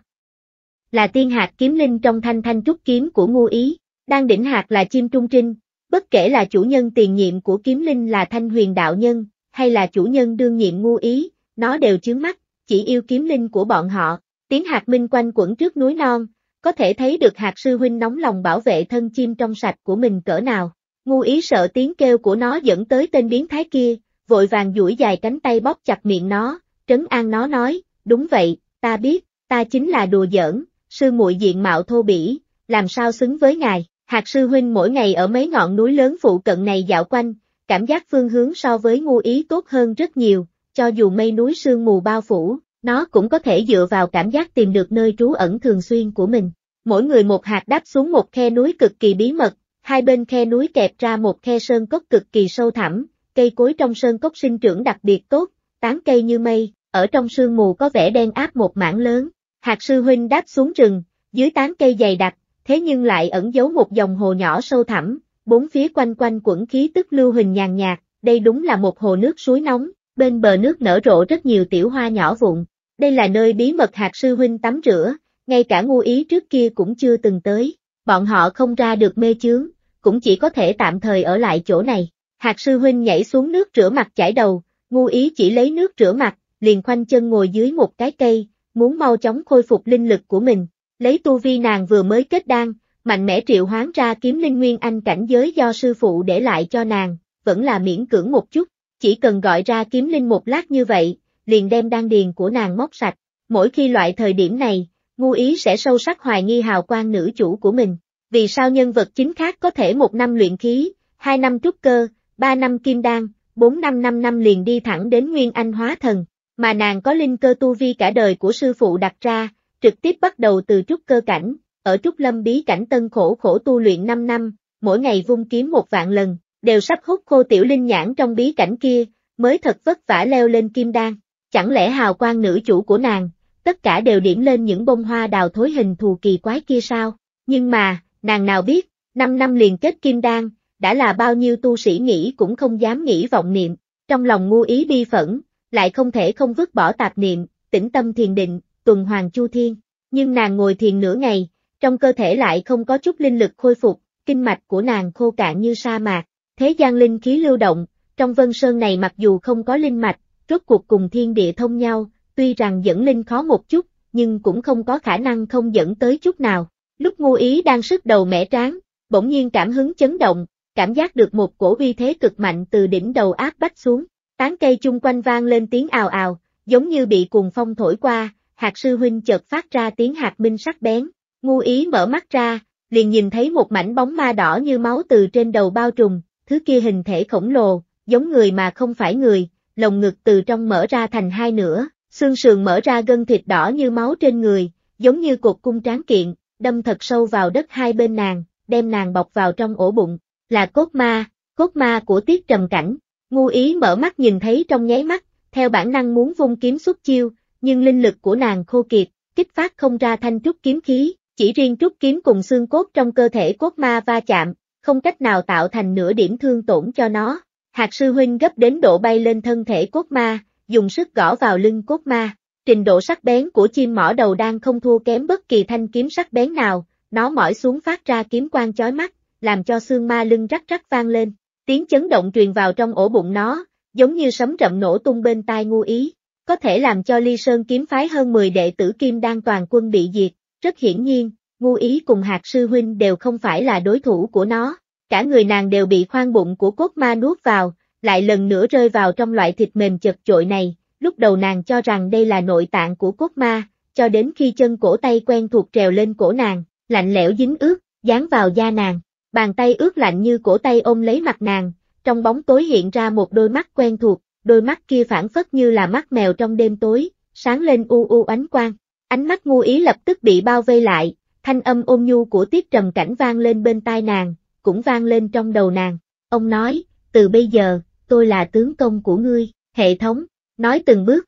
Là tiên hạt kiếm linh trong thanh thanh trúc kiếm của ngu ý, đang đỉnh hạt là chim trung trinh, bất kể là chủ nhân tiền nhiệm của kiếm linh là thanh huyền đạo nhân, hay là chủ nhân đương nhiệm ngu ý, nó đều chướng mắt, chỉ yêu kiếm linh của bọn họ, tiếng hạt minh quanh quẩn trước núi non, có thể thấy được hạt sư huynh nóng lòng bảo vệ thân chim trong sạch của mình cỡ nào. Ngu ý sợ tiếng kêu của nó dẫn tới tên biến thái kia, vội vàng duỗi dài cánh tay bóp chặt miệng nó, trấn an nó nói, đúng vậy, ta biết, ta chính là đùa giỡn, sư muội diện mạo thô bỉ, làm sao xứng với ngài, hạt sư huynh mỗi ngày ở mấy ngọn núi lớn phụ cận này dạo quanh, cảm giác phương hướng so với ngu ý tốt hơn rất nhiều, cho dù mây núi sương mù bao phủ, nó cũng có thể dựa vào cảm giác tìm được nơi trú ẩn thường xuyên của mình. Mỗi người một hạt đáp xuống một khe núi cực kỳ bí mật, hai bên khe núi kẹp ra một khe sơn cốc cực kỳ sâu thẳm, cây cối trong sơn cốc sinh trưởng đặc biệt tốt, tán cây như mây, ở trong sương mù có vẻ đen áp một mảng lớn. hạt sư huynh đáp xuống rừng, dưới tán cây dày đặc, thế nhưng lại ẩn giấu một dòng hồ nhỏ sâu thẳm, bốn phía quanh quanh quẩn khí tức lưu hình nhàn nhạt, đây đúng là một hồ nước suối nóng, bên bờ nước nở rộ rất nhiều tiểu hoa nhỏ vụn. Đây là nơi bí mật hạt sư huynh tắm rửa, ngay cả ngu ý trước kia cũng chưa từng tới, bọn họ không ra được mê chướng, cũng chỉ có thể tạm thời ở lại chỗ này. Hạc sư huynh nhảy xuống nước rửa mặt chải đầu, ngu ý chỉ lấy nước rửa mặt, liền khoanh chân ngồi dưới một cái cây, muốn mau chóng khôi phục linh lực của mình. Lấy tu vi nàng vừa mới kết đan, mạnh mẽ triệu hoán ra kiếm linh nguyên anh cảnh giới do sư phụ để lại cho nàng, vẫn là miễn cưỡng một chút, chỉ cần gọi ra kiếm linh một lát như vậy, liền đem đan điền của nàng móc sạch. Mỗi khi loại thời điểm này, ngu ý sẽ sâu sắc hoài nghi hào quang nữ chủ của mình, vì sao nhân vật chính khác có thể một năm luyện khí, hai năm trúc cơ, ba năm kim đan, bốn năm năm năm liền đi thẳng đến Nguyên Anh hóa thần, mà nàng có linh cơ tu vi cả đời của sư phụ đặt ra, trực tiếp bắt đầu từ trúc cơ cảnh, ở trúc lâm bí cảnh tân khổ khổ tu luyện 5 năm, mỗi ngày vung kiếm một vạn lần, đều sắp hút khô tiểu linh nhãn trong bí cảnh kia, mới thật vất vả leo lên kim đan. Chẳng lẽ hào quang nữ chủ của nàng, tất cả đều điểm lên những bông hoa đào thối hình thù kỳ quái kia sao? Nhưng mà, Nàng nào biết, 5 năm liền kết kim đan, đã là bao nhiêu tu sĩ nghĩ cũng không dám nghĩ vọng niệm, trong lòng ngu ý bi phẫn, lại không thể không vứt bỏ tạp niệm, tĩnh tâm thiền định, tuần hoàng chu thiên. Nhưng nàng ngồi thiền nửa ngày, trong cơ thể lại không có chút linh lực khôi phục, kinh mạch của nàng khô cạn như sa mạc, thế gian linh khí lưu động, trong vân sơn này mặc dù không có linh mạch, rốt cuộc cùng thiên địa thông nhau, tuy rằng dẫn linh khó một chút, nhưng cũng không có khả năng không dẫn tới chút nào. Lúc ngu ý đang sức đầu mẻ tráng, bỗng nhiên cảm hứng chấn động, cảm giác được một cổ vi thế cực mạnh từ đỉnh đầu áp bách xuống, tán cây chung quanh vang lên tiếng ào ào, giống như bị cuồng phong thổi qua, hạt sư huynh chợt phát ra tiếng hạt minh sắc bén, ngu ý mở mắt ra, liền nhìn thấy một mảnh bóng ma đỏ như máu từ trên đầu bao trùm, thứ kia hình thể khổng lồ, giống người mà không phải người, lồng ngực từ trong mở ra thành hai nửa, xương sườn mở ra gân thịt đỏ như máu trên người, giống như cột cung tráng kiện, đâm thật sâu vào đất hai bên nàng, đem nàng bọc vào trong ổ bụng, là cốt ma, cốt ma của tiết trầm cảnh. Ngu ý mở mắt nhìn thấy trong nháy mắt, theo bản năng muốn vung kiếm xuất chiêu, nhưng linh lực của nàng khô kiệt, kích phát không ra thanh trúc kiếm khí, chỉ riêng trúc kiếm cùng xương cốt trong cơ thể cốt ma va chạm, không cách nào tạo thành nửa điểm thương tổn cho nó. Hạc sư huynh gấp đến độ bay lên thân thể cốt ma, dùng sức gõ vào lưng cốt ma trình độ sắc bén của chim mỏ đầu đang không thua kém bất kỳ thanh kiếm sắc bén nào, nó mỏi xuống phát ra kiếm quang chói mắt, làm cho xương ma lưng rắc rắc vang lên, tiếng chấn động truyền vào trong ổ bụng nó, giống như sấm rậm nổ tung bên tai ngu ý, có thể làm cho ly sơn kiếm phái hơn 10 đệ tử kim đang toàn quân bị diệt, rất hiển nhiên, ngu ý cùng hạt sư huynh đều không phải là đối thủ của nó, cả người nàng đều bị khoan bụng của cốt ma nuốt vào, lại lần nữa rơi vào trong loại thịt mềm chật chội này, lúc đầu nàng cho rằng đây là nội tạng của cốt ma, cho đến khi chân cổ tay quen thuộc trèo lên cổ nàng, lạnh lẽo dính ướt, dán vào da nàng, bàn tay ướt lạnh như cổ tay ôm lấy mặt nàng, trong bóng tối hiện ra một đôi mắt quen thuộc, đôi mắt kia phản phất như là mắt mèo trong đêm tối, sáng lên u u ánh quang, ánh mắt ngu ý lập tức bị bao vây lại, thanh âm ôm nhu của tiết trầm cảnh vang lên bên tai nàng, cũng vang lên trong đầu nàng, ông nói, từ bây giờ, tôi là tướng công của ngươi, hệ thống nói từng bước.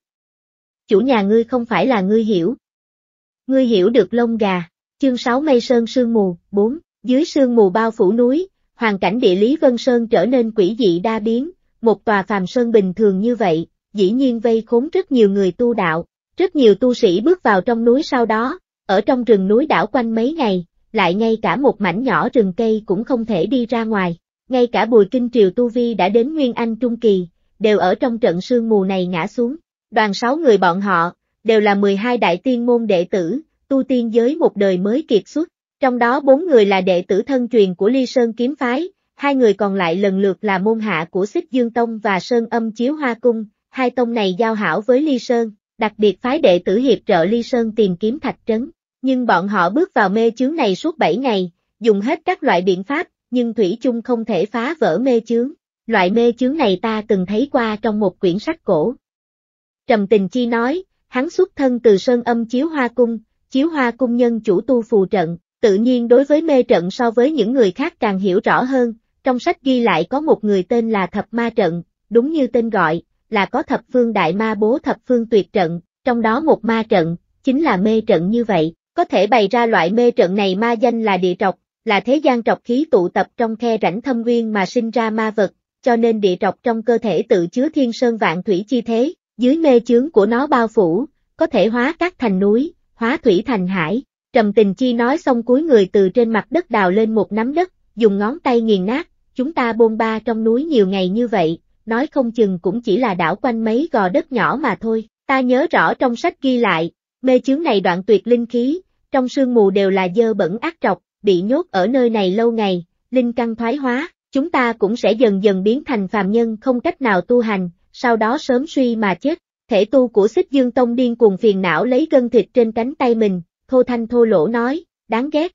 Chủ nhà ngươi không phải là ngươi hiểu. Ngươi hiểu được lông gà, chương 6 mây sơn sương mù, 4, dưới sương mù bao phủ núi, hoàn cảnh địa lý Vân Sơn trở nên quỷ dị đa biến, một tòa phàm sơn bình thường như vậy, dĩ nhiên vây khốn rất nhiều người tu đạo, rất nhiều tu sĩ bước vào trong núi sau đó, ở trong rừng núi đảo quanh mấy ngày, lại ngay cả một mảnh nhỏ rừng cây cũng không thể đi ra ngoài, ngay cả bùi kinh triều tu vi đã đến Nguyên Anh Trung Kỳ, đều ở trong trận sương mù này ngã xuống. Đoàn sáu người bọn họ, đều là 12 đại tiên môn đệ tử, tu tiên giới một đời mới kiệt xuất, trong đó bốn người là đệ tử thân truyền của Ly Sơn Kiếm Phái, hai người còn lại lần lượt là môn hạ của Xích Dương Tông và Sơn Âm Chiếu Hoa Cung, hai tông này giao hảo với Ly Sơn, đặc biệt phái đệ tử hiệp trợ Ly Sơn tìm kiếm thạch trấn, nhưng bọn họ bước vào mê chướng này suốt 7 ngày, dùng hết các loại biện pháp, nhưng Thủy chung không thể phá vỡ mê chướng loại mê chướng này ta từng thấy qua trong một quyển sách cổ. Trầm Tình Chi nói, hắn xuất thân từ Sơn Âm Chiếu Hoa Cung, Chiếu Hoa Cung nhân chủ tu phù trận, tự nhiên đối với mê trận so với những người khác càng hiểu rõ hơn, trong sách ghi lại có một người tên là Thập Ma Trận, đúng như tên gọi, là có thập phương đại ma bố thập phương tuyệt trận, trong đó một ma trận, chính là mê trận như vậy, có thể bày ra loại mê trận này ma danh là địa trọc, là thế gian trọc khí tụ tập trong khe rãnh thâm nguyên mà sinh ra ma vật, cho nên địa trọc trong cơ thể tự chứa thiên sơn vạn thủy chi thế, dưới mê chướng của nó bao phủ, có thể hóa các thành núi, hóa thủy thành hải. Trầm tình chi nói xong cuối người từ trên mặt đất đào lên một nắm đất, dùng ngón tay nghiền nát, chúng ta bôn ba trong núi nhiều ngày như vậy, nói không chừng cũng chỉ là đảo quanh mấy gò đất nhỏ mà thôi. Ta nhớ rõ trong sách ghi lại, mê chướng này đoạn tuyệt linh khí, trong sương mù đều là dơ bẩn ác trọc, bị nhốt ở nơi này lâu ngày, linh căn thoái hóa, Chúng ta cũng sẽ dần dần biến thành phàm nhân không cách nào tu hành, sau đó sớm suy mà chết. Thể tu của xích dương tông điên cuồng phiền não lấy gân thịt trên cánh tay mình, thô thanh thô lỗ nói, đáng ghét.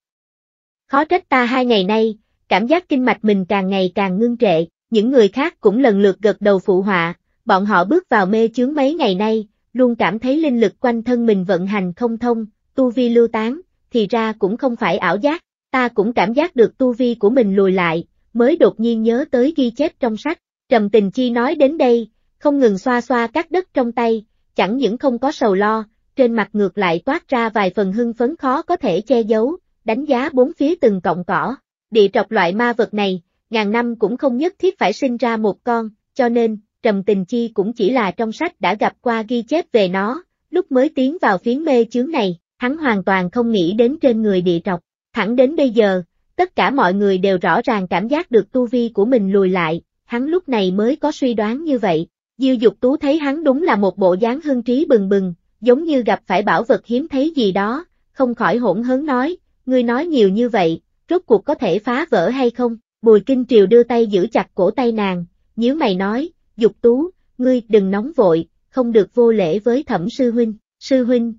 Khó trách ta hai ngày nay, cảm giác kinh mạch mình càng ngày càng ngưng trệ, những người khác cũng lần lượt gật đầu phụ họa, bọn họ bước vào mê chướng mấy ngày nay, luôn cảm thấy linh lực quanh thân mình vận hành không thông, tu vi lưu tán, thì ra cũng không phải ảo giác, ta cũng cảm giác được tu vi của mình lùi lại, mới đột nhiên nhớ tới ghi chép trong sách. Trầm tình chi nói đến đây, không ngừng xoa xoa các đất trong tay, chẳng những không có sầu lo, trên mặt ngược lại toát ra vài phần hưng phấn khó có thể che giấu, đánh giá bốn phía từng cọng cỏ. Địa trọc loại ma vật này, ngàn năm cũng không nhất thiết phải sinh ra một con, cho nên, Trầm Tình Chi cũng chỉ là trong sách đã gặp qua ghi chép về nó, lúc mới tiến vào phiến mê chướng này, hắn hoàn toàn không nghĩ đến trên người địa trọc. Thẳng đến bây giờ, Tất cả mọi người đều rõ ràng cảm giác được tu vi của mình lùi lại, hắn lúc này mới có suy đoán như vậy. Diêu dục tú thấy hắn đúng là một bộ dáng hưng trí bừng bừng, giống như gặp phải bảo vật hiếm thấy gì đó, không khỏi hỗn hớn nói, ngươi nói nhiều như vậy, rốt cuộc có thể phá vỡ hay không? Bùi Kinh Triều đưa tay giữ chặt cổ tay nàng, nhíu mày nói, dục tú, ngươi đừng nóng vội, không được vô lễ với thẩm sư huynh, sư huynh.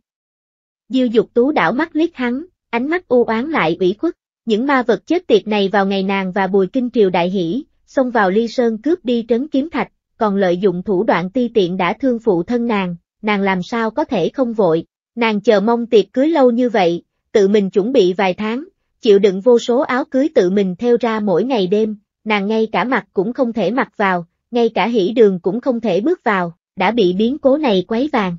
Diêu dục tú đảo mắt liếc hắn, ánh mắt u oán lại ủy khuất, những ma vật chết tiệt này vào ngày nàng và Bùi Kinh Triều đại hỷ, xông vào ly sơn cướp đi trấn kiếm thạch, còn lợi dụng thủ đoạn ti tiện đã thương phụ thân nàng, nàng làm sao có thể không vội, nàng chờ mong tiệc cưới lâu như vậy, tự mình chuẩn bị vài tháng, chịu đựng vô số áo cưới tự mình theo ra mỗi ngày đêm, nàng ngay cả mặt cũng không thể mặc vào, ngay cả hỉ đường cũng không thể bước vào, đã bị biến cố này quấy vàng.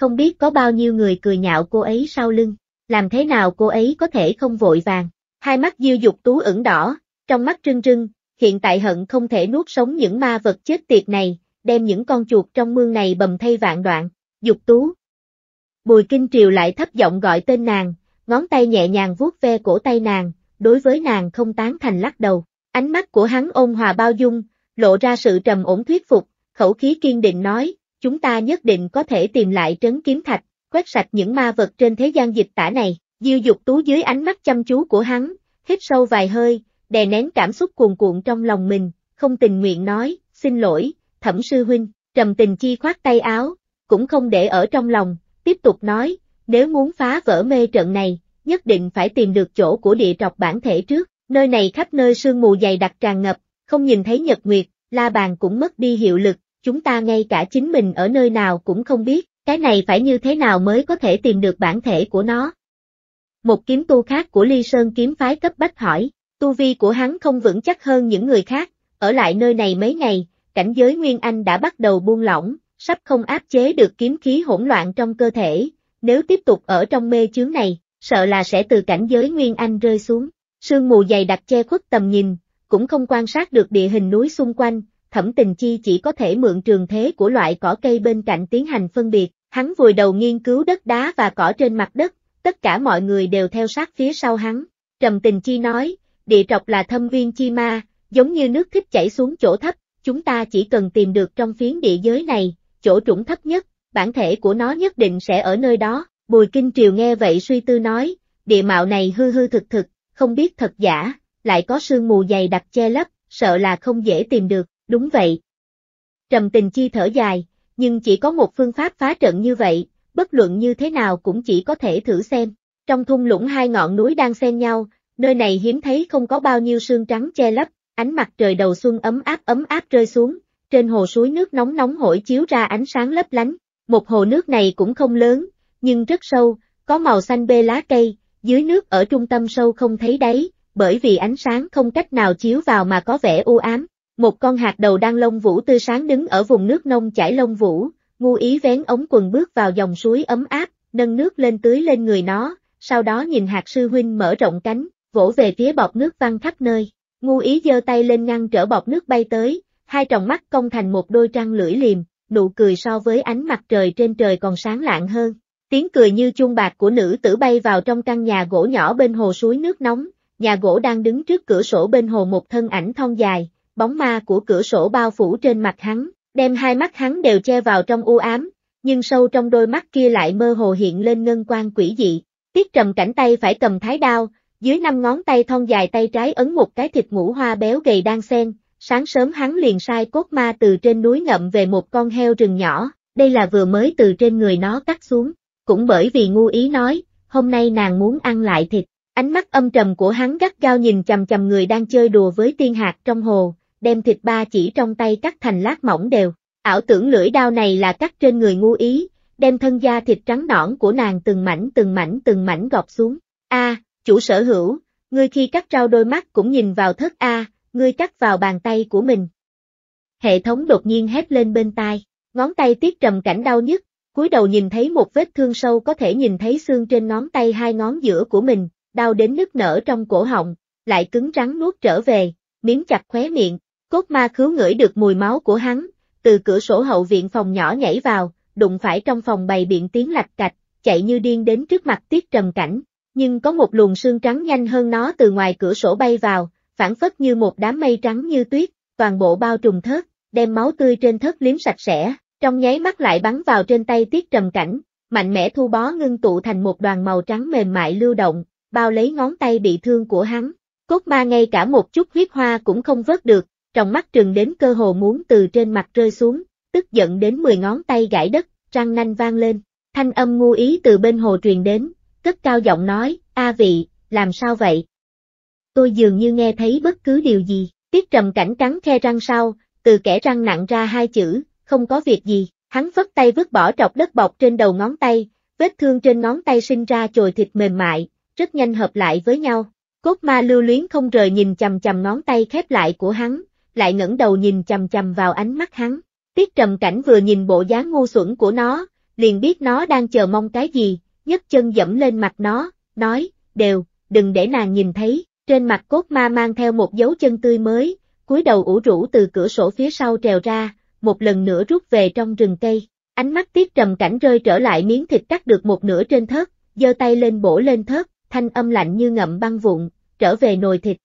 Không biết có bao nhiêu người cười nhạo cô ấy sau lưng làm thế nào cô ấy có thể không vội vàng. Hai mắt Diêu Dục Tú ửng đỏ, trong mắt trưng trưng, hiện tại hận không thể nuốt sống những ma vật chết tiệt này, đem những con chuột trong mương này bầm thay vạn đoạn. Dục Tú. Bùi Kinh Triều lại thấp giọng gọi tên nàng, ngón tay nhẹ nhàng vuốt ve cổ tay nàng, đối với nàng không tán thành lắc đầu. Ánh mắt của hắn ôn hòa bao dung, lộ ra sự trầm ổn thuyết phục, khẩu khí kiên định nói, chúng ta nhất định có thể tìm lại trấn kiếm thạch, quét sạch những ma vật trên thế gian dịch tả này, diêu dục tú dưới ánh mắt chăm chú của hắn, hít sâu vài hơi, đè nén cảm xúc cuồn cuộn trong lòng mình, không tình nguyện nói, xin lỗi, thẩm sư huynh, trầm tình chi khoát tay áo, cũng không để ở trong lòng, tiếp tục nói, nếu muốn phá vỡ mê trận này, nhất định phải tìm được chỗ của địa trọc bản thể trước, nơi này khắp nơi sương mù dày đặc tràn ngập, không nhìn thấy nhật nguyệt, la bàn cũng mất đi hiệu lực, chúng ta ngay cả chính mình ở nơi nào cũng không biết, cái này phải như thế nào mới có thể tìm được bản thể của nó? Một kiếm tu khác của Ly Sơn kiếm phái cấp bách hỏi, tu vi của hắn không vững chắc hơn những người khác, ở lại nơi này mấy ngày, cảnh giới Nguyên Anh đã bắt đầu buông lỏng, sắp không áp chế được kiếm khí hỗn loạn trong cơ thể, nếu tiếp tục ở trong mê chướng này, sợ là sẽ từ cảnh giới Nguyên Anh rơi xuống. Sương mù dày đặc che khuất tầm nhìn, cũng không quan sát được địa hình núi xung quanh, thẩm tình chi chỉ có thể mượn trường thế của loại cỏ cây bên cạnh tiến hành phân biệt, Hắn vùi đầu nghiên cứu đất đá và cỏ trên mặt đất, tất cả mọi người đều theo sát phía sau hắn. Trầm tình chi nói, địa trọc là thâm viên chi ma, giống như nước thích chảy xuống chỗ thấp, chúng ta chỉ cần tìm được trong phiến địa giới này, chỗ trũng thấp nhất, bản thể của nó nhất định sẽ ở nơi đó. Bùi Kinh Triều nghe vậy suy tư nói, địa mạo này hư hư thực thực, không biết thật giả, lại có sương mù dày đặc che lấp, sợ là không dễ tìm được, đúng vậy. Trầm tình chi thở dài, nhưng chỉ có một phương pháp phá trận như vậy, bất luận như thế nào cũng chỉ có thể thử xem. Trong thung lũng hai ngọn núi đang xen nhau, nơi này hiếm thấy không có bao nhiêu sương trắng che lấp, ánh mặt trời đầu xuân ấm áp ấm áp rơi xuống, trên hồ suối nước nóng nóng hổi chiếu ra ánh sáng lấp lánh. Một hồ nước này cũng không lớn, nhưng rất sâu, có màu xanh bê lá cây, dưới nước ở trung tâm sâu không thấy đáy, bởi vì ánh sáng không cách nào chiếu vào mà có vẻ u ám. Một con hạt đầu đang lông vũ tươi sáng đứng ở vùng nước nông chảy lông vũ, ngu ý vén ống quần bước vào dòng suối ấm áp, nâng nước lên tưới lên người nó, sau đó nhìn hạt sư huynh mở rộng cánh, vỗ về phía bọt nước văng khắp nơi. Ngu ý giơ tay lên ngăn trở bọt nước bay tới, hai tròng mắt công thành một đôi trăng lưỡi liềm, nụ cười so với ánh mặt trời trên trời còn sáng lạng hơn. Tiếng cười như chuông bạc của nữ tử bay vào trong căn nhà gỗ nhỏ bên hồ suối nước nóng, nhà gỗ đang đứng trước cửa sổ bên hồ một thân ảnh thon dài, bóng ma của cửa sổ bao phủ trên mặt hắn, đem hai mắt hắn đều che vào trong u ám, nhưng sâu trong đôi mắt kia lại mơ hồ hiện lên ngân quan quỷ dị. Tiết trầm cảnh tay phải cầm thái đao, dưới năm ngón tay thon dài tay trái ấn một cái thịt ngũ hoa béo gầy đang sen, sáng sớm hắn liền sai cốt ma từ trên núi ngậm về một con heo rừng nhỏ, đây là vừa mới từ trên người nó cắt xuống, cũng bởi vì ngu ý nói, hôm nay nàng muốn ăn lại thịt, ánh mắt âm trầm của hắn gắt gao nhìn chầm chầm người đang chơi đùa với tiên hạt trong hồ, đem thịt ba chỉ trong tay cắt thành lát mỏng đều. Ảo tưởng lưỡi đao này là cắt trên người ngu ý, đem thân da thịt trắng nõn của nàng từng mảnh từng mảnh từng mảnh gọt xuống. A, chủ sở hữu, ngươi khi cắt rau đôi mắt cũng nhìn vào thất A, à, ngươi cắt vào bàn tay của mình. Hệ thống đột nhiên hét lên bên tai, ngón tay tiết trầm cảnh đau nhất, cúi đầu nhìn thấy một vết thương sâu có thể nhìn thấy xương trên ngón tay hai ngón giữa của mình, đau đến nứt nở trong cổ họng, lại cứng rắn nuốt trở về, miếng chặt khóe miệng, Cốt ma khứu ngửi được mùi máu của hắn, từ cửa sổ hậu viện phòng nhỏ nhảy vào, đụng phải trong phòng bày biện tiếng lạch cạch, chạy như điên đến trước mặt tiết trầm cảnh. Nhưng có một luồng sương trắng nhanh hơn nó từ ngoài cửa sổ bay vào, phản phất như một đám mây trắng như tuyết, toàn bộ bao trùm thớt, đem máu tươi trên thớt liếm sạch sẽ, trong nháy mắt lại bắn vào trên tay tiết trầm cảnh, mạnh mẽ thu bó ngưng tụ thành một đoàn màu trắng mềm mại lưu động, bao lấy ngón tay bị thương của hắn. Cốt ma ngay cả một chút huyết hoa cũng không vớt được, trong mắt trừng đến cơ hồ muốn từ trên mặt rơi xuống, tức giận đến 10 ngón tay gãi đất, răng nanh vang lên. Thanh âm ngu ý từ bên hồ truyền đến, cất cao giọng nói, a vị, làm sao vậy? Tôi dường như nghe thấy bất cứ điều gì, tiết trầm cảnh trắng khe răng sau, từ kẻ răng nặng ra hai chữ, không có việc gì, hắn vất tay vứt bỏ trọc đất bọc trên đầu ngón tay, vết thương trên ngón tay sinh ra chồi thịt mềm mại, rất nhanh hợp lại với nhau. Cốt ma lưu luyến không rời nhìn chầm chầm ngón tay khép lại của hắn, lại ngẩng đầu nhìn chầm chầm vào ánh mắt hắn. Tiết trầm cảnh vừa nhìn bộ dáng ngu xuẩn của nó, liền biết nó đang chờ mong cái gì, nhấc chân dẫm lên mặt nó, nói, đều, đừng để nàng nhìn thấy, trên mặt cốt ma mang theo một dấu chân tươi mới, cúi đầu ủ rũ từ cửa sổ phía sau trèo ra, một lần nữa rút về trong rừng cây. Ánh mắt tiết trầm cảnh rơi trở lại miếng thịt cắt được một nửa trên thớt, giơ tay lên bổ lên thớt, thanh âm lạnh như ngậm băng vụn, trở về nồi thịt,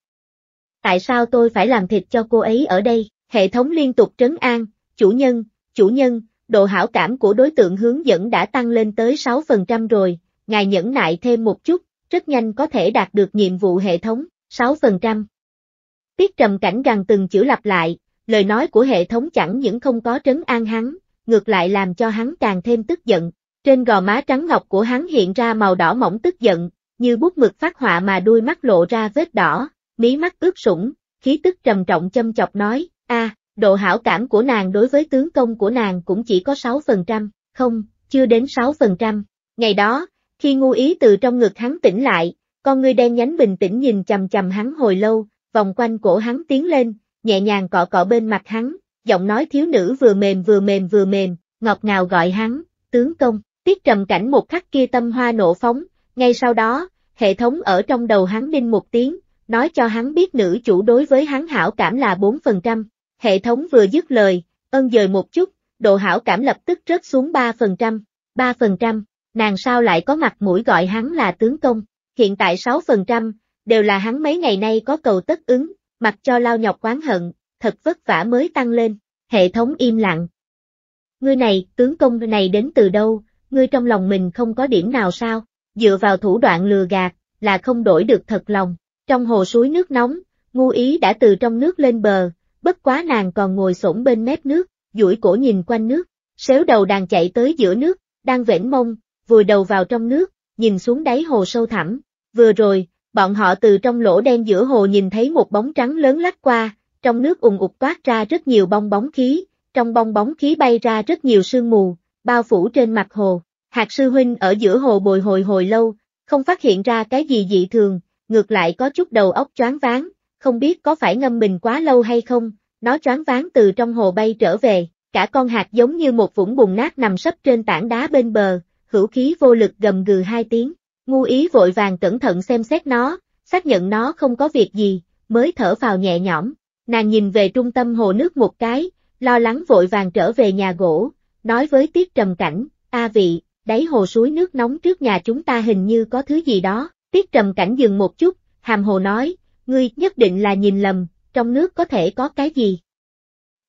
tại sao tôi phải làm thịt cho cô ấy ở đây? Hệ thống liên tục trấn an, chủ nhân, chủ nhân, độ hảo cảm của đối tượng hướng dẫn đã tăng lên tới 6% rồi, ngài nhẫn nại thêm một chút, rất nhanh có thể đạt được nhiệm vụ hệ thống, 6%. Tiết trầm cảnh gần từng chữ lặp lại, lời nói của hệ thống chẳng những không có trấn an hắn, ngược lại làm cho hắn càng thêm tức giận. Trên gò má trắng ngọc của hắn hiện ra màu đỏ mỏng tức giận, như bút mực phát họa mà đuôi mắt lộ ra vết đỏ, mí mắt ướt sũng, khí tức trầm trọng châm chọc nói, a, độ hảo cảm của nàng đối với tướng công của nàng cũng chỉ có 6%, không, chưa đến 6%. Ngày đó, khi ngu ý từ trong ngực hắn tỉnh lại, con ngươi đen nhánh bình tĩnh nhìn chầm chầm hắn hồi lâu, vòng quanh cổ hắn tiến lên, nhẹ nhàng cọ cọ bên mặt hắn, giọng nói thiếu nữ vừa mềm vừa mềm vừa mềm, ngọt ngào gọi hắn, tướng công, tiết trầm cảnh một khắc kia tâm hoa nổ phóng, ngay sau đó, hệ thống ở trong đầu hắn đinh một tiếng, nói cho hắn biết nữ chủ đối với hắn hảo cảm là 4%. Hệ thống vừa dứt lời, ân dời một chút, độ hảo cảm lập tức rớt xuống 3%, 3%, nàng sao lại có mặt mũi gọi hắn là tướng công, hiện tại 6%, đều là hắn mấy ngày nay có cầu tất ứng, mặc cho lao nhọc quán hận, thật vất vả mới tăng lên, hệ thống im lặng. Ngươi này, tướng công này đến từ đâu, ngươi trong lòng mình không có điểm nào sao, dựa vào thủ đoạn lừa gạt, là không đổi được thật lòng, trong hồ suối nước nóng, ngu ý đã từ trong nước lên bờ, bất quá nàng còn ngồi sổn bên mép nước, duỗi cổ nhìn quanh nước, xéo đầu đàn chạy tới giữa nước, đang vểnh mông, vùi đầu vào trong nước, nhìn xuống đáy hồ sâu thẳm, vừa rồi, bọn họ từ trong lỗ đen giữa hồ nhìn thấy một bóng trắng lớn lách qua, trong nước ùng ụt toát ra rất nhiều bong bóng khí, trong bong bóng khí bay ra rất nhiều sương mù, bao phủ trên mặt hồ. hạt sư huynh ở giữa hồ bồi hồi hồi lâu, không phát hiện ra cái gì dị thường, ngược lại có chút đầu óc choáng váng, không biết có phải ngâm mình quá lâu hay không, nó choáng váng từ trong hồ bay trở về, cả con hạt giống như một vũng bùn nát nằm sấp trên tảng đá bên bờ, hữu khí vô lực gầm gừ hai tiếng, ngu ý vội vàng cẩn thận xem xét nó, xác nhận nó không có việc gì, mới thở vào nhẹ nhõm, nàng nhìn về trung tâm hồ nước một cái, lo lắng vội vàng trở về nhà gỗ, nói với tiết trầm cảnh, a vị, đáy hồ suối nước nóng trước nhà chúng ta hình như có thứ gì đó, Tiết trầm cảnh dừng một chút, hàm hồ nói, ngươi nhất định là nhìn lầm, trong nước có thể có cái gì.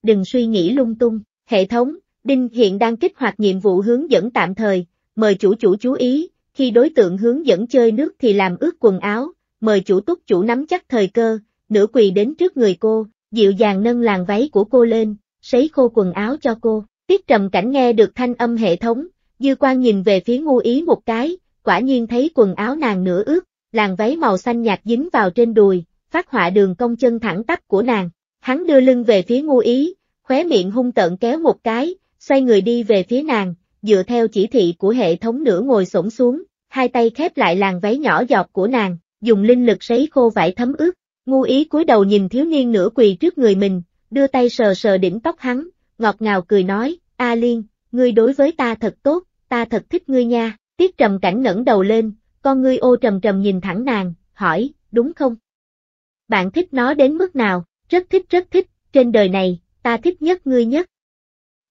Đừng suy nghĩ lung tung, hệ thống, Đinh hiện đang kích hoạt nhiệm vụ hướng dẫn tạm thời, mời chủ chủ chú ý, khi đối tượng hướng dẫn chơi nước thì làm ướt quần áo, mời chủ túc chủ nắm chắc thời cơ, nửa quỳ đến trước người cô, dịu dàng nâng làn váy của cô lên, sấy khô quần áo cho cô. Tiết trầm cảnh nghe được thanh âm hệ thống, dư quan nhìn về phía ngu ý một cái, quả nhiên thấy quần áo nàng nửa ướt, làn váy màu xanh nhạt dính vào trên đùi, phát họa đường cong chân thẳng tắp của nàng. Hắn đưa lưng về phía ngu ý, khóe miệng hung tợn kéo một cái, xoay người đi về phía nàng, dựa theo chỉ thị của hệ thống nửa ngồi xổm xuống, hai tay khép lại làn váy nhỏ giọt của nàng, dùng linh lực sấy khô vải thấm ướt. Ngu ý cúi đầu nhìn thiếu niên nửa quỳ trước người mình, đưa tay sờ sờ đỉnh tóc hắn, ngọt ngào cười nói, A Liên, ngươi đối với ta thật tốt, ta thật thích ngươi nha. Tiết trầm cảnh ngẩng đầu lên, con ngươi ô trầm trầm nhìn thẳng nàng, hỏi, đúng không? Bạn thích nó đến mức nào? Rất thích rất thích, trên đời này, ta thích nhất ngươi nhất.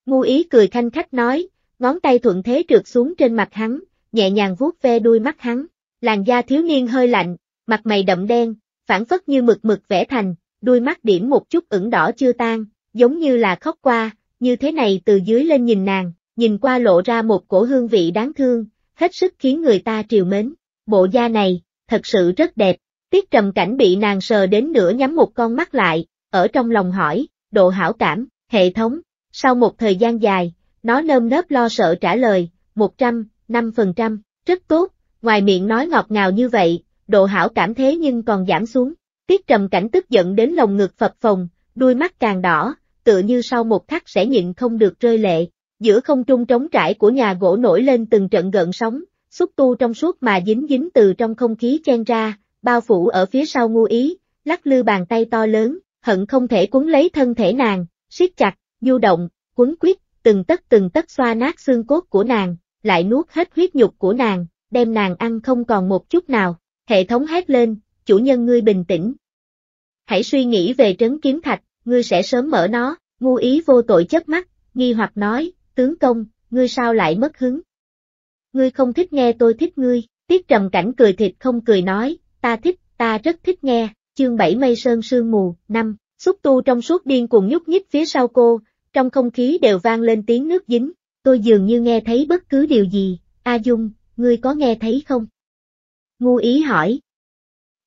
Ngu ý cười khanh khách nói, ngón tay thuận thế trượt xuống trên mặt hắn, nhẹ nhàng vuốt ve đuôi mắt hắn. Làn da thiếu niên hơi lạnh, mặt mày đậm đen, phản phất như mực mực vẽ thành, đuôi mắt điểm một chút ửng đỏ chưa tan, giống như là khóc qua, như thế này từ dưới lên nhìn nàng, nhìn qua lộ ra một cổ hương vị đáng thương, hết sức khiến người ta triều mến. Bộ da này, thật sự rất đẹp, tiết trầm cảnh bị nàng sờ đến nửa nhắm một con mắt lại, ở trong lòng hỏi, độ hảo cảm, hệ thống, sau một thời gian dài, nó nơm nớp lo sợ trả lời, 100, 5%, rất tốt, ngoài miệng nói ngọt ngào như vậy, độ hảo cảm thế nhưng còn giảm xuống. Tiết trầm cảnh tức giận đến lồng ngực phập phồng, đuôi mắt càng đỏ, tựa như sau một khắc sẽ nhịn không được rơi lệ. Giữa không trung trống trải của nhà gỗ nổi lên từng trận gợn sóng, xúc tu trong suốt mà dính dính từ trong không khí chen ra, bao phủ ở phía sau ngu ý, lắc lư bàn tay to lớn, hận không thể cuốn lấy thân thể nàng, siết chặt, du động, cuốn quýt, từng tấc từng tấc xoa nát xương cốt của nàng, lại nuốt hết huyết nhục của nàng, đem nàng ăn không còn một chút nào. Hệ thống hét lên, chủ nhân ngươi bình tĩnh. Hãy suy nghĩ về trấn kiếm thạch, ngươi sẽ sớm mở nó, ngu ý vô tội chớp mắt, nghi hoặc nói, tướng công, ngươi sao lại mất hứng? Ngươi không thích nghe tôi thích ngươi, tiết trầm cảnh cười thịt không cười nói, ta thích, ta rất thích nghe, chương bảy mây sơn sương mù, năm, xúc tu trong suốt điên cuồng nhúc nhích phía sau cô, trong không khí đều vang lên tiếng nước dính, tôi dường như nghe thấy bất cứ điều gì, A Dung, ngươi có nghe thấy không? Ngu ý hỏi.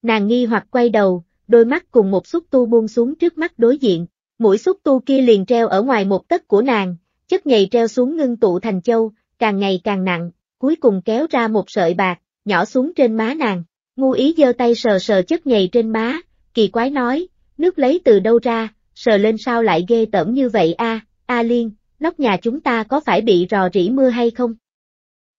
Nàng nghi hoặc quay đầu, đôi mắt cùng một xúc tu buông xuống trước mắt đối diện, mũi xúc tu kia liền treo ở ngoài một tấc của nàng, chất nhầy treo xuống ngưng tụ thành châu, càng ngày càng nặng, cuối cùng kéo ra một sợi bạc, nhỏ xuống trên má nàng. Ngu ý giơ tay sờ sờ chất nhầy trên má, kỳ quái nói, nước lấy từ đâu ra, sờ lên sao lại ghê tởm như vậy a, a liên, nóc nhà chúng ta có phải bị rò rỉ mưa hay không?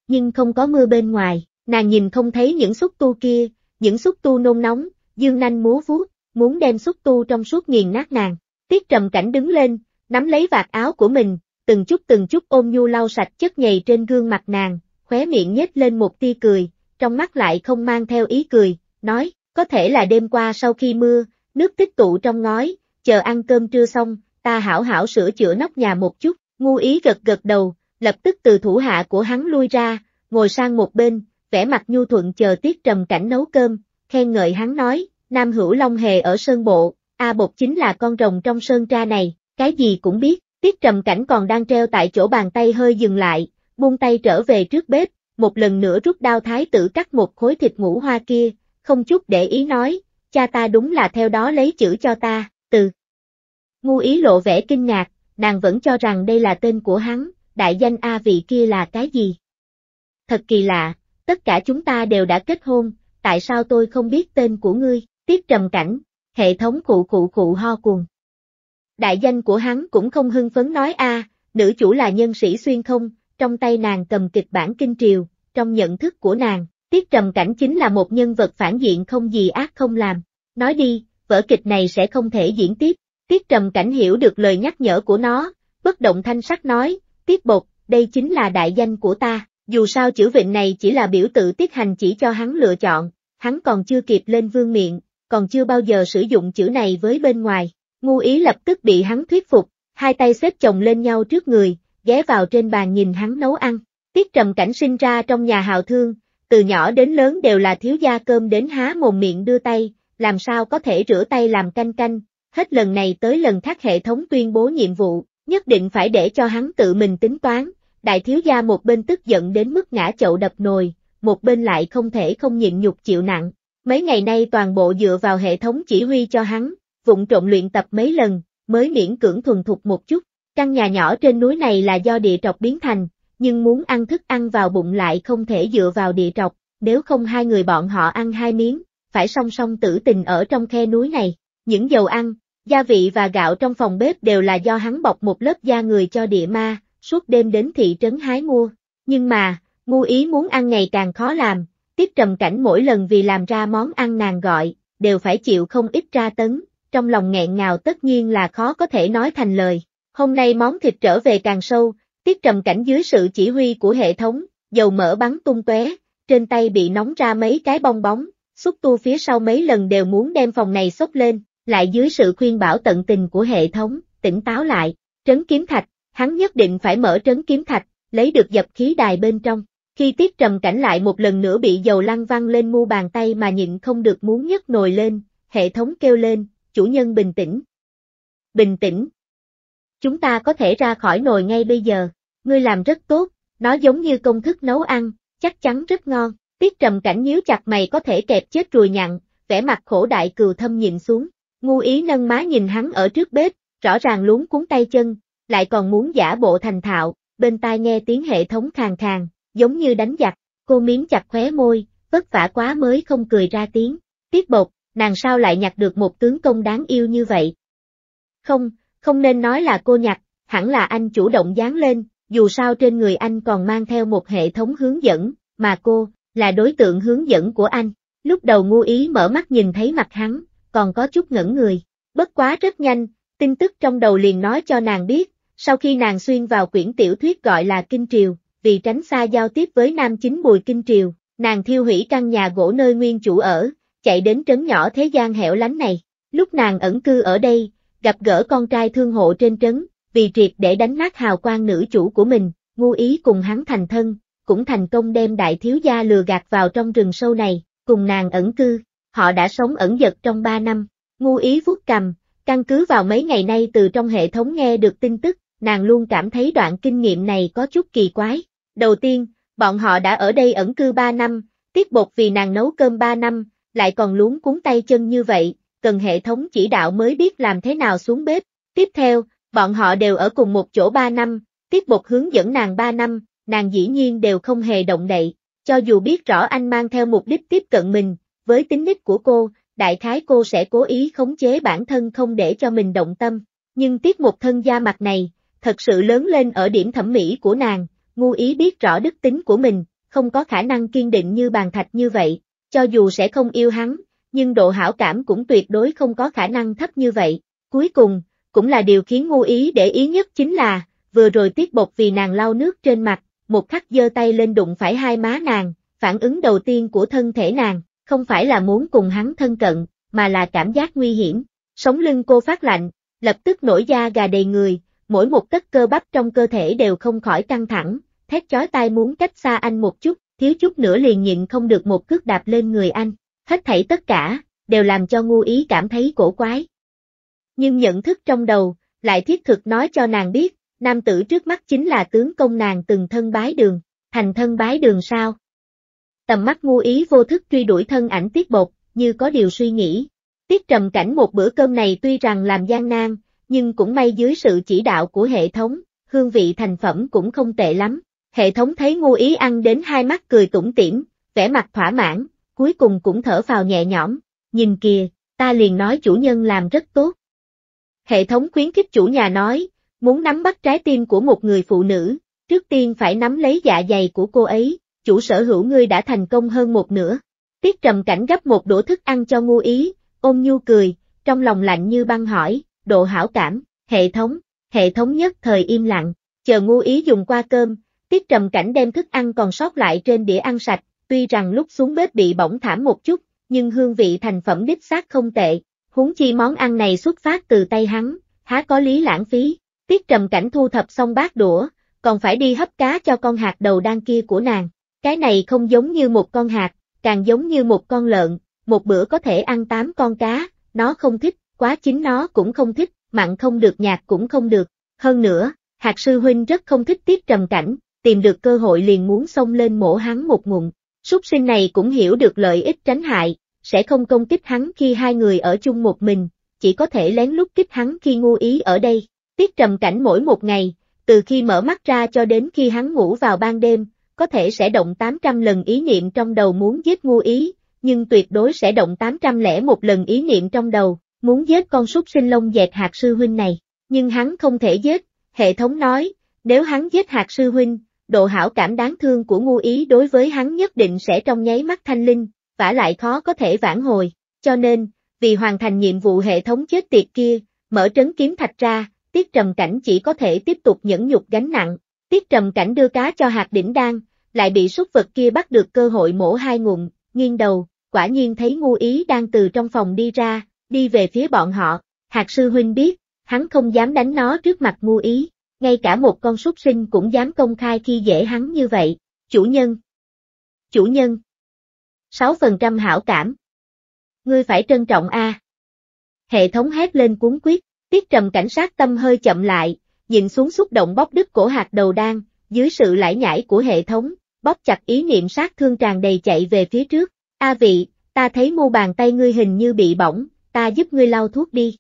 Nhưng không có mưa bên ngoài, nàng nhìn không thấy những xúc tu kia, những xúc tu nôn nóng, dương nanh múa vuốt, muốn đem xúc tu trong suốt nghiền nát nàng. Tiết trầm cảnh đứng lên, nắm lấy vạt áo của mình, từng chút từng chút ôm nhu lau sạch chất nhầy trên gương mặt nàng, khóe miệng nhếch lên một tia cười, trong mắt lại không mang theo ý cười, nói, có thể là đêm qua sau khi mưa, nước tích tụ trong ngói, chờ ăn cơm trưa xong, ta hảo hảo sửa chữa nóc nhà một chút, ngu ý gật gật đầu, lập tức từ thủ hạ của hắn lui ra, ngồi sang một bên, vẻ mặt nhu thuận chờ tiết trầm cảnh nấu cơm, khen ngợi hắn nói, Nam Hữu Long Hề ở Sơn Bộ, A Bột chính là con rồng trong Sơn Tra này, cái gì cũng biết. Tiết trầm cảnh còn đang treo tại chỗ bàn tay hơi dừng lại, buông tay trở về trước bếp, một lần nữa rút đao thái tử cắt một khối thịt ngũ hoa kia, không chút để ý nói, cha ta đúng là theo đó lấy chữ cho ta, từ. Ngu ý lộ vẻ kinh ngạc, nàng vẫn cho rằng đây là tên của hắn, đại danh A vị kia là cái gì? Thật kỳ lạ, tất cả chúng ta đều đã kết hôn, tại sao tôi không biết tên của ngươi, tiết trầm cảnh, hệ thống cụ cụ cụ ho cuồng đại danh của hắn cũng không hưng phấn nói a, nữ chủ là nhân sĩ xuyên không, trong tay nàng cầm kịch bản kinh triều, trong nhận thức của nàng, Tiết Trầm Cảnh chính là một nhân vật phản diện không gì ác không làm. Nói đi, vở kịch này sẽ không thể diễn tiếp. Tiết Trầm Cảnh hiểu được lời nhắc nhở của nó, bất động thanh sắc nói, Tiết Bột, đây chính là đại danh của ta, dù sao chữ vịnh này chỉ là biểu tự tiết hành chỉ cho hắn lựa chọn, hắn còn chưa kịp lên vương miệng, còn chưa bao giờ sử dụng chữ này với bên ngoài, Ngu ý lập tức bị hắn thuyết phục, hai tay xếp chồng lên nhau trước người, ghé vào trên bàn nhìn hắn nấu ăn. Tiết trầm cảnh sinh ra trong nhà hào thương, từ nhỏ đến lớn đều là thiếu gia cơm đến há mồm miệng đưa tay, làm sao có thể rửa tay làm canh canh, hết lần này tới lần khác hệ thống tuyên bố nhiệm vụ, nhất định phải để cho hắn tự mình tính toán, đại thiếu gia một bên tức giận đến mức ngã chậu đập nồi, một bên lại không thể không nhịn nhục chịu nặng. Mấy ngày nay toàn bộ dựa vào hệ thống chỉ huy cho hắn, vụng trộn luyện tập mấy lần, mới miễn cưỡng thuần thục một chút. Căn nhà nhỏ trên núi này là do địa trọc biến thành, nhưng muốn ăn thức ăn vào bụng lại không thể dựa vào địa trọc, nếu không hai người bọn họ ăn hai miếng, phải song song tử tình ở trong khe núi này. Những dầu ăn, gia vị và gạo trong phòng bếp đều là do hắn bọc một lớp da người cho địa ma, suốt đêm đến thị trấn hái mua. Nhưng mà, ngu ý muốn ăn ngày càng khó làm, tiếp trầm cảnh mỗi lần vì làm ra món ăn nàng gọi, đều phải chịu không ít tra tấn, trong lòng nghẹn ngào tất nhiên là khó có thể nói thành lời. Hôm nay món thịt trở về càng sâu, tiết trầm cảnh dưới sự chỉ huy của hệ thống, dầu mỡ bắn tung tóe, trên tay bị nóng ra mấy cái bong bóng, xúc tu phía sau mấy lần đều muốn đem phòng này sốc lên, lại dưới sự khuyên bảo tận tình của hệ thống, tỉnh táo lại, trấn kiếm thạch, hắn nhất định phải mở trấn kiếm thạch, lấy được dập khí đài bên trong. Khi tiết trầm cảnh lại một lần nữa bị dầu lăn văng lên mu bàn tay mà nhịn không được muốn nhấc nồi lên, hệ thống kêu lên, chủ nhân bình tĩnh. Bình tĩnh. Chúng ta có thể ra khỏi nồi ngay bây giờ, ngươi làm rất tốt, nó giống như công thức nấu ăn, chắc chắn rất ngon. Tiết trầm cảnh nhíu chặt mày có thể kẹp chết ruồi nhặn, vẻ mặt khổ đại cừu thâm nhìn xuống, ngu ý nâng má nhìn hắn ở trước bếp, rõ ràng luống cuốn tay chân, lại còn muốn giả bộ thành thạo, bên tai nghe tiếng hệ thống khàn khàn, giống như đánh giặc, cô miếm chặt khóe môi, vất vả quá mới không cười ra tiếng, tiết bột, nàng sao lại nhặt được một tướng công đáng yêu như vậy? Không, không nên nói là cô nhặt, hẳn là anh chủ động dán lên, dù sao trên người anh còn mang theo một hệ thống hướng dẫn, mà cô, là đối tượng hướng dẫn của anh. Lúc đầu ngu ý mở mắt nhìn thấy mặt hắn, còn có chút ngẩn người, bất quá rất nhanh, tin tức trong đầu liền nói cho nàng biết, sau khi nàng xuyên vào quyển tiểu thuyết gọi là Kinh Triều, vì tránh xa giao tiếp với nam chính Bùi Kinh Triều, nàng thiêu hủy căn nhà gỗ nơi nguyên chủ ở, chạy đến trấn nhỏ thế gian hẻo lánh này. Lúc nàng ẩn cư ở đây, gặp gỡ con trai thương hộ trên trấn, vì triệt để đánh nát hào quang nữ chủ của mình, ngu ý cùng hắn thành thân, cũng thành công đem đại thiếu gia lừa gạt vào trong rừng sâu này, cùng nàng ẩn cư. Họ đã sống ẩn giật trong ba năm, ngu ý vuốt cầm, căn cứ vào mấy ngày nay từ trong hệ thống nghe được tin tức, nàng luôn cảm thấy đoạn kinh nghiệm này có chút kỳ quái. Đầu tiên, bọn họ đã ở đây ẩn cư ba năm, tiết bột vì nàng nấu cơm ba năm, lại còn luống cuốn tay chân như vậy, cần hệ thống chỉ đạo mới biết làm thế nào xuống bếp. Tiếp theo, bọn họ đều ở cùng một chỗ 3 năm, tiết bột hướng dẫn nàng 3 năm, nàng dĩ nhiên đều không hề động đậy, cho dù biết rõ anh mang theo mục đích tiếp cận mình, với tính nít của cô, đại khái cô sẽ cố ý khống chế bản thân không để cho mình động tâm, nhưng tiết mục thân da mặt này, thật sự lớn lên ở điểm thẩm mỹ của nàng, ngu ý biết rõ đức tính của mình, không có khả năng kiên định như bàn thạch như vậy, cho dù sẽ không yêu hắn, nhưng độ hảo cảm cũng tuyệt đối không có khả năng thấp như vậy. Cuối cùng, cũng là điều khiến ngu ý để ý nhất chính là, vừa rồi tiết bột vì nàng lau nước trên mặt, một khắc giơ tay lên đụng phải hai má nàng, phản ứng đầu tiên của thân thể nàng, không phải là muốn cùng hắn thân cận, mà là cảm giác nguy hiểm. Sống lưng cô phát lạnh, lập tức nổi da gà đầy người, mỗi một tấc cơ bắp trong cơ thể đều không khỏi căng thẳng, thét chói tai muốn cách xa anh một chút, thiếu chút nữa liền nhịn không được một cước đạp lên người anh, hết thảy tất cả, đều làm cho ngu ý cảm thấy cổ quái. Nhưng nhận thức trong đầu, lại thiết thực nói cho nàng biết, nam tử trước mắt chính là tướng công nàng từng thân bái đường, thành thân bái đường sao. Tầm mắt ngu ý vô thức truy đuổi thân ảnh tiết bột, như có điều suy nghĩ. Tiết trầm cảnh một bữa cơm này tuy rằng làm gian nan, nhưng cũng may dưới sự chỉ đạo của hệ thống, hương vị thành phẩm cũng không tệ lắm. Hệ thống thấy ngu ý ăn đến hai mắt cười tủm tỉm, vẻ mặt thỏa mãn, cuối cùng cũng thở vào nhẹ nhõm, nhìn kìa, ta liền nói chủ nhân làm rất tốt. Hệ thống khuyến khích chủ nhà nói, muốn nắm bắt trái tim của một người phụ nữ, trước tiên phải nắm lấy dạ dày của cô ấy, chủ sở hữu ngươi đã thành công hơn một nửa. Tiết trầm cảnh gấp một đũa thức ăn cho ngu ý, ôm nhu cười, trong lòng lạnh như băng hỏi, độ hảo cảm, hệ thống, hệ thống nhất thời im lặng, chờ ngu ý dùng qua cơm, Tiết trầm cảnh đem thức ăn còn sót lại trên đĩa ăn sạch, tuy rằng lúc xuống bếp bị bỏng thảm một chút, nhưng hương vị thành phẩm đích xác không tệ, Húng chi món ăn này xuất phát từ tay hắn, há có lý lãng phí. Tiết trầm cảnh thu thập xong bát đũa, còn phải đi hấp cá cho con hạt đầu đan kia của nàng. Cái này không giống như một con hạt, càng giống như một con lợn, một bữa có thể ăn tám con cá, nó không thích, quá chín nó cũng không thích, mặn không được nhạt cũng không được. Hơn nữa, hạt sư huynh rất không thích tiết trầm cảnh, tìm được cơ hội liền muốn xông lên mổ hắn một ngụm. Súc sinh này cũng hiểu được lợi ích tránh hại, sẽ không công kích hắn khi hai người ở chung một mình, chỉ có thể lén lút kích hắn khi ngu ý ở đây. Tiết trầm cảnh mỗi một ngày, từ khi mở mắt ra cho đến khi hắn ngủ vào ban đêm, có thể sẽ động 800 lần ý niệm trong đầu muốn giết ngu ý, nhưng tuyệt đối sẽ động 801 lần ý niệm trong đầu, muốn giết con súc sinh lông dẹt hạt sư huynh này, nhưng hắn không thể giết, hệ thống nói, nếu hắn giết hạt sư huynh, độ hảo cảm đáng thương của ngu ý đối với hắn nhất định sẽ trong nháy mắt thanh linh, vả lại khó có thể vãn hồi, cho nên, vì hoàn thành nhiệm vụ hệ thống chết tiệt kia, mở trấn kiếm thạch ra, tiết trầm cảnh chỉ có thể tiếp tục nhẫn nhục gánh nặng, tiết trầm cảnh đưa cá cho hạt đỉnh đan, lại bị súc vật kia bắt được cơ hội mổ hai ngụm, nghiêng đầu, quả nhiên thấy ngu ý đang từ trong phòng đi ra, đi về phía bọn họ, hạt sư huynh biết, hắn không dám đánh nó trước mặt ngu ý, ngay cả một con súc sinh cũng dám công khai khi dễ hắn như vậy. Chủ nhân. Chủ nhân. 6% hảo cảm. Ngươi phải trân trọng a. Hệ thống hét lên cuốn quyết, tiết trầm cảnh sát tâm hơi chậm lại, nhìn xuống xúc động bóc đứt cổ hạt đầu đan, dưới sự lải nhải của hệ thống, bóp chặt ý niệm sát thương tràn đầy chạy về phía trước. A vị, ta thấy mu bàn tay ngươi hình như bị bỏng, ta giúp ngươi lau thuốc đi.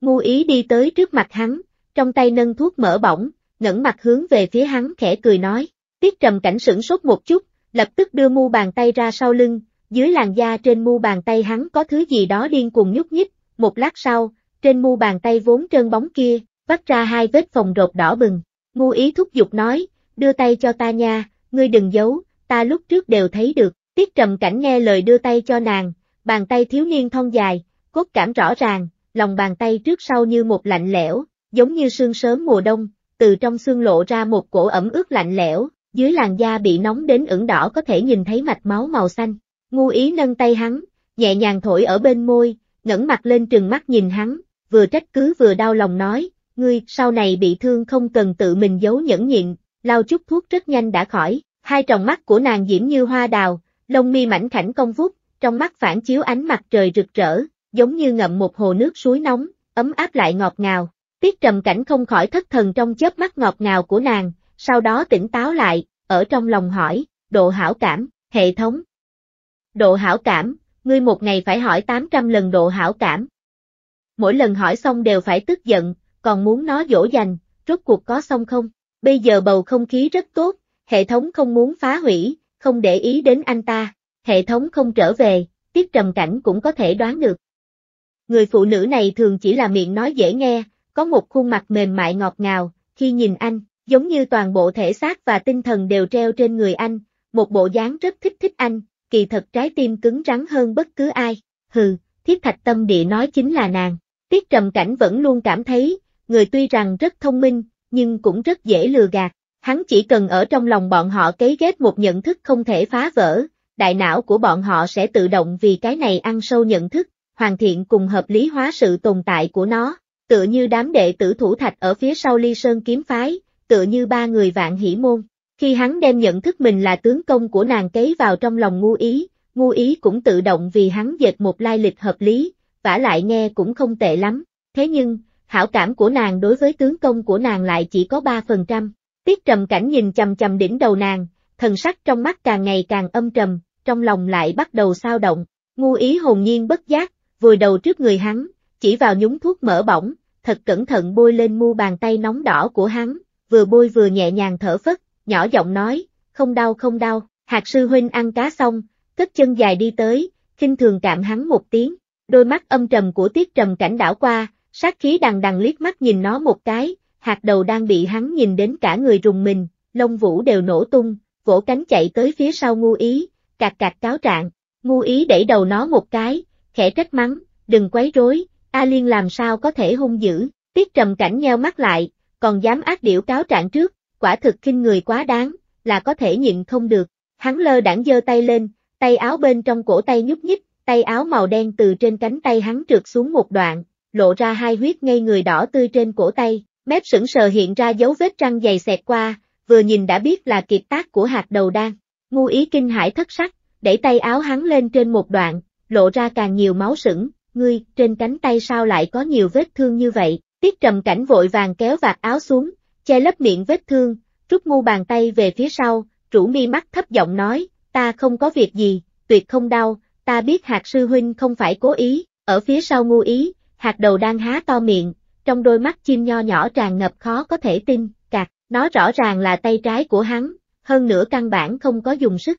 Ngu ý đi tới trước mặt hắn, trong tay nâng thuốc mở bỏng, ngẩng mặt hướng về phía hắn khẽ cười nói. Tiết trầm cảnh sửng sốt một chút, lập tức đưa mu bàn tay ra sau lưng, dưới làn da trên mu bàn tay hắn có thứ gì đó điên cuồng nhúc nhích, một lát sau, trên mu bàn tay vốn trơn bóng kia, vắt ra hai vết phòng rột đỏ bừng. Ngu ý thúc giục nói, đưa tay cho ta nha, ngươi đừng giấu, ta lúc trước đều thấy được. Tiết trầm cảnh nghe lời đưa tay cho nàng, bàn tay thiếu niên thon dài, cốt cảm rõ ràng, lòng bàn tay trước sau như một lạnh lẽo, giống như sương sớm mùa đông, từ trong xương lộ ra một cổ ẩm ướt lạnh lẽo, dưới làn da bị nóng đến ửng đỏ có thể nhìn thấy mạch máu màu xanh. Ngu ý nâng tay hắn, nhẹ nhàng thổi ở bên môi, ngẩng mặt lên trừng mắt nhìn hắn, vừa trách cứ vừa đau lòng nói, ngươi sau này bị thương không cần tự mình giấu nhẫn nhịn, lau chút thuốc rất nhanh đã khỏi. Hai tròng mắt của nàng diễm như hoa đào, lông mi mảnh khảnh cong vút, trong mắt phản chiếu ánh mặt trời rực rỡ, giống như ngậm một hồ nước suối nóng, ấm áp lại ngọt ngào. Tiết trầm cảnh không khỏi thất thần trong chớp mắt ngọt ngào của nàng, sau đó tỉnh táo lại, ở trong lòng hỏi, độ hảo cảm, hệ thống. Độ hảo cảm, ngươi một ngày phải hỏi 800 lần độ hảo cảm. Mỗi lần hỏi xong đều phải tức giận, còn muốn nó dỗ dành, rốt cuộc có xong không? Bây giờ bầu không khí rất tốt, hệ thống không muốn phá hủy, không để ý đến anh ta, hệ thống không trở về, tiết trầm cảnh cũng có thể đoán được. Người phụ nữ này thường chỉ là miệng nói dễ nghe, có một khuôn mặt mềm mại ngọt ngào, khi nhìn anh, giống như toàn bộ thể xác và tinh thần đều treo trên người anh, một bộ dáng rất thích thích anh, kỳ thật trái tim cứng rắn hơn bất cứ ai, hừ, thiết thạch tâm địa nói chính là nàng. Tiết trầm cảnh vẫn luôn cảm thấy, người tuy rằng rất thông minh, nhưng cũng rất dễ lừa gạt, hắn chỉ cần ở trong lòng bọn họ cấy ghép một nhận thức không thể phá vỡ, đại não của bọn họ sẽ tự động vì cái này ăn sâu nhận thức, hoàn thiện cùng hợp lý hóa sự tồn tại của nó tựa như đám đệ tử thủ thạch ở phía sau ly sơn kiếm phái, tựa như ba người vạn hỷ môn. Khi hắn đem nhận thức mình là tướng công của nàng kế vào trong lòng ngu ý, ngu ý cũng tự động vì hắn dệt một lai lịch hợp lý, vả lại nghe cũng không tệ lắm. Thế nhưng, hảo cảm của nàng đối với tướng công của nàng lại chỉ có 3%. Tiết trầm cảnh nhìn chầm chầm đỉnh đầu nàng, thần sắc trong mắt càng ngày càng âm trầm, trong lòng lại bắt đầu sao động. Ngu ý hồn nhiên bất giác, vùi đầu trước người hắn, chỉ vào nhúng thuốc mỡ bỏng, thật cẩn thận bôi lên mu bàn tay nóng đỏ của hắn, vừa bôi vừa nhẹ nhàng thở phất, nhỏ giọng nói, không đau không đau, hạt sư huynh ăn cá xong, cất chân dài đi tới, khinh thường cạm hắn một tiếng, đôi mắt âm trầm của tiết trầm cảnh đảo qua, sát khí đằng đằng liếc mắt nhìn nó một cái, hạt đầu đang bị hắn nhìn đến cả người rùng mình, lông vũ đều nổ tung, vỗ cánh chạy tới phía sau ngu ý, cạc cạc cáo trạng, ngu ý đẩy đầu nó một cái, khẽ trách mắng, đừng quấy rối, A Liên làm sao có thể hung dữ, tiết trầm cảnh nheo mắt lại, còn dám ác điểu cáo trạng trước, quả thực kinh người quá đáng, là có thể nhịn không được. Hắn lơ đảng giơ tay lên, tay áo bên trong cổ tay nhúc nhích, tay áo màu đen từ trên cánh tay hắn trượt xuống một đoạn, lộ ra hai huyết ngay người đỏ tươi trên cổ tay, mép sững sờ hiện ra dấu vết răng dày xẹt qua, vừa nhìn đã biết là kiệt tác của hạt đầu đan. Ngu ý kinh hải thất sắc, đẩy tay áo hắn lên trên một đoạn, lộ ra càng nhiều máu sững, ngươi, trên cánh tay sao lại có nhiều vết thương như vậy, tiết trầm cảnh vội vàng kéo vạt áo xuống, che lấp miệng vết thương, rút ngu bàn tay về phía sau, rủ mi mắt thấp giọng nói, ta không có việc gì, tuyệt không đau, ta biết hạt sư huynh không phải cố ý, ở phía sau ngu ý, hạt đầu đang há to miệng, trong đôi mắt chim nho nhỏ tràn ngập khó có thể tin, cạc, nó rõ ràng là tay trái của hắn, hơn nữa căn bản không có dùng sức.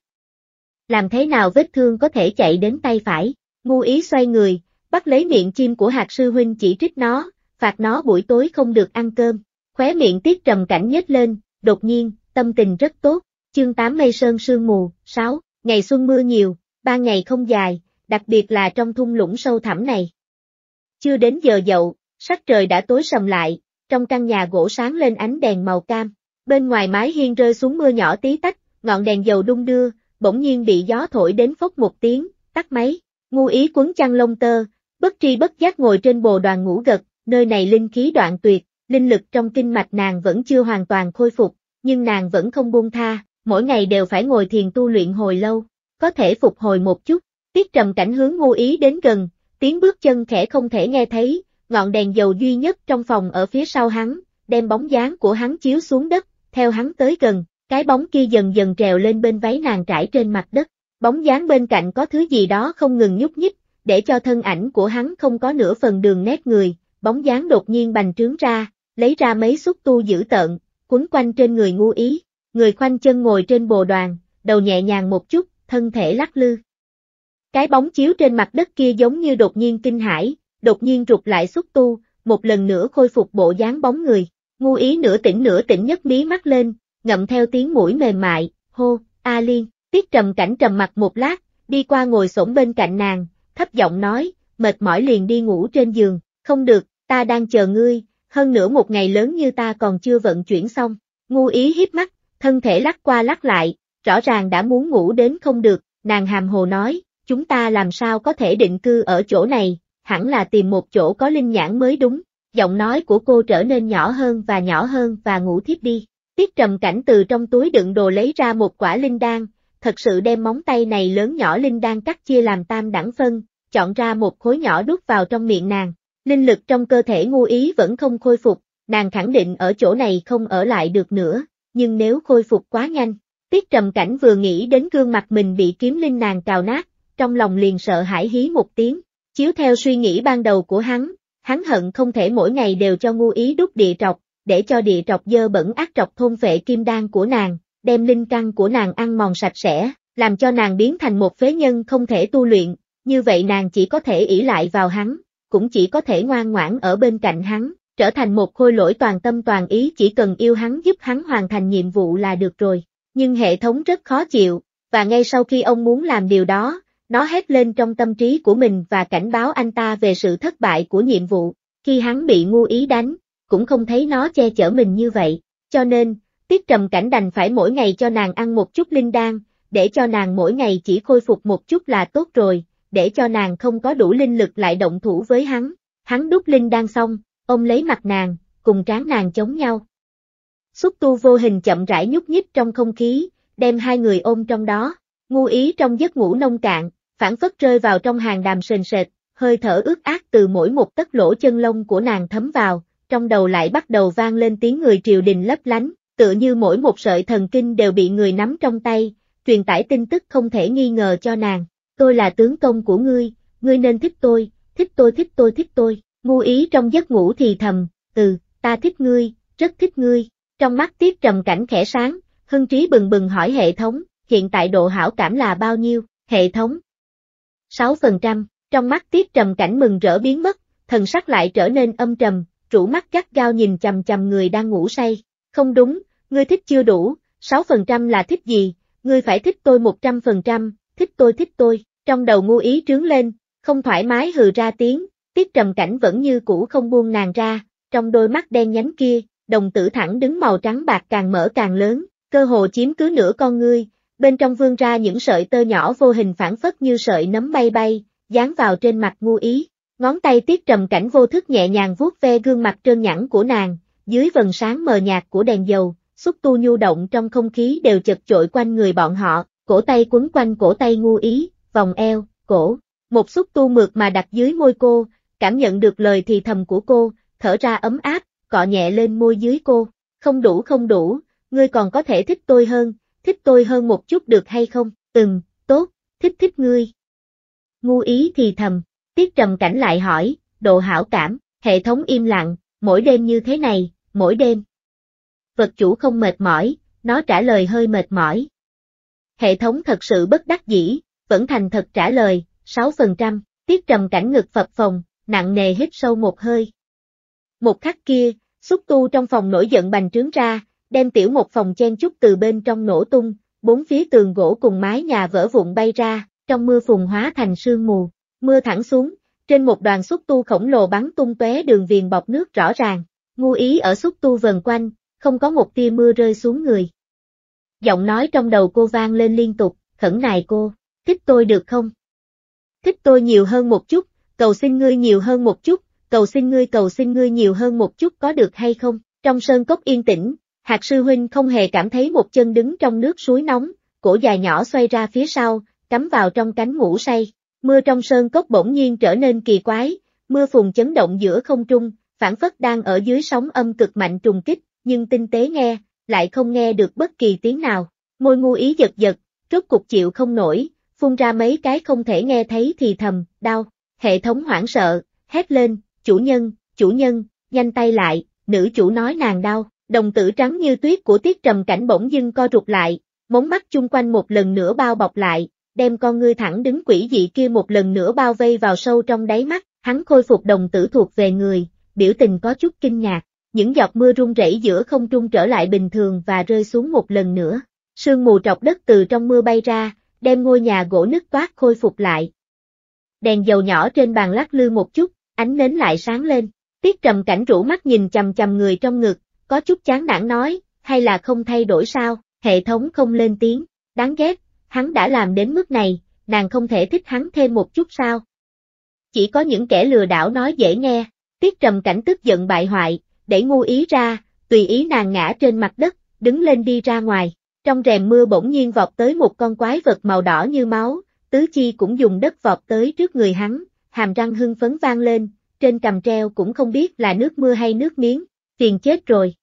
Làm thế nào vết thương có thể chạy đến tay phải, ngu ý xoay người, bắt lấy miệng chim của hạt sư huynh chỉ trích nó, phạt nó buổi tối không được ăn cơm. Khóe miệng tiết trầm cảnh nhếch lên, đột nhiên, tâm tình rất tốt. Chương 8 Mây Sơn Sương Mù, 6, ngày xuân mưa nhiều, ba ngày không dài, đặc biệt là trong thung lũng sâu thẳm này. Chưa đến giờ dậu, sắc trời đã tối sầm lại, trong căn nhà gỗ sáng lên ánh đèn màu cam, bên ngoài mái hiên rơi xuống mưa nhỏ tí tách, ngọn đèn dầu đung đưa, bỗng nhiên bị gió thổi đến phốc một tiếng, tắt máy. Ngu ý quấn chăn lông tơ, Bất tri bất giác ngồi trên bồ đoàn ngủ gật, nơi này linh khí đoạn tuyệt, linh lực trong kinh mạch nàng vẫn chưa hoàn toàn khôi phục, nhưng nàng vẫn không buông tha, mỗi ngày đều phải ngồi thiền tu luyện hồi lâu, có thể phục hồi một chút. Tiết trầm cảnh hướng ngu ý đến gần, tiếng bước chân khẽ không thể nghe thấy, ngọn đèn dầu duy nhất trong phòng ở phía sau hắn, đem bóng dáng của hắn chiếu xuống đất, theo hắn tới gần, cái bóng kia dần dần trèo lên bên váy nàng trải trên mặt đất, bóng dáng bên cạnh có thứ gì đó không ngừng nhúc nhích, để cho thân ảnh của hắn không có nửa phần đường nét người, bóng dáng đột nhiên bành trướng ra, lấy ra mấy xúc tu dữ tợn, quấn quanh trên người ngu ý, người khoanh chân ngồi trên bồ đoàn, đầu nhẹ nhàng một chút, thân thể lắc lư. Cái bóng chiếu trên mặt đất kia giống như đột nhiên kinh hãi, đột nhiên rụt lại xúc tu, một lần nữa khôi phục bộ dáng bóng người, ngu ý nửa tỉnh nửa tỉnh nhấc mí mắt lên, ngậm theo tiếng mũi mềm mại, hô, A Liên, tiết trầm cảnh trầm mặt một lát, đi qua ngồi xổm bên cạnh nàng, thấp giọng nói, mệt mỏi liền đi ngủ trên giường, không được, ta đang chờ ngươi, hơn nữa một ngày lớn như ta còn chưa vận chuyển xong. Ngu ý hiếp mắt, thân thể lắc qua lắc lại, rõ ràng đã muốn ngủ đến không được, nàng hàm hồ nói, chúng ta làm sao có thể định cư ở chỗ này, hẳn là tìm một chỗ có linh nhãn mới đúng. Giọng nói của cô trở nên nhỏ hơn và nhỏ hơn và ngủ thiếp đi. Tiết trầm cảnh từ trong túi đựng đồ lấy ra một quả linh đan, thật sự đem móng tay này lớn nhỏ linh đang cắt chia làm tam đẳng phân, chọn ra một khối nhỏ đút vào trong miệng nàng. Linh lực trong cơ thể ngu ý vẫn không khôi phục, nàng khẳng định ở chỗ này không ở lại được nữa, nhưng nếu khôi phục quá nhanh, tiết trầm cảnh vừa nghĩ đến gương mặt mình bị kiếm linh nàng cào nát, trong lòng liền sợ hãi hí một tiếng, chiếu theo suy nghĩ ban đầu của hắn, hắn hận không thể mỗi ngày đều cho ngu ý đút địa trọc, để cho địa trọc dơ bẩn ác trọc thôn vệ kim đan của nàng, đem linh căn của nàng ăn mòn sạch sẽ, làm cho nàng biến thành một phế nhân không thể tu luyện, như vậy nàng chỉ có thể ỷ lại vào hắn, cũng chỉ có thể ngoan ngoãn ở bên cạnh hắn, trở thành một khôi lỗi toàn tâm toàn ý chỉ cần yêu hắn giúp hắn hoàn thành nhiệm vụ là được rồi. Nhưng hệ thống rất khó chịu, và ngay sau khi ông muốn làm điều đó, nó hét lên trong tâm trí của mình và cảnh báo anh ta về sự thất bại của nhiệm vụ, khi hắn bị ngu ý đánh, cũng không thấy nó che chở mình như vậy, cho nên, Tiết trầm cảnh đành phải mỗi ngày cho nàng ăn một chút linh đan, để cho nàng mỗi ngày chỉ khôi phục một chút là tốt rồi, để cho nàng không có đủ linh lực lại động thủ với hắn. Hắn đút linh đan xong, ông lấy mặt nàng, cùng tráng nàng chống nhau. Xúc tu vô hình chậm rãi nhúc nhích trong không khí, đem hai người ôm trong đó, ngu ý trong giấc ngủ nông cạn, phản phất rơi vào trong hàng đàm sền sệt, hơi thở ướt ác từ mỗi một tấc lỗ chân lông của nàng thấm vào, trong đầu lại bắt đầu vang lên tiếng người triều đình lấp lánh, tựa như mỗi một sợi thần kinh đều bị người nắm trong tay, truyền tải tin tức không thể nghi ngờ cho nàng. Tôi là tướng công của ngươi, ngươi nên thích tôi, thích tôi thích tôi thích tôi, ngu ý trong giấc ngủ thì thầm, ừ, ta thích ngươi, rất thích ngươi. Trong mắt tiết trầm cảnh khẽ sáng, hưng trí bừng bừng hỏi hệ thống, hiện tại độ hảo cảm là bao nhiêu, hệ thống? 6%, trong mắt tiết trầm cảnh mừng rỡ biến mất, thần sắc lại trở nên âm trầm, rủ mắt gắt gao nhìn chầm chầm người đang ngủ say. Không đúng, ngươi thích chưa đủ, 6% là thích gì, ngươi phải thích tôi 100%, thích tôi thích tôi, trong đầu ngu ý trướng lên, không thoải mái hừ ra tiếng, tiết trầm cảnh vẫn như cũ không buông nàng ra, trong đôi mắt đen nhánh kia, đồng tử thẳng đứng màu trắng bạc càng mở càng lớn, cơ hồ chiếm cứ nửa con ngươi, bên trong vương ra những sợi tơ nhỏ vô hình phản phất như sợi nấm bay bay, dán vào trên mặt ngu ý. Ngón tay tiết trầm cảnh vô thức nhẹ nhàng vuốt ve gương mặt trơn nhẵn của nàng, dưới vần sáng mờ nhạt của đèn dầu, xúc tu nhu động trong không khí đều chật chội quanh người bọn họ, cổ tay quấn quanh cổ tay ngu ý, vòng eo, cổ. Một xúc tu mượt mà đặt dưới môi cô, cảm nhận được lời thì thầm của cô, thở ra ấm áp, cọ nhẹ lên môi dưới cô. Không đủ không đủ, ngươi còn có thể thích tôi hơn, thích tôi hơn một chút được hay không? Ừm, tốt, thích thích ngươi. Ngu ý thì thầm, tiết trầm cảnh lại hỏi, độ hảo cảm, hệ thống im lặng, mỗi đêm như thế này, mỗi đêm phật chủ không mệt mỏi, nó trả lời hơi mệt mỏi. Hệ thống thật sự bất đắc dĩ, vẫn thành thật trả lời, 6%, tiết trầm cảnh ngực phật phòng, nặng nề hít sâu một hơi. Một khắc kia, xúc tu trong phòng nổi giận bành trướng ra, đem tiểu một phòng chen chút từ bên trong nổ tung, bốn phía tường gỗ cùng mái nhà vỡ vụn bay ra, trong mưa phùng hóa thành sương mù, mưa thẳng xuống, trên một đoàn xúc tu khổng lồ bắn tung tóe đường viền bọc nước rõ ràng, ngu ý ở xúc tu vần quanh, không có một tia mưa rơi xuống người. Giọng nói trong đầu cô vang lên liên tục, khẩn nài cô, thích tôi được không? Thích tôi nhiều hơn một chút, cầu xin ngươi nhiều hơn một chút, cầu xin ngươi cầu xin ngươi nhiều hơn một chút có được hay không? Trong sơn cốc yên tĩnh, hạt sư huynh không hề cảm thấy một chân đứng trong nước suối nóng, cổ dài nhỏ xoay ra phía sau, cắm vào trong cánh ngủ say. Mưa trong sơn cốc bỗng nhiên trở nên kỳ quái, mưa phùng chấn động giữa không trung, phản phất đang ở dưới sóng âm cực mạnh trùng kích, nhưng tinh tế nghe, lại không nghe được bất kỳ tiếng nào. Môi ngu ý giật giật, rốt cục chịu không nổi, phun ra mấy cái không thể nghe thấy thì thầm, đau. Hệ thống hoảng sợ, hét lên, chủ nhân, chủ nhân, nhanh tay lại, nữ chủ nói nàng đau. Đồng tử trắng như tuyết của tiết trầm cảnh bỗng dưng co rụt lại, móng mắt chung quanh một lần nữa bao bọc lại, đem con ngươi thẳng đứng quỷ dị kia một lần nữa bao vây vào sâu trong đáy mắt, hắn khôi phục đồng tử thuộc về người, biểu tình có chút kinh ngạc, những giọt mưa rung rẩy giữa không trung trở lại bình thường và rơi xuống một lần nữa. Sương mù trọc đất từ trong mưa bay ra, đem ngôi nhà gỗ nứt toát khôi phục lại. Đèn dầu nhỏ trên bàn lắc lư một chút, ánh nến lại sáng lên. Tiết trầm cảnh rũ mắt nhìn chầm chầm người trong ngực, có chút chán nản nói, hay là không thay đổi sao, hệ thống không lên tiếng, đáng ghét, hắn đã làm đến mức này, nàng không thể thích hắn thêm một chút sao. Chỉ có những kẻ lừa đảo nói dễ nghe, tiết trầm cảnh tức giận bại hoại, đẩy ngu ý ra, tùy ý nàng ngã trên mặt đất, đứng lên đi ra ngoài. Trong rèm mưa bỗng nhiên vọt tới một con quái vật màu đỏ như máu, tứ chi cũng dùng đất vọt tới trước người hắn, hàm răng hưng phấn vang lên, trên cầm treo cũng không biết là nước mưa hay nước miếng, tiền chết rồi.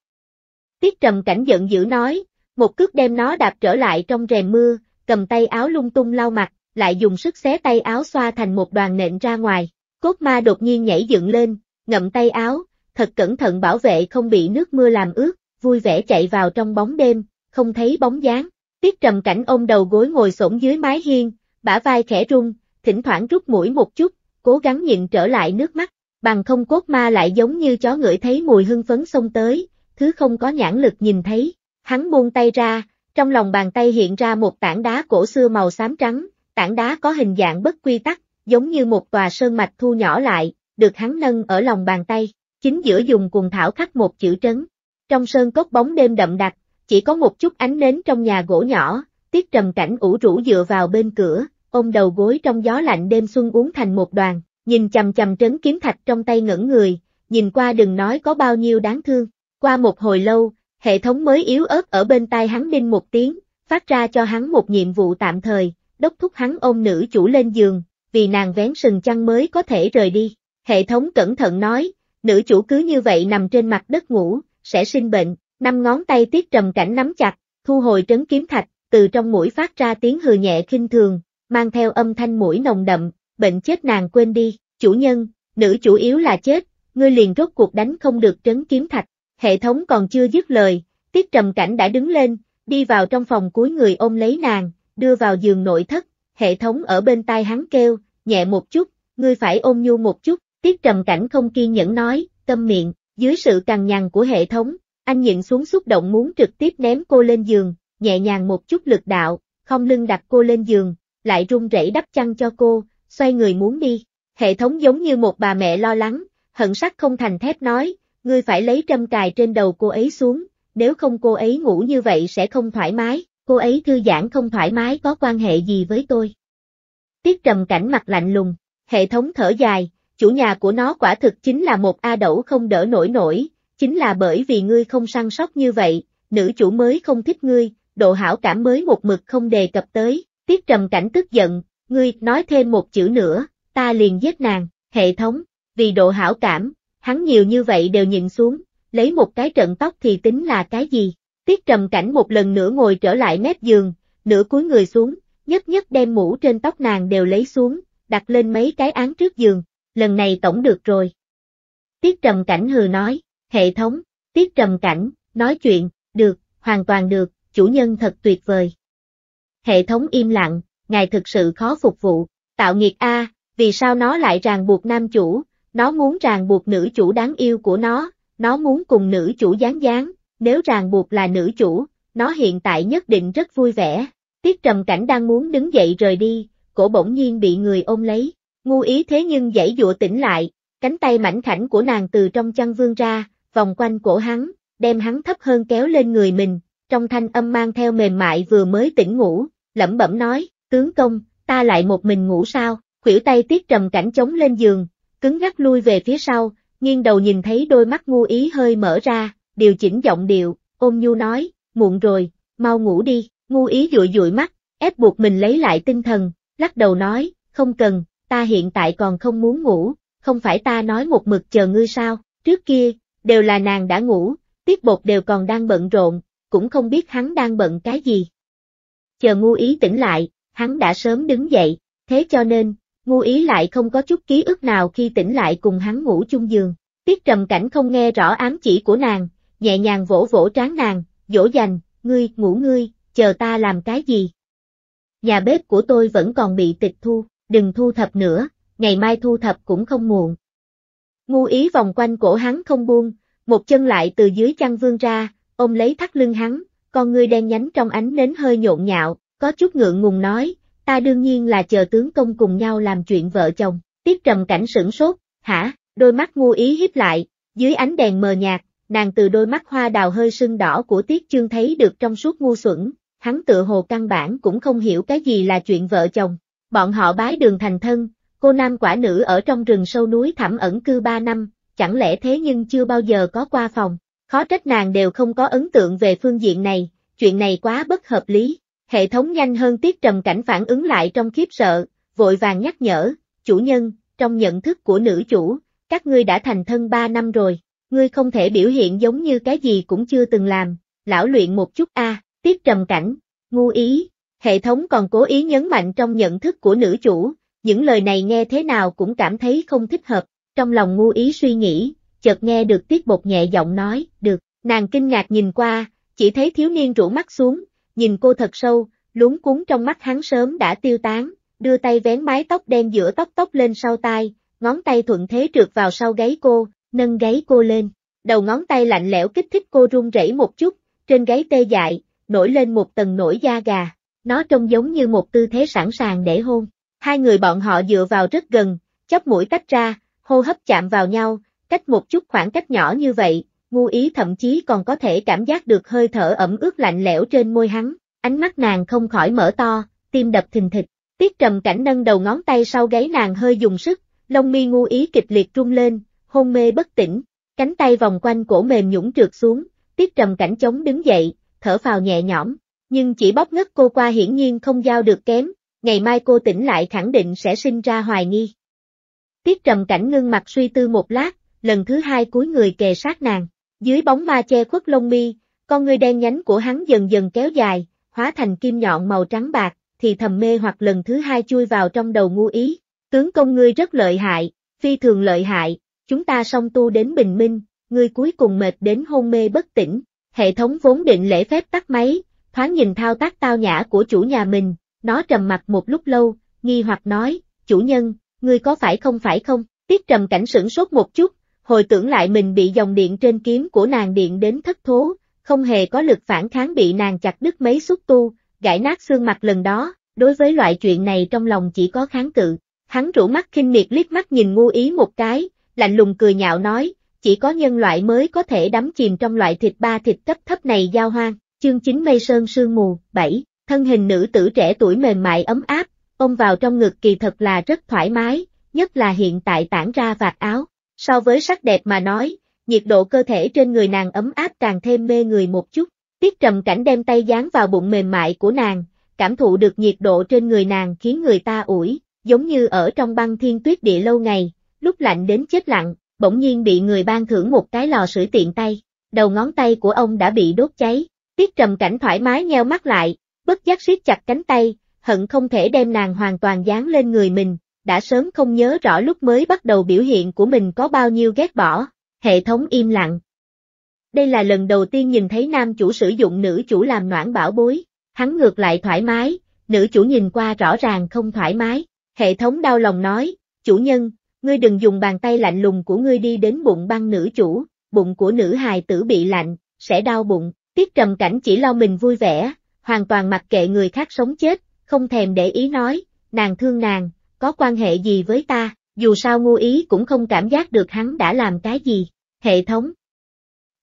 Tiết trầm cảnh giận dữ nói, một cước đem nó đạp trở lại trong rèm mưa, cầm tay áo lung tung lau mặt, lại dùng sức xé tay áo xoa thành một đoàn nện ra ngoài, cốt ma đột nhiên nhảy dựng lên, ngậm tay áo, thật cẩn thận bảo vệ không bị nước mưa làm ướt, vui vẻ chạy vào trong bóng đêm, không thấy bóng dáng. Tiết trầm cảnh ôm đầu gối ngồi xổm dưới mái hiên, bả vai khẽ rung, thỉnh thoảng rút mũi một chút, cố gắng nhịn trở lại nước mắt, bằng không cốt ma lại giống như chó ngửi thấy mùi hưng phấn xông tới, thứ không có nhãn lực nhìn thấy. Hắn buông tay ra, trong lòng bàn tay hiện ra một tảng đá cổ xưa màu xám trắng, tảng đá có hình dạng bất quy tắc, giống như một tòa sơn mạch thu nhỏ lại, được hắn nâng ở lòng bàn tay chính giữa dùng quần thảo khắc một chữ trấn. Trong sơn cốt bóng đêm đậm đặc, chỉ có một chút ánh nến trong nhà gỗ nhỏ, tiết trầm cảnh ủ rũ dựa vào bên cửa, ôm đầu gối trong gió lạnh đêm xuân uống thành một đoàn, nhìn chầm chầm trấn kiếm thạch trong tay ngẩn người, nhìn qua đừng nói có bao nhiêu đáng thương. Qua một hồi lâu, hệ thống mới yếu ớt ở bên tai hắn đinh một tiếng, phát ra cho hắn một nhiệm vụ tạm thời, đốc thúc hắn ôm nữ chủ lên giường, vì nàng vén sừng chăn mới có thể rời đi. Hệ thống cẩn thận nói, Nữ chủ cứ như vậy nằm trên mặt đất ngủ, sẽ sinh bệnh, năm ngón tay tiết trầm cảnh nắm chặt, thu hồi trấn kiếm thạch, từ trong mũi phát ra tiếng hừ nhẹ khinh thường, mang theo âm thanh mũi nồng đậm, bệnh chết nàng quên đi, chủ nhân, nữ chủ yếu là chết, ngươi liền rốt cuộc đánh không được trấn kiếm thạch, hệ thống còn chưa dứt lời, tiết trầm cảnh đã đứng lên, đi vào trong phòng cuối người ôm lấy nàng, đưa vào giường nội thất, hệ thống ở bên tai hắn kêu, nhẹ một chút, ngươi phải ôm nhu một chút, Tiết trầm cảnh không kiên nhẫn nói, tâm miệng, dưới sự cằn nhằn của hệ thống, anh nhịn xuống xúc động muốn trực tiếp ném cô lên giường, nhẹ nhàng một chút lực đạo, không lưng đặt cô lên giường, lại run rẩy đắp chăn cho cô, xoay người muốn đi. Hệ thống giống như một bà mẹ lo lắng, hận sắt không thành thép nói, ngươi phải lấy trâm cài trên đầu cô ấy xuống, nếu không cô ấy ngủ như vậy sẽ không thoải mái, cô ấy thư giãn không thoải mái có quan hệ gì với tôi. Tiết trầm cảnh mặt lạnh lùng, hệ thống thở dài, chủ nhà của nó quả thực chính là một A đẩu không đỡ nổi nổi, chính là bởi vì ngươi không săn sóc như vậy, nữ chủ mới không thích ngươi, độ hảo cảm mới một mực không đề cập tới, tiết trầm cảnh tức giận, ngươi nói thêm một chữ nữa, ta liền giết nàng, hệ thống, vì độ hảo cảm, hắn nhiều như vậy đều nhìn xuống, lấy một cái trận tóc thì tính là cái gì, tiết trầm cảnh một lần nữa ngồi trở lại mép giường, nửa cuối người xuống, nhất nhất đem mũ trên tóc nàng đều lấy xuống, đặt lên mấy cái án trước giường, lần này tổng được rồi. Tiết trầm cảnh hừ nói, hệ thống, tiết trầm cảnh, nói chuyện, được, hoàn toàn được, chủ nhân thật tuyệt vời. Hệ thống im lặng, ngài thực sự khó phục vụ, tạo nghiệt A, vì sao nó lại ràng buộc nam chủ, nó muốn ràng buộc nữ chủ đáng yêu của nó, nó muốn cùng nữ chủ gián gián, nếu ràng buộc là nữ chủ, nó hiện tại nhất định rất vui vẻ. Tiết trầm cảnh đang muốn đứng dậy rời đi, cổ bỗng nhiên bị người ôm lấy, Ngu ý thế nhưng dãy dụa tỉnh lại, cánh tay mảnh khảnh của nàng từ trong chăn vương ra, vòng quanh cổ hắn, đem hắn thấp hơn kéo lên người mình, trong thanh âm mang theo mềm mại vừa mới tỉnh ngủ, lẩm bẩm nói, tướng công, ta lại một mình ngủ sao, khuỷu tay tiết trầm cảnh chống lên giường, cứng ngắc lui về phía sau, nghiêng đầu nhìn thấy đôi mắt ngu ý hơi mở ra, điều chỉnh giọng điệu, ôm nhu nói, muộn rồi, mau ngủ đi, ngu ý dụi dụi mắt, ép buộc mình lấy lại tinh thần, lắc đầu nói, không cần, ta hiện tại còn không muốn ngủ, không phải ta nói một mực chờ ngươi sao, trước kia, đều là nàng đã ngủ, tiết bột đều còn đang bận rộn, cũng không biết hắn đang bận cái gì. Chờ ngu ý tỉnh lại, hắn đã sớm đứng dậy, thế cho nên, ngu ý lại không có chút ký ức nào khi tỉnh lại cùng hắn ngủ chung giường. Tiết trầm cảnh không nghe rõ ám chỉ của nàng, nhẹ nhàng vỗ vỗ trán nàng, dỗ dành, ngươi, ngủ ngươi, chờ ta làm cái gì. Nhà bếp của tôi vẫn còn bị tịch thu đừng thu thập nữa, ngày mai thu thập cũng không muộn. Ngu ý vòng quanh cổ hắn không buông, một chân lại từ dưới chăn vương ra, ôm lấy thắt lưng hắn, con ngươi đen nhánh trong ánh nến hơi nhộn nhạo, có chút ngượng ngùng nói, ta đương nhiên là chờ tướng công cùng nhau làm chuyện vợ chồng, tiết trầm cảnh sửng sốt, hả, đôi mắt ngu ý hiếp lại, dưới ánh đèn mờ nhạt, nàng từ đôi mắt hoa đào hơi sưng đỏ của tiết chương thấy được trong suốt ngu xuẩn, hắn tựa hồ căn bản cũng không hiểu cái gì là chuyện vợ chồng, bọn họ bái đường thành thân, cô nam quả nữ ở trong rừng sâu núi thẳm ẩn cư ba năm, chẳng lẽ thế nhưng chưa bao giờ có qua phòng, khó trách nàng đều không có ấn tượng về phương diện này, chuyện này quá bất hợp lý. Hệ thống nhanh hơn tiết trầm cảnh phản ứng lại trong khiếp sợ, vội vàng nhắc nhở, chủ nhân, trong nhận thức của nữ chủ, các ngươi đã thành thân ba năm rồi, ngươi không thể biểu hiện giống như cái gì cũng chưa từng làm, lão luyện một chút a, à, tiết trầm cảnh, ngu ý, Hệ thống còn cố ý nhấn mạnh trong nhận thức của nữ chủ, những lời này nghe thế nào cũng cảm thấy không thích hợp, trong lòng ngu ý suy nghĩ, chợt nghe được tiết bột nhẹ giọng nói, được, nàng kinh ngạc nhìn qua, chỉ thấy thiếu niên rủ mắt xuống, nhìn cô thật sâu, lúng cuốn trong mắt hắn sớm đã tiêu tán, đưa tay vén mái tóc đen giữa tóc tóc lên sau tai, ngón tay thuận thế trượt vào sau gáy cô, nâng gáy cô lên, đầu ngón tay lạnh lẽo kích thích cô run rẩy một chút, trên gáy tê dại, nổi lên một tầng nổi da gà, nó trông giống như một tư thế sẵn sàng để hôn. Hai người bọn họ dựa vào rất gần, chóp mũi tách ra, hô hấp chạm vào nhau, cách một chút khoảng cách nhỏ như vậy, ngu ý thậm chí còn có thể cảm giác được hơi thở ẩm ướt lạnh lẽo trên môi hắn. Ánh mắt nàng không khỏi mở to, tim đập thình thịch. Tiết trầm cảnh nâng đầu ngón tay sau gáy nàng hơi dùng sức, lông mi ngu ý kịch liệt rung lên, hôn mê bất tỉnh, cánh tay vòng quanh cổ mềm nhũng trượt xuống, tiết trầm cảnh chống đứng dậy, thở phào nhẹ nhõm, nhưng chỉ bóp ngất cô qua hiển nhiên không giao được kém, ngày mai cô tỉnh lại khẳng định sẽ sinh ra hoài nghi. Tiết trầm cảnh ngưng mặt suy tư một lát, lần thứ hai cúi người kề sát nàng, dưới bóng ma che khuất lông mi, con ngươi đen nhánh của hắn dần dần kéo dài, hóa thành kim nhọn màu trắng bạc, thì thầm mê hoặc lần thứ hai chui vào trong đầu ngu ý, tướng công ngươi rất lợi hại, phi thường lợi hại, chúng ta song tu đến bình minh, ngươi cuối cùng mệt đến hôn mê bất tỉnh, hệ thống vốn định lễ phép tắt máy, thoáng nhìn thao tác tao nhã của chủ nhà mình, nó trầm mặt một lúc lâu, nghi hoặc nói, chủ nhân, ngươi có phải không phải không? Tiết trầm cảnh sửng sốt một chút, hồi tưởng lại mình bị dòng điện trên kiếm của nàng điện đến thất thố, không hề có lực phản kháng bị nàng chặt đứt mấy xúc tu, gãy nát xương mặt lần đó, đối với loại chuyện này trong lòng chỉ có kháng cự. Hắn rủ mắt khinh miệt liếc mắt nhìn ngu ý một cái, lạnh lùng cười nhạo nói, chỉ có nhân loại mới có thể đắm chìm trong loại thịt ba thịt cấp thấp này giao hoang, Chương 9 Mây Sơn Sương Mù, 7, thân hình nữ tử trẻ tuổi mềm mại ấm áp, ôm vào trong ngực kỳ thật là rất thoải mái, nhất là hiện tại tản ra vạt áo. So với sắc đẹp mà nói, nhiệt độ cơ thể trên người nàng ấm áp càng thêm mê người một chút. Tiết trầm cảnh đem tay dán vào bụng mềm mại của nàng, cảm thụ được nhiệt độ trên người nàng khiến người ta ủi, giống như ở trong băng thiên tuyết địa lâu ngày, lúc lạnh đến chết lặng, bỗng nhiên bị người ban thưởng một cái lò sưởi tiện tay, đầu ngón tay của ông đã bị đốt cháy, Tiết trầm cảnh thoải mái nheo mắt lại, bất giác siết chặt cánh tay, hận không thể đem nàng hoàn toàn dán lên người mình, đã sớm không nhớ rõ lúc mới bắt đầu biểu hiện của mình có bao nhiêu ghét bỏ, hệ thống im lặng. Đây là lần đầu tiên nhìn thấy nam chủ sử dụng nữ chủ làm noãn bảo bối, hắn ngược lại thoải mái, nữ chủ nhìn qua rõ ràng không thoải mái, hệ thống đau lòng nói, chủ nhân, ngươi đừng dùng bàn tay lạnh lùng của ngươi đi đến bụng băng nữ chủ, bụng của nữ hài tử bị lạnh, sẽ đau bụng. Tiết trầm cảnh chỉ lo mình vui vẻ, hoàn toàn mặc kệ người khác sống chết, không thèm để ý nói, nàng thương nàng, có quan hệ gì với ta, dù sao ngu ý cũng không cảm giác được hắn đã làm cái gì. Hệ thống.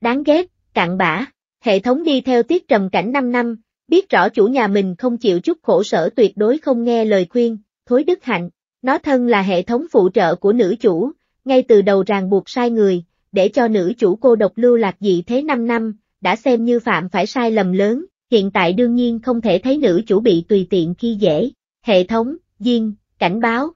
Đáng ghét, cặn bã. Hệ thống đi theo tiết trầm cảnh 5 năm, biết rõ chủ nhà mình không chịu chút khổ sở tuyệt đối không nghe lời khuyên, thối đức hạnh. Nó thân là hệ thống phụ trợ của nữ chủ, ngay từ đầu ràng buộc sai người, để cho nữ chủ cô độc lưu lạc dị thế 5 năm, đã xem như phạm phải sai lầm lớn, hiện tại đương nhiên không thể thấy nữ chủ bị tùy tiện khi dễ. Hệ thống, Diên, cảnh báo.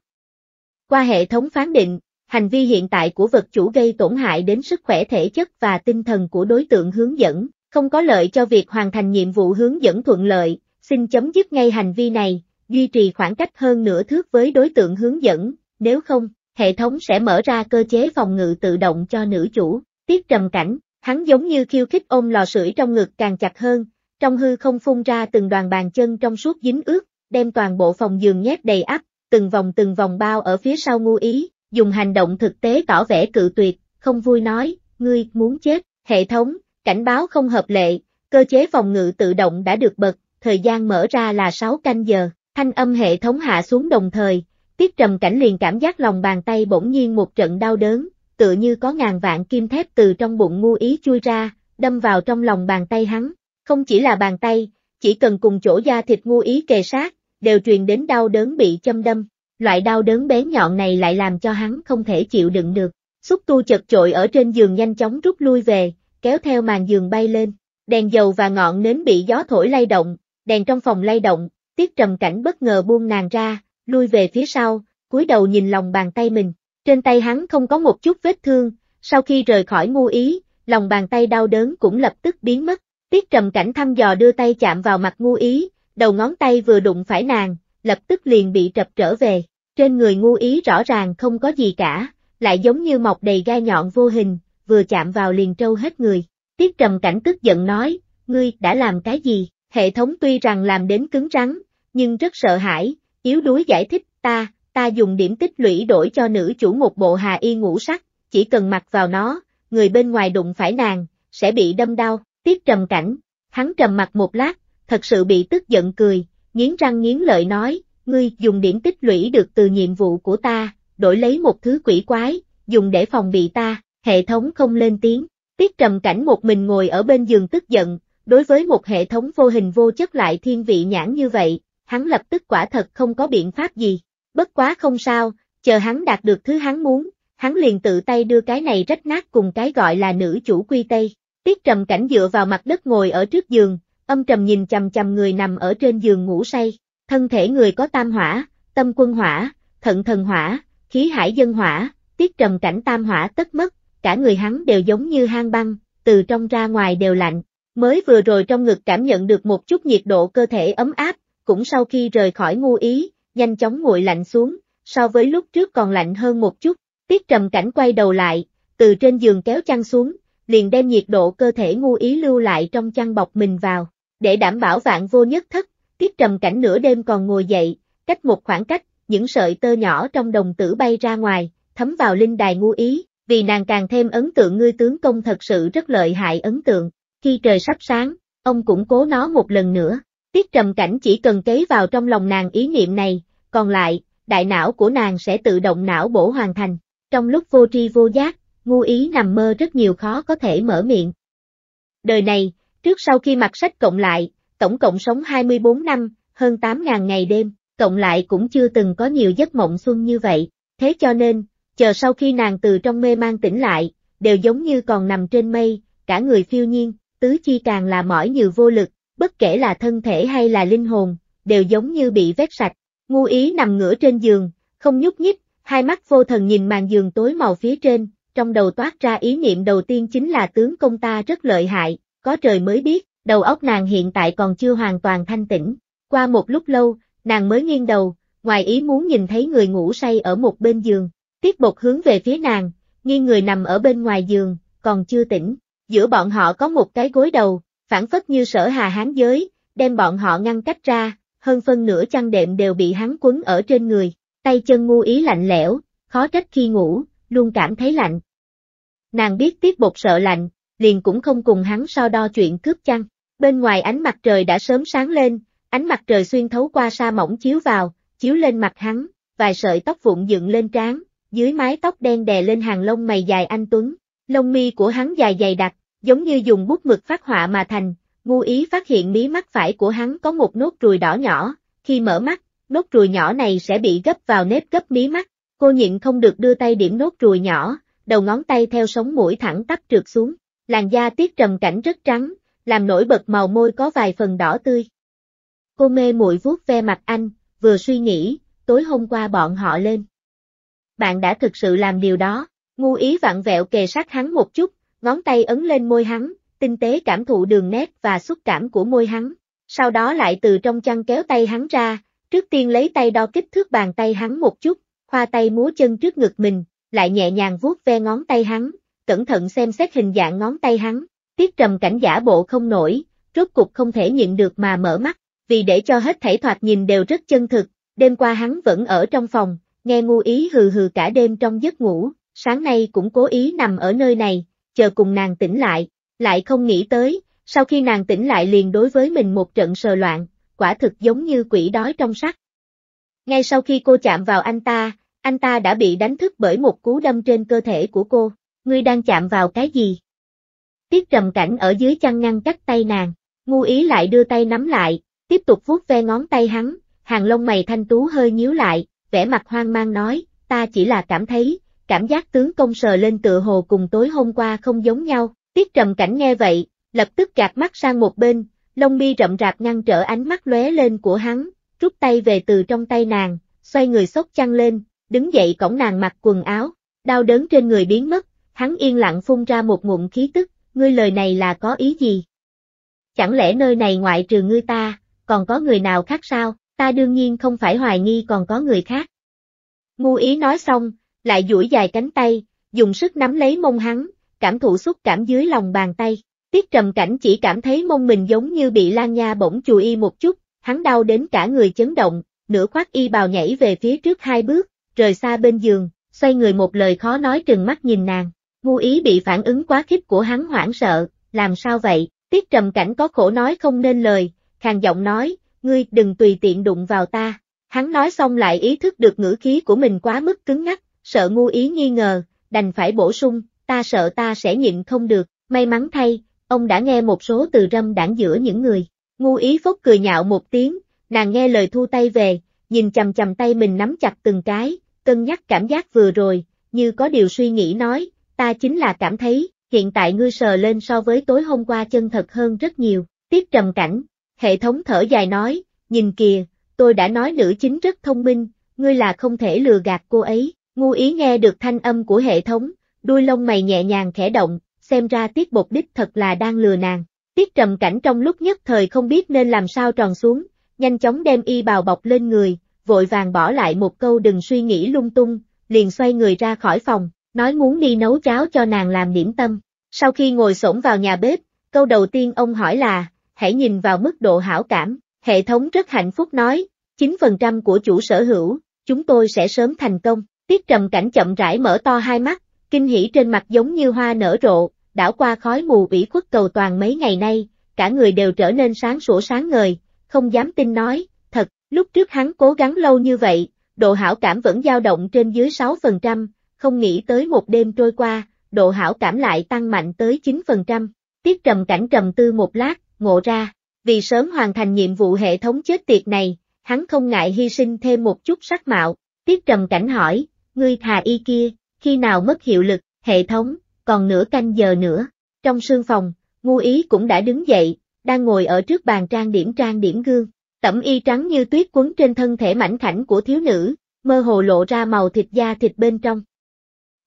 Qua hệ thống phán định, hành vi hiện tại của vật chủ gây tổn hại đến sức khỏe thể chất và tinh thần của đối tượng hướng dẫn, không có lợi cho việc hoàn thành nhiệm vụ hướng dẫn thuận lợi, xin chấm dứt ngay hành vi này, duy trì khoảng cách hơn nửa thước với đối tượng hướng dẫn, nếu không, hệ thống sẽ mở ra cơ chế phòng ngự tự động cho nữ chủ, tiết trầm cảnh. Hắn giống như khiêu khích ôm lò sưởi trong ngực càng chặt hơn, trong hư không phun ra từng đoàn bàn chân trong suốt dính ướt, đem toàn bộ phòng giường nhét đầy ắp, từng vòng từng vòng bao ở phía sau ngu ý, dùng hành động thực tế tỏ vẻ cự tuyệt, không vui nói, ngươi muốn chết, hệ thống, cảnh báo không hợp lệ, cơ chế phòng ngự tự động đã được bật, thời gian mở ra là 6 canh giờ, thanh âm hệ thống hạ xuống đồng thời, tiết trầm cảnh liền cảm giác lòng bàn tay bỗng nhiên một trận đau đớn, tựa như có ngàn vạn kim thép từ trong bụng ngu ý chui ra, đâm vào trong lòng bàn tay hắn. Không chỉ là bàn tay, chỉ cần cùng chỗ da thịt ngu ý kề sát, đều truyền đến đau đớn bị châm đâm. Loại đau đớn bé nhọn này lại làm cho hắn không thể chịu đựng được. Xúc tu chật trội ở trên giường nhanh chóng rút lui về, kéo theo màn giường bay lên. Đèn dầu và ngọn nến bị gió thổi lay động, đèn trong phòng lay động, tiết trầm cảnh bất ngờ buông nàng ra, lui về phía sau, cúi đầu nhìn lòng bàn tay mình. Trên tay hắn không có một chút vết thương, sau khi rời khỏi ngu ý, lòng bàn tay đau đớn cũng lập tức biến mất. Tiết trầm cảnh thăm dò đưa tay chạm vào mặt ngu ý, đầu ngón tay vừa đụng phải nàng, lập tức liền bị trập trở về. Trên người ngu ý rõ ràng không có gì cả, lại giống như mọc đầy gai nhọn vô hình, vừa chạm vào liền trâu hết người. Tiết trầm cảnh tức giận nói, ngươi đã làm cái gì? Hệ thống tuy rằng làm đến cứng rắn, nhưng rất sợ hãi, yếu đuối giải thích ta, ta dùng điểm tích lũy đổi cho nữ chủ một bộ hà y ngũ sắc, chỉ cần mặc vào nó, người bên ngoài đụng phải nàng, sẽ bị đâm đau, tiết trầm cảnh. Hắn trầm mặt một lát, thật sự bị tức giận cười, nghiến răng nghiến lợi nói, ngươi dùng điểm tích lũy được từ nhiệm vụ của ta, đổi lấy một thứ quỷ quái, dùng để phòng bị ta, hệ thống không lên tiếng. Tiết trầm cảnh một mình ngồi ở bên giường tức giận, đối với một hệ thống vô hình vô chất lại thiên vị nhãn như vậy, hắn lập tức quả thật không có biện pháp gì. Bất quá không sao, chờ hắn đạt được thứ hắn muốn, hắn liền tự tay đưa cái này rách nát cùng cái gọi là nữ chủ quy tây. Tiết trầm cảnh dựa vào mặt đất ngồi ở trước giường, âm trầm nhìn chầm chầm người nằm ở trên giường ngủ say, thân thể người có tam hỏa, tâm quân hỏa, thận thần hỏa, khí hải dân hỏa, tiết trầm cảnh tam hỏa tất mất, cả người hắn đều giống như hang băng, từ trong ra ngoài đều lạnh, mới vừa rồi trong ngực cảm nhận được một chút nhiệt độ cơ thể ấm áp, cũng sau khi rời khỏi ngu ý, nhanh chóng nguội lạnh xuống, so với lúc trước còn lạnh hơn một chút. Tiết trầm cảnh quay đầu lại, từ trên giường kéo chăn xuống, liền đem nhiệt độ cơ thể ngu ý lưu lại trong chăn bọc mình vào, để đảm bảo vạn vô nhất thất, tiết trầm cảnh nửa đêm còn ngồi dậy, cách một khoảng cách, những sợi tơ nhỏ trong đồng tử bay ra ngoài, thấm vào linh đài ngu ý, vì nàng càng thêm ấn tượng ngươi tướng công thật sự rất lợi hại ấn tượng, khi trời sắp sáng, ông cũng cố nó một lần nữa, tiết trầm cảnh chỉ cần kế vào trong lòng nàng ý niệm này, còn lại, đại não của nàng sẽ tự động não bổ hoàn thành. Trong lúc vô tri vô giác, ngu ý nằm mơ rất nhiều khó có thể mở miệng. Đời này, trước sau khi mặc sách cộng lại, tổng cộng sống 24 năm, hơn 8.000 ngày đêm, cộng lại cũng chưa từng có nhiều giấc mộng xuân như vậy, thế cho nên, chờ sau khi nàng từ trong mê mang tỉnh lại, đều giống như còn nằm trên mây, cả người phiêu nhiên, tứ chi càng là mỏi như vô lực, bất kể là thân thể hay là linh hồn, đều giống như bị vét sạch, Ngu ý nằm ngửa trên giường, không nhúc nhích, hai mắt vô thần nhìn màn giường tối màu phía trên, trong đầu toát ra ý niệm đầu tiên chính là tướng công ta rất lợi hại, có trời mới biết, đầu óc nàng hiện tại còn chưa hoàn toàn thanh tĩnh. Qua một lúc lâu, nàng mới nghiêng đầu, ngoài ý muốn nhìn thấy người ngủ say ở một bên giường, tiết bột hướng về phía nàng, nghiêng người nằm ở bên ngoài giường, còn chưa tỉnh, giữa bọn họ có một cái gối đầu, phản phất như sở hà hán giới, đem bọn họ ngăn cách ra, hơn phân nửa chăn đệm đều bị hắn quấn ở trên người, tay chân ngu ý lạnh lẽo, khó trách khi ngủ, luôn cảm thấy lạnh. Nàng biết tiết bột sợ lạnh, liền cũng không cùng hắn so đo chuyện cướp chăn. Bên ngoài ánh mặt trời đã sớm sáng lên, ánh mặt trời xuyên thấu qua sa mỏng chiếu vào, chiếu lên mặt hắn, vài sợi tóc vụn dựng lên trán, dưới mái tóc đen đè lên hàng lông mày dài anh Tuấn. Lông mi của hắn dài dày đặc, giống như dùng bút mực phát họa mà thành, Ngu ý phát hiện mí mắt phải của hắn có một nốt ruồi đỏ nhỏ, khi mở mắt, nốt ruồi nhỏ này sẽ bị gấp vào nếp gấp mí mắt. Cô nhịn không được đưa tay điểm nốt ruồi nhỏ, đầu ngón tay theo sống mũi thẳng tắp trượt xuống. Làn da tiết trầm cảnh rất trắng, làm nổi bật màu môi có vài phần đỏ tươi. Cô mê muội vuốt ve mặt anh, vừa suy nghĩ, tối hôm qua bọn họ lên. Bạn đã thực sự làm điều đó, ngu ý vặn vẹo kề sát hắn một chút, ngón tay ấn lên môi hắn, tinh tế cảm thụ đường nét và xúc cảm của môi hắn, sau đó lại từ trong chăn kéo tay hắn ra, trước tiên lấy tay đo kích thước bàn tay hắn một chút, khoa tay múa chân trước ngực mình, lại nhẹ nhàng vuốt ve ngón tay hắn, cẩn thận xem xét hình dạng ngón tay hắn, tiết trầm cảnh giả bộ không nổi, rốt cục không thể nhịn được mà mở mắt, vì để cho hết thảy thoạt nhìn đều rất chân thực, đêm qua hắn vẫn ở trong phòng, nghe ngu ý hừ hừ cả đêm trong giấc ngủ, sáng nay cũng cố ý nằm ở nơi này, chờ cùng nàng tỉnh lại, lại không nghĩ tới, sau khi nàng tỉnh lại liền đối với mình một trận sờ loạn, quả thực giống như quỷ đói trong sắt. Ngay sau khi cô chạm vào anh ta, anh ta đã bị đánh thức bởi một cú đâm trên cơ thể của cô, ngươi đang chạm vào cái gì? Tiết trầm cảnh ở dưới chăn ngăn cắt tay nàng, ngu ý lại đưa tay nắm lại, tiếp tục vuốt ve ngón tay hắn, hàng lông mày thanh tú hơi nhíu lại, vẻ mặt hoang mang nói, ta chỉ là cảm thấy, cảm giác tướng công sờ lên tựa hồ cùng tối hôm qua không giống nhau, Tiết trầm cảnh nghe vậy, lập tức gạt mắt sang một bên, lông mi rậm rạp ngăn trở ánh mắt lóe lên của hắn, rút tay về từ trong tay nàng, xoay người sốc chăn lên, đứng dậy cổng nàng mặc quần áo, đau đớn trên người biến mất, hắn yên lặng phun ra một ngụm khí tức, ngươi lời này là có ý gì? Chẳng lẽ nơi này ngoại trừ ngươi ta, còn có người nào khác sao, ta đương nhiên không phải hoài nghi còn có người khác. Ngu ý nói xong, lại duỗi dài cánh tay, dùng sức nắm lấy mông hắn, cảm thụ xúc cảm dưới lòng bàn tay. Tiết trầm cảnh chỉ cảm thấy mông mình giống như bị Lan Nha bỗng chùi y một chút, hắn đau đến cả người chấn động, nửa khoác y bào nhảy về phía trước hai bước, rời xa bên giường, xoay người một lời khó nói trừng mắt nhìn nàng. Ngu ý bị phản ứng quá khích của hắn hoảng sợ, làm sao vậy, tiết trầm cảnh có khổ nói không nên lời, khàn giọng nói, ngươi đừng tùy tiện đụng vào ta. Hắn nói xong lại ý thức được ngữ khí của mình quá mức cứng ngắc, sợ ngu ý nghi ngờ, đành phải bổ sung, ta sợ ta sẽ nhịn không được, may mắn thay, ông đã nghe một số từ râm đảng giữa những người. Ngu ý phốc cười nhạo một tiếng, nàng nghe lời thu tay về, nhìn chầm chầm tay mình nắm chặt từng cái, cân nhắc cảm giác vừa rồi, như có điều suy nghĩ nói, ta chính là cảm thấy, hiện tại ngươi sờ lên so với tối hôm qua chân thật hơn rất nhiều, tiết trầm cảnh, hệ thống thở dài nói, nhìn kìa, tôi đã nói nữ chính rất thông minh, ngươi là không thể lừa gạt cô ấy, ngu ý nghe được thanh âm của hệ thống, đuôi lông mày nhẹ nhàng khẽ động, xem ra tiết bột đích thật là đang lừa nàng. Tiết trầm cảnh trong lúc nhất thời không biết nên làm sao tròn xuống, nhanh chóng đem y bào bọc lên người, vội vàng bỏ lại một câu đừng suy nghĩ lung tung, liền xoay người ra khỏi phòng, nói muốn đi nấu cháo cho nàng làm điểm tâm. Sau khi ngồi xổm vào nhà bếp, câu đầu tiên ông hỏi là, hãy nhìn vào mức độ hảo cảm, hệ thống rất hạnh phúc nói, 9% của chủ sở hữu, chúng tôi sẽ sớm thành công. Tiết trầm cảnh chậm rãi mở to hai mắt, Kinh hỉ trên mặt giống như hoa nở rộ, đảo qua khói mù ủy khuất cầu toàn mấy ngày nay, cả người đều trở nên sáng sủa sáng ngời, không dám tin nói, thật, lúc trước hắn cố gắng lâu như vậy, độ hảo cảm vẫn dao động trên dưới 6%, không nghĩ tới một đêm trôi qua, độ hảo cảm lại tăng mạnh tới 9%. Tiết trầm cảnh trầm tư một lát, ngộ ra, vì sớm hoàn thành nhiệm vụ hệ thống chết tiệt này, hắn không ngại hy sinh thêm một chút sắc mạo. Tiết trầm cảnh hỏi, ngươi thà y kia, khi nào mất hiệu lực, hệ thống, còn nửa canh giờ nữa. Trong sương phòng, ngu ý cũng đã đứng dậy, đang ngồi ở trước bàn trang điểm trang điểm gương. Tẩm y trắng như tuyết quấn trên thân thể mảnh khảnh của thiếu nữ, mơ hồ lộ ra màu thịt da thịt bên trong.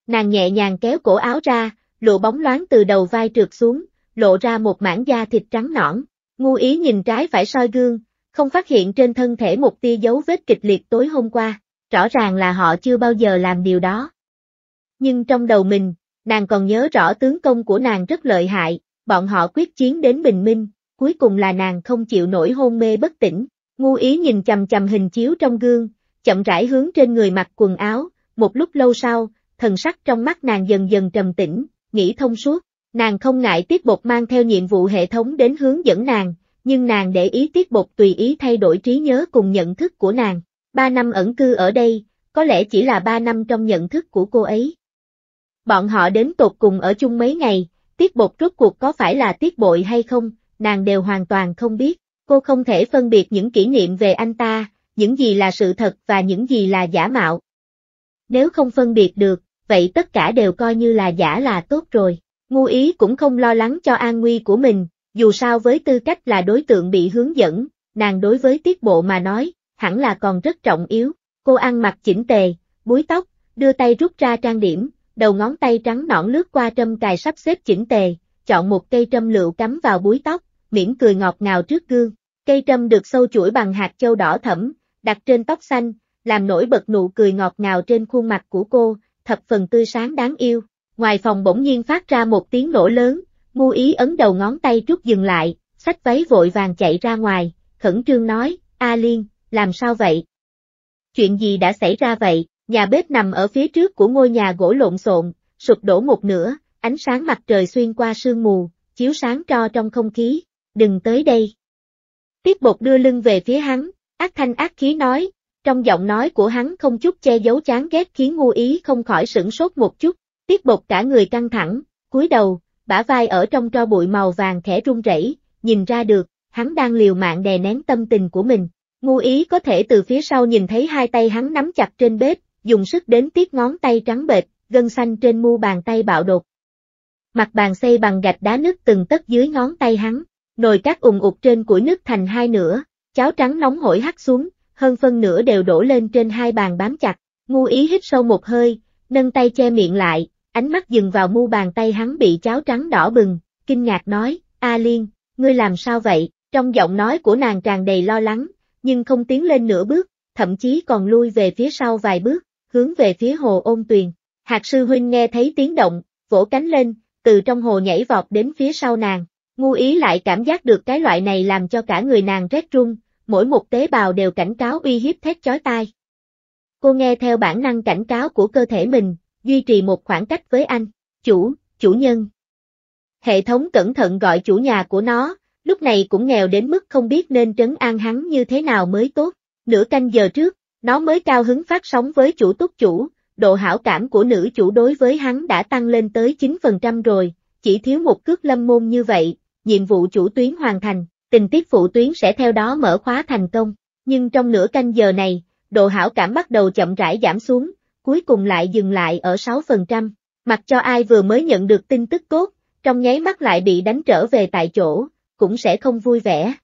Nàng nhẹ nhàng kéo cổ áo ra, lộ bóng loáng từ đầu vai trượt xuống, lộ ra một mảng da thịt trắng nõn. Ngu ý nhìn trái phải soi gương, không phát hiện trên thân thể một tia dấu vết kịch liệt tối hôm qua, rõ ràng là họ chưa bao giờ làm điều đó nhưng trong đầu mình, nàng còn nhớ rõ tướng công của nàng rất lợi hại, bọn họ quyết chiến đến bình minh, cuối cùng là nàng không chịu nổi hôn mê bất tỉnh, ngu ý nhìn chầm chầm hình chiếu trong gương, chậm rãi hướng trên người mặc quần áo, một lúc lâu sau, thần sắc trong mắt nàng dần dần trầm tĩnh, nghĩ thông suốt, nàng không ngại tiết bột mang theo nhiệm vụ hệ thống đến hướng dẫn nàng, nhưng nàng để ý tiết bột tùy ý thay đổi trí nhớ cùng nhận thức của nàng, ba năm ẩn cư ở đây, có lẽ chỉ là ba năm trong nhận thức của cô ấy, Bọn họ đến tột cùng ở chung mấy ngày, tiết bột rốt cuộc có phải là tiết bội hay không, nàng đều hoàn toàn không biết. Cô không thể phân biệt những kỷ niệm về anh ta, những gì là sự thật và những gì là giả mạo. Nếu không phân biệt được, vậy tất cả đều coi như là giả là tốt rồi. Ngu ý cũng không lo lắng cho an nguy của mình, dù sao với tư cách là đối tượng bị hướng dẫn, nàng đối với tiết bộ mà nói, hẳn là còn rất trọng yếu. Cô ăn mặc chỉnh tề, búi tóc, đưa tay rút ra trang điểm, đầu ngón tay trắng nõn lướt qua trâm cài sắp xếp chỉnh tề, chọn một cây trâm lựu cắm vào búi tóc, mỉm cười ngọt ngào trước gương. Cây trâm được sâu chuỗi bằng hạt châu đỏ thẫm, đặt trên tóc xanh, làm nổi bật nụ cười ngọt ngào trên khuôn mặt của cô, thập phần tươi sáng đáng yêu. Ngoài phòng bỗng nhiên phát ra một tiếng nổ lớn, ngu ý ấn đầu ngón tay trút dừng lại, sách váy vội vàng chạy ra ngoài, khẩn trương nói, A Liên, làm sao vậy? Chuyện gì đã xảy ra vậy? Nhà bếp nằm ở phía trước của ngôi nhà gỗ lộn xộn, sụp đổ một nửa, ánh sáng mặt trời xuyên qua sương mù, chiếu sáng cho trong không khí, đừng tới đây. Tiết bột đưa lưng về phía hắn, ác thanh ác khí nói, trong giọng nói của hắn không chút che giấu chán ghét khiến ngu ý không khỏi sửng sốt một chút, tiết bột cả người căng thẳng, cúi đầu, bả vai ở trong tro bụi màu vàng khẽ run rẩy, nhìn ra được, hắn đang liều mạng đè nén tâm tình của mình. Ngu ý có thể từ phía sau nhìn thấy hai tay hắn nắm chặt trên bếp, dùng sức đến tiếc ngón tay trắng bệt, gân xanh trên mu bàn tay bạo đột. Mặt bàn xây bằng gạch đá nứt từng tấc dưới ngón tay hắn, nồi cát ùng ụt trên củi nứt thành hai nửa, cháo trắng nóng hổi hắt xuống, hơn phân nửa đều đổ lên trên hai bàn bám chặt, ngu ý hít sâu một hơi, nâng tay che miệng lại, ánh mắt dừng vào mu bàn tay hắn bị cháo trắng đỏ bừng, kinh ngạc nói, A Liên, ngươi làm sao vậy, trong giọng nói của nàng tràn đầy lo lắng, nhưng không tiến lên nửa bước, thậm chí còn lui về phía sau vài bước hướng về phía hồ ôn tuyền. Hạc sư huynh nghe thấy tiếng động, vỗ cánh lên, từ trong hồ nhảy vọt đến phía sau nàng. Ngu ý lại cảm giác được cái loại này làm cho cả người nàng rét run, mỗi một tế bào đều cảnh cáo uy hiếp thét chói tai. Cô nghe theo bản năng cảnh cáo của cơ thể mình, duy trì một khoảng cách với anh, chủ, chủ nhân. Hệ thống cẩn thận gọi chủ nhà của nó, lúc này cũng nghèo đến mức không biết nên trấn an hắn như thế nào mới tốt. Nửa canh giờ trước, nó mới cao hứng phát sóng với chủ túc chủ, độ hảo cảm của nữ chủ đối với hắn đã tăng lên tới 9% rồi, chỉ thiếu một cước lâm môn như vậy, nhiệm vụ chủ tuyến hoàn thành, tình tiết phụ tuyến sẽ theo đó mở khóa thành công. Nhưng trong nửa canh giờ này, độ hảo cảm bắt đầu chậm rãi giảm xuống, cuối cùng lại dừng lại ở 6%, mặc cho ai vừa mới nhận được tin tức cốt, trong nháy mắt lại bị đánh trở về tại chỗ, cũng sẽ không vui vẻ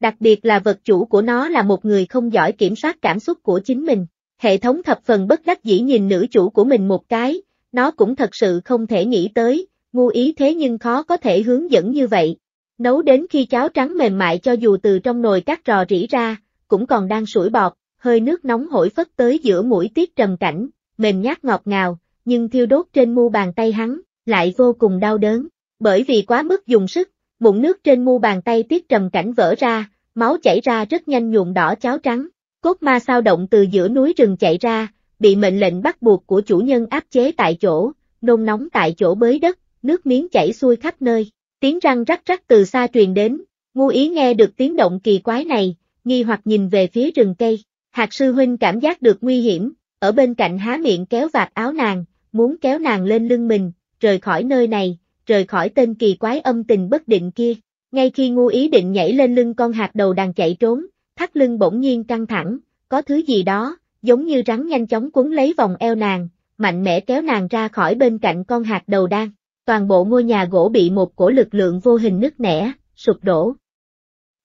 đặc biệt là vật chủ của nó là một người không giỏi kiểm soát cảm xúc của chính mình. Hệ thống thập phần bất đắc dĩ nhìn nữ chủ của mình một cái, nó cũng thật sự không thể nghĩ tới, ngu ý thế nhưng khó có thể hướng dẫn như vậy. Nấu đến khi cháo trắng mềm mại cho dù từ trong nồi cắt rò rỉ ra, cũng còn đang sủi bọt, hơi nước nóng hổi phất tới giữa mũi tiết trầm cảnh, mềm nhát ngọt ngào, nhưng thiêu đốt trên mu bàn tay hắn, lại vô cùng đau đớn, bởi vì quá mức dùng sức, bụng nước trên mu bàn tay tiết trầm cảnh vỡ ra, máu chảy ra rất nhanh nhuộm đỏ cháo trắng. Cốt ma sao động từ giữa núi rừng chạy ra, bị mệnh lệnh bắt buộc của chủ nhân áp chế tại chỗ, nôn nóng tại chỗ bới đất, nước miếng chảy xuôi khắp nơi. Tiếng răng rắc rắc từ xa truyền đến, ngu ý nghe được tiếng động kỳ quái này, nghi hoặc nhìn về phía rừng cây. Hạc sư huynh cảm giác được nguy hiểm, ở bên cạnh há miệng kéo vạt áo nàng, muốn kéo nàng lên lưng mình, rời khỏi nơi này, rời khỏi tên kỳ quái âm tình bất định kia. Ngay khi ngu ý định nhảy lên lưng con hạt đầu đàn chạy trốn, thắt lưng bỗng nhiên căng thẳng, có thứ gì đó, giống như rắn nhanh chóng cuốn lấy vòng eo nàng, mạnh mẽ kéo nàng ra khỏi bên cạnh con hạt đầu đan. Toàn bộ ngôi nhà gỗ bị một cổ lực lượng vô hình nứt nẻ, sụp đổ.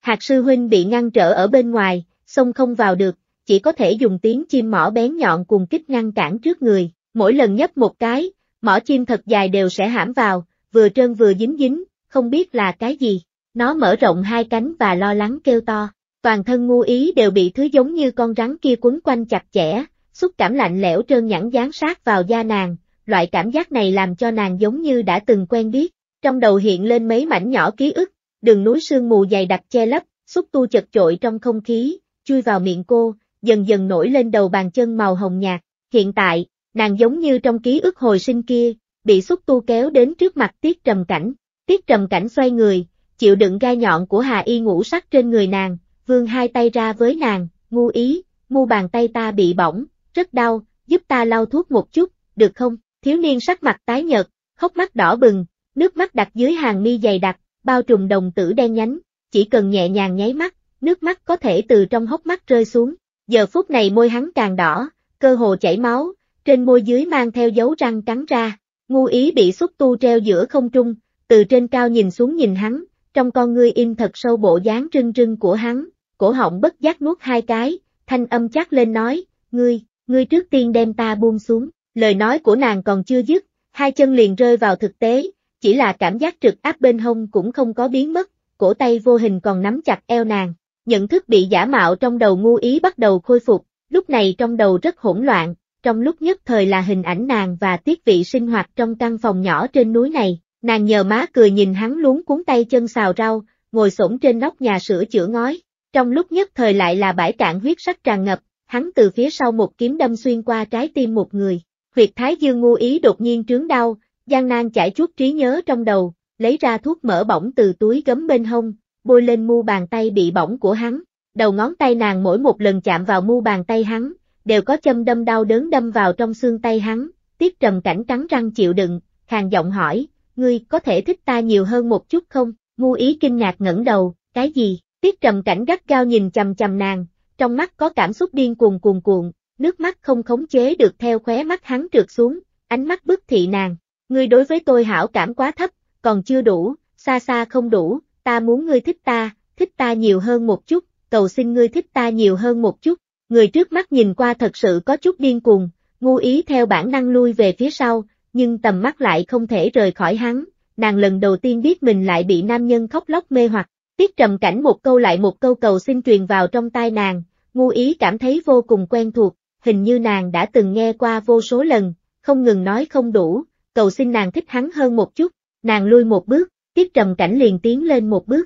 Hạt sư huynh bị ngăn trở ở bên ngoài, xông không vào được, chỉ có thể dùng tiếng chim mỏ bén nhọn cùng kích ngăn cản trước người, mỗi lần nhấp một cái, mỏ chim thật dài đều sẽ hãm vào, vừa trơn vừa dính dính, không biết là cái gì. Nó mở rộng hai cánh và lo lắng kêu to, toàn thân ngu ý đều bị thứ giống như con rắn kia quấn quanh chặt chẽ, xúc cảm lạnh lẽo trơn nhẵn dán sát vào da nàng, loại cảm giác này làm cho nàng giống như đã từng quen biết, trong đầu hiện lên mấy mảnh nhỏ ký ức, đường núi sương mù dày đặc che lấp, xúc tu chật chội trong không khí, chui vào miệng cô, dần dần nổi lên đầu bàn chân màu hồng nhạt, hiện tại, nàng giống như trong ký ức hồi sinh kia, bị xúc tu kéo đến trước mặt tiết trầm cảnh. Tiết trầm cảnh xoay người, chịu đựng gai nhọn của Hà Y ngũ sắc trên người nàng, vương hai tay ra với nàng, ngu ý, mu bàn tay ta bị bỏng, rất đau, giúp ta lau thuốc một chút, được không? Thiếu niên sắc mặt tái nhợt, khóc mắt đỏ bừng, nước mắt đặt dưới hàng mi dày đặc, bao trùm đồng tử đen nhánh, chỉ cần nhẹ nhàng nháy mắt, nước mắt có thể từ trong hốc mắt rơi xuống. Giờ phút này môi hắn càng đỏ, cơ hồ chảy máu, trên môi dưới mang theo dấu răng cắn ra. Ngu ý bị xúc tu treo giữa không trung, từ trên cao nhìn xuống nhìn hắn, trong con ngươi im thật sâu bộ dáng rưng rưng của hắn, cổ họng bất giác nuốt hai cái, thanh âm chắc lên nói, ngươi, ngươi trước tiên đem ta buông xuống, lời nói của nàng còn chưa dứt, hai chân liền rơi vào thực tế, chỉ là cảm giác trực áp bên hông cũng không có biến mất, cổ tay vô hình còn nắm chặt eo nàng, nhận thức bị giả mạo trong đầu ngu ý bắt đầu khôi phục, lúc này trong đầu rất hỗn loạn, trong lúc nhất thời là hình ảnh nàng và tiết vị sinh hoạt trong căn phòng nhỏ trên núi này, nàng nhờ má cười nhìn hắn luống cuốn tay chân xào rau, ngồi xổm trên nóc nhà sửa chữa ngói, trong lúc nhất thời lại là bãi cạn huyết sắc tràn ngập, hắn từ phía sau một kiếm đâm xuyên qua trái tim một người, huyệt thái dương ngu ý đột nhiên trướng đau, gian nan chảy chút trí nhớ trong đầu, lấy ra thuốc mỡ bỏng từ túi gấm bên hông, bôi lên mu bàn tay bị bỏng của hắn, đầu ngón tay nàng mỗi một lần chạm vào mu bàn tay hắn, đều có châm đâm đau đớn đâm vào trong xương tay hắn, tiết trầm cảnh cắn răng chịu đựng, khàn giọng hỏi, ngươi có thể thích ta nhiều hơn một chút không? Ngu ý kinh ngạc ngẩng đầu, cái gì? Tiết trầm cảnh gắt gao nhìn chầm chầm nàng, trong mắt có cảm xúc điên cuồng cuồng cuồng, nước mắt không khống chế được theo khóe mắt hắn trượt xuống, ánh mắt bức thị nàng. Ngươi đối với tôi hảo cảm quá thấp, còn chưa đủ, xa xa không đủ, ta muốn ngươi thích ta, thích ta nhiều hơn một chút, cầu xin ngươi thích ta nhiều hơn một chút. Người trước mắt nhìn qua thật sự có chút điên cuồng, ngu ý theo bản năng lui về phía sau, nhưng tầm mắt lại không thể rời khỏi hắn, nàng lần đầu tiên biết mình lại bị nam nhân khóc lóc mê hoặc. Tiết trầm cảnh một câu lại một câu cầu xin truyền vào trong tai nàng, ngu ý cảm thấy vô cùng quen thuộc, hình như nàng đã từng nghe qua vô số lần, không ngừng nói không đủ, cầu xin nàng thích hắn hơn một chút, nàng lui một bước, tiết trầm cảnh liền tiến lên một bước.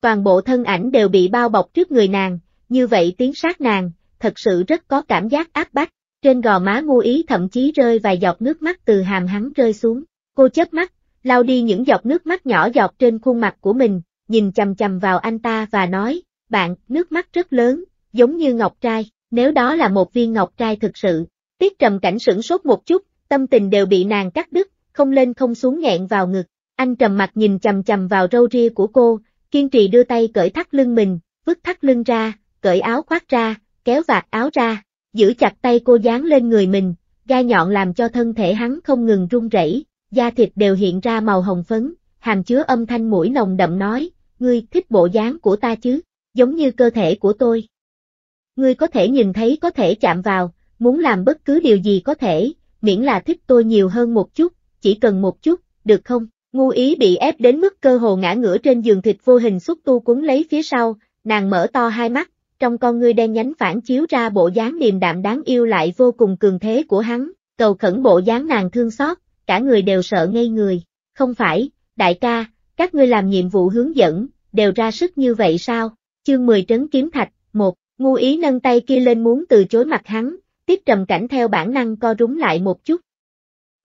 Toàn bộ thân ảnh đều bị bao bọc trước người nàng, như vậy tiếng sát nàng, thật sự rất có cảm giác áp bách, trên gò má ngu ý thậm chí rơi vài giọt nước mắt từ hàm hắn rơi xuống, cô chớp mắt, lau đi những giọt nước mắt nhỏ giọt trên khuôn mặt của mình, nhìn chầm chầm vào anh ta và nói, bạn, nước mắt rất lớn, giống như ngọc trai, nếu đó là một viên ngọc trai thực sự, tiết trầm cảnh sửng sốt một chút, tâm tình đều bị nàng cắt đứt, không lên không xuống nghẹn vào ngực, anh trầm mặt nhìn chầm chầm vào râu ria của cô, kiên trì đưa tay cởi thắt lưng mình, vứt thắt lưng ra, cởi áo khoác ra, kéo vạt áo ra, giữ chặt tay cô dán lên người mình, gai nhọn làm cho thân thể hắn không ngừng run rẩy, da thịt đều hiện ra màu hồng phấn, hàm chứa âm thanh mũi nồng đậm nói, ngươi thích bộ dáng của ta chứ, giống như cơ thể của tôi. Ngươi có thể nhìn thấy có thể chạm vào, muốn làm bất cứ điều gì có thể, miễn là thích tôi nhiều hơn một chút, chỉ cần một chút, được không? Ngu ý bị ép đến mức cơ hồ ngã ngửa trên giường thịt vô hình xúc tu cuốn lấy phía sau, nàng mở to hai mắt, trong con ngươi đen nhánh phản chiếu ra bộ dáng điềm đạm đáng yêu lại vô cùng cường thế của hắn, cầu khẩn bộ dáng nàng thương xót, cả người đều sợ ngây người, không phải, đại ca, các ngươi làm nhiệm vụ hướng dẫn, đều ra sức như vậy sao, chương 10 trấn kiếm thạch, một ngu ý nâng tay kia lên muốn từ chối mặt hắn, tiếp trầm cảnh theo bản năng co rúng lại một chút.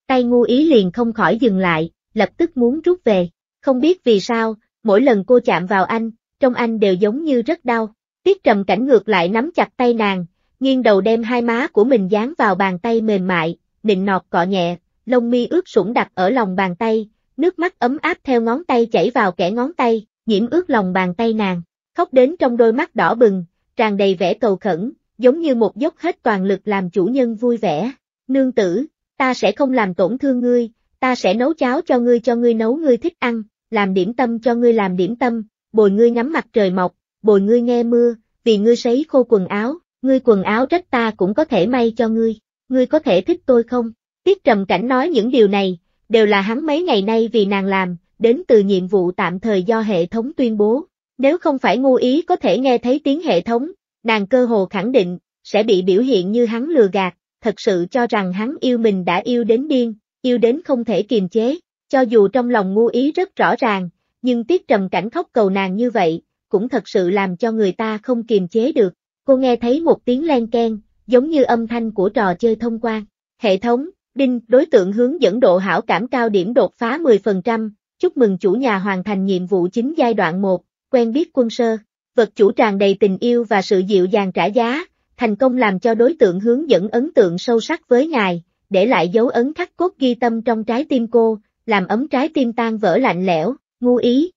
Tay ngu ý liền không khỏi dừng lại, lập tức muốn rút về, không biết vì sao, mỗi lần cô chạm vào anh, trong anh đều giống như rất đau, Tiết trầm cảnh ngược lại nắm chặt tay nàng, nghiêng đầu đem hai má của mình dán vào bàn tay mềm mại, nịnh nọt cọ nhẹ, lông mi ướt sũng đặt ở lòng bàn tay, nước mắt ấm áp theo ngón tay chảy vào kẻ ngón tay, nhiễm ướt lòng bàn tay nàng, khóc đến trong đôi mắt đỏ bừng, tràn đầy vẻ cầu khẩn, giống như một dốc hết toàn lực làm chủ nhân vui vẻ. Nương tử, ta sẽ không làm tổn thương ngươi, ta sẽ nấu cháo cho ngươi cho ngươi nấu ngươi thích ăn, làm điểm tâm cho ngươi làm điểm tâm, bồi ngươi ngắm mặt trời mọc, bồi ngươi nghe mưa, vì ngươi sấy khô quần áo, ngươi quần áo rách ta cũng có thể may cho ngươi, ngươi có thể thích tôi không? Tiết trầm cảnh nói những điều này, đều là hắn mấy ngày nay vì nàng làm, đến từ nhiệm vụ tạm thời do hệ thống tuyên bố. Nếu không phải ngu ý có thể nghe thấy tiếng hệ thống, nàng cơ hồ khẳng định, sẽ bị biểu hiện như hắn lừa gạt, thật sự cho rằng hắn yêu mình đã yêu đến điên, yêu đến không thể kiềm chế, cho dù trong lòng ngu ý rất rõ ràng, nhưng tiết trầm cảnh khóc cầu nàng như vậy, cũng thật sự làm cho người ta không kiềm chế được. Cô nghe thấy một tiếng len ken, giống như âm thanh của trò chơi thông quan. Hệ thống, đinh, đối tượng hướng dẫn độ hảo cảm cao điểm đột phá 10%, chúc mừng chủ nhà hoàn thành nhiệm vụ chính giai đoạn 1, quen biết quân sơ. Vật chủ tràn đầy tình yêu và sự dịu dàng trả giá, thành công làm cho đối tượng hướng dẫn ấn tượng sâu sắc với ngài, để lại dấu ấn khắc cốt ghi tâm trong trái tim cô, làm ấm trái tim tan vỡ lạnh lẽo, ngu ý.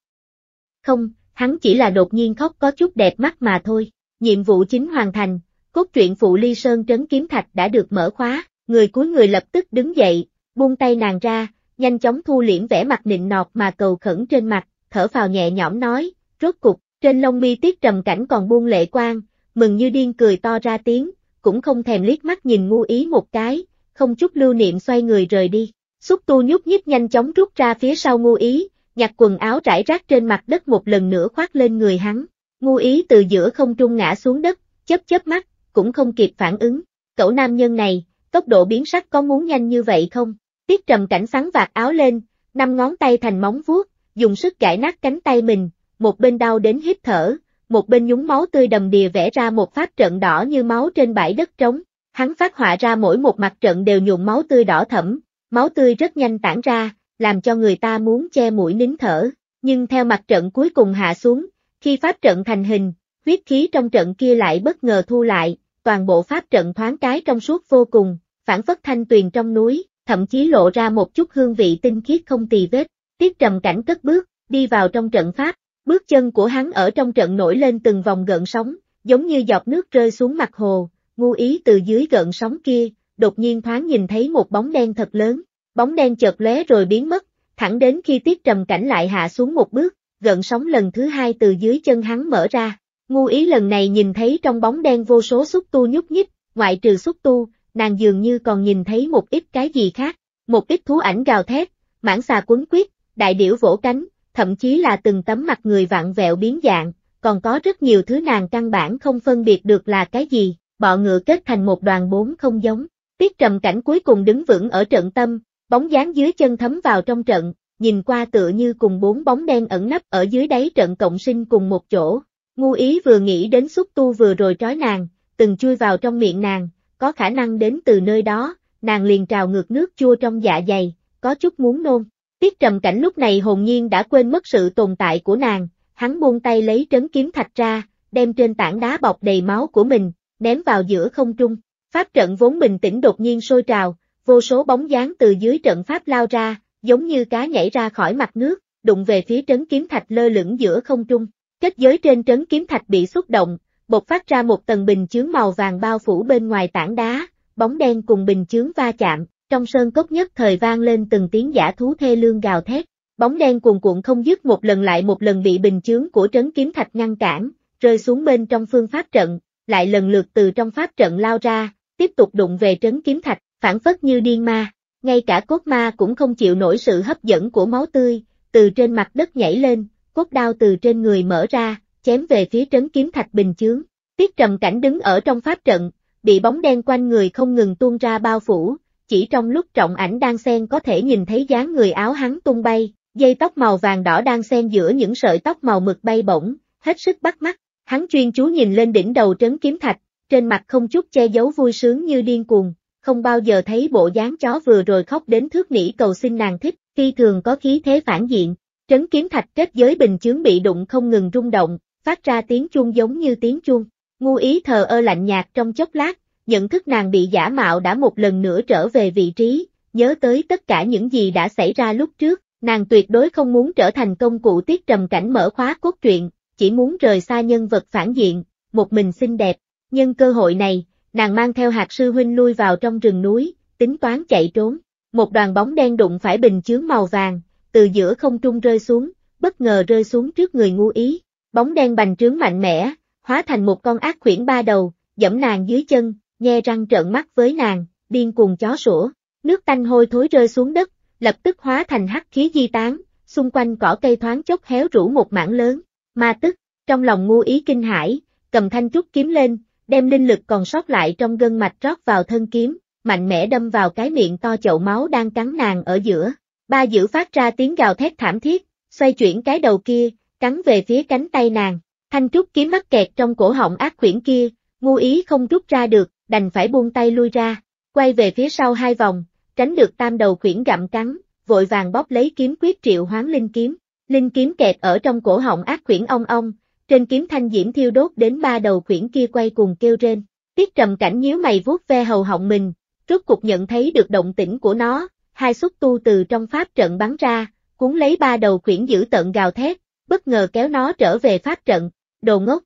Không, hắn chỉ là đột nhiên khóc có chút đẹp mắt mà thôi. Nhiệm vụ chính hoàn thành, cốt truyện Phụ Ly Sơn Trấn Kiếm Thạch đã được mở khóa, người cuối người lập tức đứng dậy, buông tay nàng ra, nhanh chóng thu liễm vẻ mặt nịnh nọt mà cầu khẩn trên mặt, thở phào nhẹ nhõm nói, rốt cục, trên lông mi tiết trầm cảnh còn buông lệ quang, mừng như điên cười to ra tiếng, cũng không thèm liếc mắt nhìn ngu ý một cái, không chút lưu niệm xoay người rời đi. Xúc tu nhúc nhích nhanh chóng rút ra phía sau ngu ý, nhặt quần áo rải rác trên mặt đất một lần nữa khoác lên người hắn. Ngu ý từ giữa không trung ngã xuống đất, chớp chớp mắt, cũng không kịp phản ứng. Cậu nam nhân này, tốc độ biến sắc có muốn nhanh như vậy không? Tiết trầm cảnh sắn vạt áo lên, năm ngón tay thành móng vuốt, dùng sức gãi nát cánh tay mình, một bên đau đến hít thở, một bên nhúng máu tươi đầm đìa vẽ ra một phát trận đỏ như máu trên bãi đất trống. Hắn phát họa ra mỗi một mặt trận đều nhuộm máu tươi đỏ thẫm, máu tươi rất nhanh tản ra, làm cho người ta muốn che mũi nín thở, nhưng theo mặt trận cuối cùng hạ xuống, khi pháp trận thành hình, huyết khí trong trận kia lại bất ngờ thu lại, toàn bộ pháp trận thoáng cái trong suốt vô cùng, phản phất thanh tuyền trong núi, thậm chí lộ ra một chút hương vị tinh khiết không tì vết, tiết trầm cảnh cất bước, đi vào trong trận pháp, bước chân của hắn ở trong trận nổi lên từng vòng gợn sóng, giống như giọt nước rơi xuống mặt hồ, ngu ý từ dưới gợn sóng kia, đột nhiên thoáng nhìn thấy một bóng đen thật lớn, bóng đen chợt lóe rồi biến mất, thẳng đến khi tiết trầm cảnh lại hạ xuống một bước, gần sóng lần thứ hai từ dưới chân hắn mở ra. Ngu ý lần này nhìn thấy trong bóng đen vô số xúc tu nhúc nhích, ngoại trừ xúc tu, nàng dường như còn nhìn thấy một ít cái gì khác, một ít thú ảnh gào thét, mãng xà quấn quyết, đại điểu vỗ cánh, thậm chí là từng tấm mặt người vặn vẹo biến dạng, còn có rất nhiều thứ nàng căn bản không phân biệt được là cái gì, bọ ngựa kết thành một đoàn bốn không giống. Tiết trầm cảnh cuối cùng đứng vững ở trận tâm, Bóng dáng dưới chân thấm vào trong trận, nhìn qua tựa như cùng bốn bóng đen ẩn nấp ở dưới đáy trận cộng sinh cùng một chỗ. Ngu ý vừa nghĩ đến xúc tu vừa rồi trói nàng, từng chui vào trong miệng nàng, có khả năng đến từ nơi đó, nàng liền trào ngược nước chua trong dạ dày, có chút muốn nôn. Tiết trầm cảnh lúc này hồn nhiên đã quên mất sự tồn tại của nàng, hắn buông tay lấy trấn kiếm thạch ra, đem trên tảng đá bọc đầy máu của mình, ném vào giữa không trung. Pháp trận vốn bình tĩnh đột nhiên sôi trào, vô số bóng dáng từ dưới trận pháp lao ra, giống như cá nhảy ra khỏi mặt nước, đụng về phía trấn kiếm thạch lơ lửng giữa không trung. Kết giới trên trấn kiếm thạch bị xúc động, bột phát ra một tầng bình chướng màu vàng bao phủ bên ngoài tảng đá, bóng đen cùng bình chướng va chạm, trong sơn cốc nhất thời vang lên từng tiếng giả thú thê lương gào thét. Bóng đen cuồn cuộn không dứt một lần lại một lần bị bình chướng của trấn kiếm thạch ngăn cản, rơi xuống bên trong phương pháp trận, lại lần lượt từ trong pháp trận lao ra, tiếp tục đụng về trấn kiếm thạch, phản phất như điên ma, ngay cả cốt ma cũng không chịu nổi sự hấp dẫn của máu tươi, từ trên mặt đất nhảy lên, cốt đao từ trên người mở ra, chém về phía trấn kiếm thạch bình chướng. Tiết trầm cảnh đứng ở trong pháp trận, bị bóng đen quanh người không ngừng tuôn ra bao phủ, chỉ trong lúc trọng ảnh đang sen có thể nhìn thấy dáng người áo hắn tung bay, dây tóc màu vàng đỏ đang sen giữa những sợi tóc màu mực bay bổng, hết sức bắt mắt, hắn chuyên chú nhìn lên đỉnh đầu trấn kiếm thạch, trên mặt không chút che giấu vui sướng như điên cuồng, không bao giờ thấy bộ dáng chó vừa rồi khóc đến thước nỉ cầu xin nàng thích, phi thường có khí thế phản diện. Trấn kiếm thạch kết giới bình chướng bị đụng không ngừng rung động, phát ra tiếng chuông giống như tiếng chuông. Ngu ý thờ ơ lạnh nhạt trong chốc lát, nhận thức nàng bị giả mạo đã một lần nữa trở về vị trí, nhớ tới tất cả những gì đã xảy ra lúc trước, nàng tuyệt đối không muốn trở thành công cụ tiết trầm cảnh mở khóa cốt truyện, chỉ muốn rời xa nhân vật phản diện, một mình xinh đẹp. Nhân cơ hội này, nàng mang theo hạt sư huynh lui vào trong rừng núi, tính toán chạy trốn. Một đoàn bóng đen đụng phải bình chứa màu vàng, từ giữa không trung rơi xuống, bất ngờ rơi xuống trước người ngu ý. Bóng đen bành trướng mạnh mẽ, hóa thành một con ác khuyển ba đầu, dẫm nàng dưới chân, nghe răng trợn mắt với nàng, điên cuồng chó sủa. Nước tanh hôi thối rơi xuống đất, lập tức hóa thành hắc khí di tán, xung quanh cỏ cây thoáng chốc héo rũ một mảng lớn. Ma tức, trong lòng ngu ý kinh hãi, cầm thanh trúc kiếm lên, đem linh lực còn sót lại trong gân mạch rót vào thân kiếm, mạnh mẽ đâm vào cái miệng to chậu máu đang cắn nàng ở giữa. Ba dữ phát ra tiếng gào thét thảm thiết, xoay chuyển cái đầu kia, cắn về phía cánh tay nàng. Thanh trúc kiếm mắc kẹt trong cổ họng ác quyển kia, ngu ý không rút ra được, đành phải buông tay lui ra, quay về phía sau hai vòng, tránh được tam đầu quyển gặm cắn, vội vàng bóp lấy kiếm quyết triệu hoán linh kiếm. Linh kiếm kẹt ở trong cổ họng ác quyển ong ong, trên kiếm thanh diễm thiêu đốt đến ba đầu khuyển kia quay cùng kêu rên. Tiết trầm cảnh nhíu mày vuốt ve hầu họng mình, rốt cục nhận thấy được động tĩnh của nó, hai xúc tu từ trong pháp trận bắn ra, cuốn lấy ba đầu khuyển giữ tận gào thét, bất ngờ kéo nó trở về pháp trận, đồ ngốc.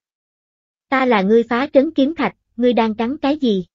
Ta là ngươi phá trấn kiếm thạch, ngươi đang cắn cái gì?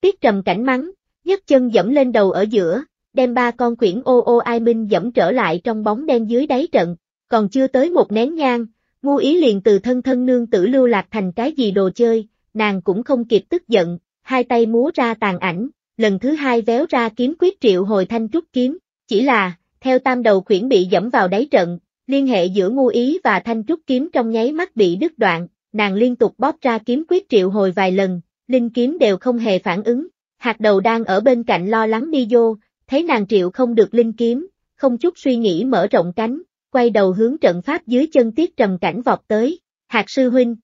Tiết trầm cảnh mắng, nhấc chân dẫm lên đầu ở giữa, đem ba con quyển ô ô ai minh dẫm trở lại trong bóng đen dưới đáy trận, còn chưa tới một nén nhang, Ngu ý liền từ thân thân nương tử lưu lạc thành cái gì đồ chơi, nàng cũng không kịp tức giận, hai tay múa ra tàn ảnh, lần thứ hai véo ra kiếm quyết triệu hồi thanh trúc kiếm, chỉ là, theo tam đầu khuyển bị dẫm vào đáy trận, liên hệ giữa ngu ý và thanh trúc kiếm trong nháy mắt bị đứt đoạn, nàng liên tục bóp ra kiếm quyết triệu hồi vài lần, linh kiếm đều không hề phản ứng, hạt đầu đang ở bên cạnh lo lắng ni vô, thấy nàng triệu không được linh kiếm, không chút suy nghĩ mở rộng cánh, quay đầu hướng trận pháp dưới chân tiết trầm cảnh vọt tới, hạt sư huynh.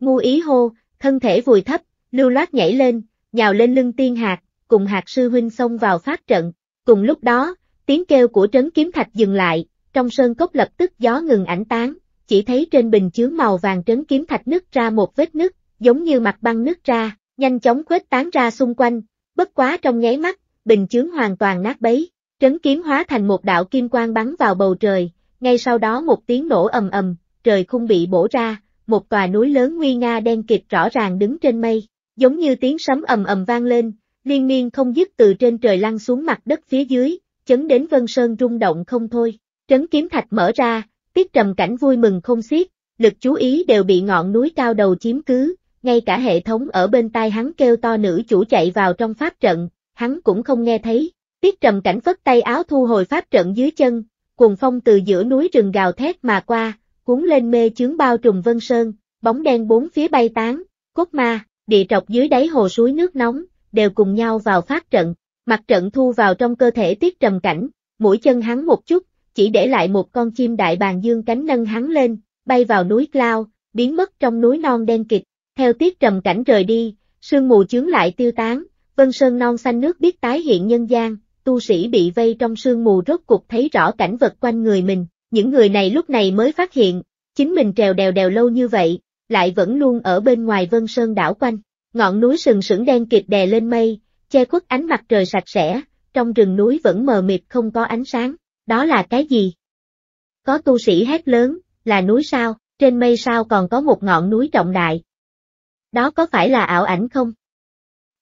Ngu ý hô, thân thể vùi thấp, lưu loát nhảy lên, nhào lên lưng tiên hạt, cùng hạt sư huynh xông vào phát trận. Cùng lúc đó, tiếng kêu của trấn kiếm thạch dừng lại, trong sơn cốc lập tức gió ngừng ảnh tán, chỉ thấy trên bình chứa màu vàng trấn kiếm thạch nứt ra một vết nứt, giống như mặt băng nứt ra, nhanh chóng khuếch tán ra xung quanh, bất quá trong nháy mắt, bình chứa hoàn toàn nát bấy. Trấn kiếm hóa thành một đạo kim quang bắn vào bầu trời, ngay sau đó một tiếng nổ ầm ầm, trời khung bị bổ ra, một tòa núi lớn nguy nga đen kịt rõ ràng đứng trên mây, giống như tiếng sấm ầm ầm vang lên, liên miên không dứt từ trên trời lăn xuống mặt đất phía dưới, chấn đến Vân Sơn rung động không thôi. Trấn kiếm thạch mở ra, tiết trầm cảnh vui mừng không xiết, lực chú ý đều bị ngọn núi cao đầu chiếm cứ, ngay cả hệ thống ở bên tai hắn kêu to nữ chủ chạy vào trong pháp trận, hắn cũng không nghe thấy, Tiết trầm cảnh phất tay áo thu hồi pháp trận dưới chân, cuồng phong từ giữa núi rừng gào thét mà qua, cuốn lên mê chướng bao trùm vân sơn, bóng đen bốn phía bay tán, cốt ma, địa trọc dưới đáy hồ suối nước nóng, đều cùng nhau vào phát trận, mặt trận thu vào trong cơ thể tiết trầm cảnh, mũi chân hắn một chút, chỉ để lại một con chim đại bàng dương cánh nâng hắn lên, bay vào núi Cloud, biến mất trong núi non đen kịch, theo tiết trầm cảnh rời đi, sương mù chướng lại tiêu tán, vân sơn non xanh nước biết tái hiện nhân gian, tu sĩ bị vây trong sương mù rốt cục thấy rõ cảnh vật quanh người mình, những người này lúc này mới phát hiện, chính mình trèo đèo đèo lâu như vậy, lại vẫn luôn ở bên ngoài vân sơn đảo quanh, ngọn núi sừng sững đen kịt đè lên mây, che khuất ánh mặt trời sạch sẽ, trong rừng núi vẫn mờ mịt không có ánh sáng, đó là cái gì? Có tu sĩ hét lớn, là núi sao, trên mây sao còn có một ngọn núi trọng đại. Đó có phải là ảo ảnh không?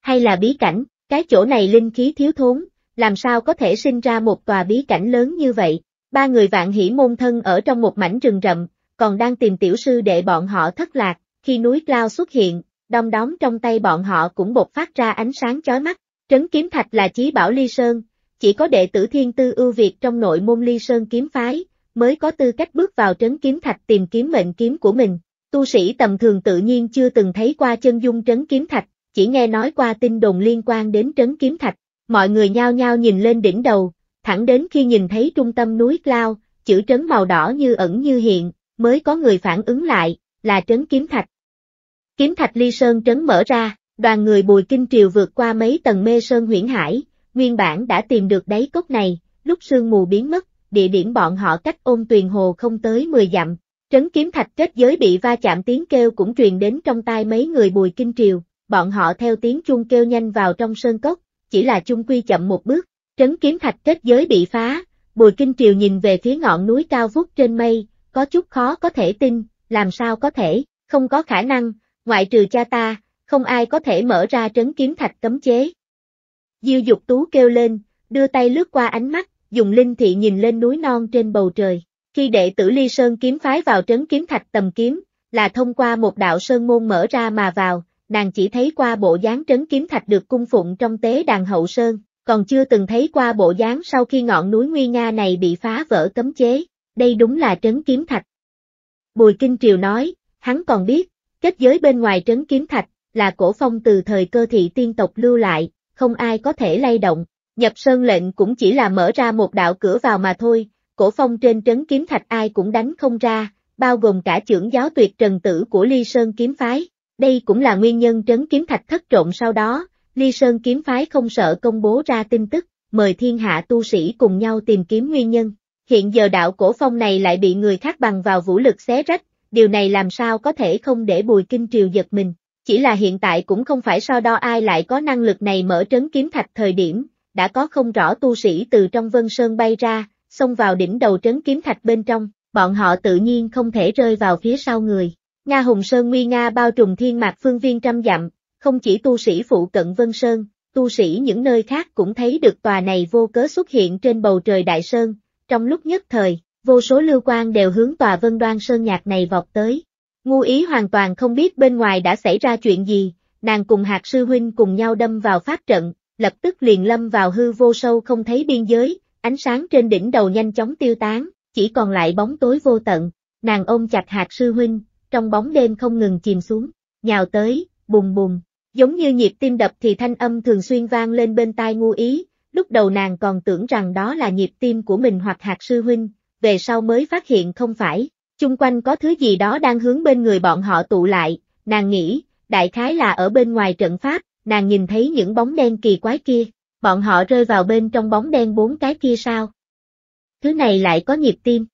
Hay là bí cảnh, cái chỗ này linh khí thiếu thốn, làm sao có thể sinh ra một tòa bí cảnh lớn như vậy. Ba người vạn hỷ môn thân ở trong một mảnh rừng rậm, còn đang tìm tiểu sư để bọn họ thất lạc, khi núi Cloud xuất hiện, đom đóm trong tay bọn họ cũng bột phát ra ánh sáng chói mắt. Trấn Kiếm Thạch là chí bảo Ly Sơn, chỉ có đệ tử thiên tư ưu việt trong nội môn Ly Sơn kiếm phái, mới có tư cách bước vào Trấn Kiếm Thạch tìm kiếm mệnh kiếm của mình. Tu sĩ tầm thường tự nhiên chưa từng thấy qua chân dung Trấn Kiếm Thạch, chỉ nghe nói qua tin đồn liên quan đến Trấn Kiếm Thạch mọi người nhao nhao nhìn lên đỉnh đầu, thẳng đến khi nhìn thấy trung tâm núi Cloud, chữ trấn màu đỏ như ẩn như hiện, mới có người phản ứng lại, là trấn kiếm thạch. Kiếm thạch ly sơn trấn mở ra, đoàn người bùi kinh triều vượt qua mấy tầng mê sơn huyển hải, nguyên bản đã tìm được đáy cốc này, lúc sương mù biến mất, địa điểm bọn họ cách ôn tuyền hồ không tới 10 dặm, trấn kiếm thạch kết giới bị va chạm tiếng kêu cũng truyền đến trong tai mấy người bùi kinh triều, bọn họ theo tiếng chuông kêu nhanh vào trong sơn cốc, chỉ là chung quy chậm một bước, trấn kiếm thạch kết giới bị phá, Bùi Kinh Triều nhìn về phía ngọn núi cao vút trên mây, có chút khó có thể tin, làm sao có thể, không có khả năng, ngoại trừ cha ta, không ai có thể mở ra trấn kiếm thạch cấm chế. Diêu Dục Tú kêu lên, đưa tay lướt qua ánh mắt, dùng linh thị nhìn lên núi non trên bầu trời. Khi đệ tử Ly Sơn kiếm phái vào trấn kiếm thạch tầm kiếm, là thông qua một đạo sơn môn mở ra mà vào, nàng chỉ thấy qua bộ dáng trấn kiếm thạch được cung phụng trong tế đàn hậu sơn, còn chưa từng thấy qua bộ dáng sau khi ngọn núi Nguy Nga này bị phá vỡ cấm chế, đây đúng là trấn kiếm thạch. Bùi Kinh Triều nói, hắn còn biết, kết giới bên ngoài trấn kiếm thạch, là cổ phong từ thời cơ thị tiên tộc lưu lại, không ai có thể lay động, nhập sơn lệnh cũng chỉ là mở ra một đạo cửa vào mà thôi, cổ phong trên trấn kiếm thạch ai cũng đánh không ra, bao gồm cả trưởng giáo tuyệt trần tử của ly sơn kiếm phái. Đây cũng là nguyên nhân trấn kiếm thạch thất trộn sau đó, Ly Sơn kiếm phái không sợ công bố ra tin tức, mời thiên hạ tu sĩ cùng nhau tìm kiếm nguyên nhân. Hiện giờ đạo cổ phong này lại bị người khác bằng vào vũ lực xé rách, điều này làm sao có thể không để bùi kinh triều giật mình. Chỉ là hiện tại cũng không phải so đo ai lại có năng lực này mở trấn kiếm thạch thời điểm, đã có không rõ tu sĩ từ trong vân sơn bay ra, xông vào đỉnh đầu trấn kiếm thạch bên trong, bọn họ tự nhiên không thể rơi vào phía sau người. Nga Hùng Sơn nguy Nga bao trùm thiên mạc phương viên trăm dặm, không chỉ tu sĩ phụ cận Vân Sơn, tu sĩ những nơi khác cũng thấy được tòa này vô cớ xuất hiện trên bầu trời Đại Sơn, trong lúc nhất thời, vô số lưu quan đều hướng tòa Vân Đoan Sơn Nhạc này vọt tới. Ngu ý hoàn toàn không biết bên ngoài đã xảy ra chuyện gì, nàng cùng hạt sư huynh cùng nhau đâm vào pháp trận, lập tức liền lâm vào hư vô sâu không thấy biên giới, ánh sáng trên đỉnh đầu nhanh chóng tiêu tán, chỉ còn lại bóng tối vô tận, nàng ôm chặt hạt sư huynh, trong bóng đêm không ngừng chìm xuống, nhào tới, bùng bùng, giống như nhịp tim đập thì thanh âm thường xuyên vang lên bên tai ngu ý, lúc đầu nàng còn tưởng rằng đó là nhịp tim của mình hoặc hạt sư huynh, về sau mới phát hiện không phải, chung quanh có thứ gì đó đang hướng bên người bọn họ tụ lại, nàng nghĩ, đại khái là ở bên ngoài trận pháp, nàng nhìn thấy những bóng đen kỳ quái kia, bọn họ rơi vào bên trong bóng đen bốn cái kia sao? Thứ này lại có nhịp tim.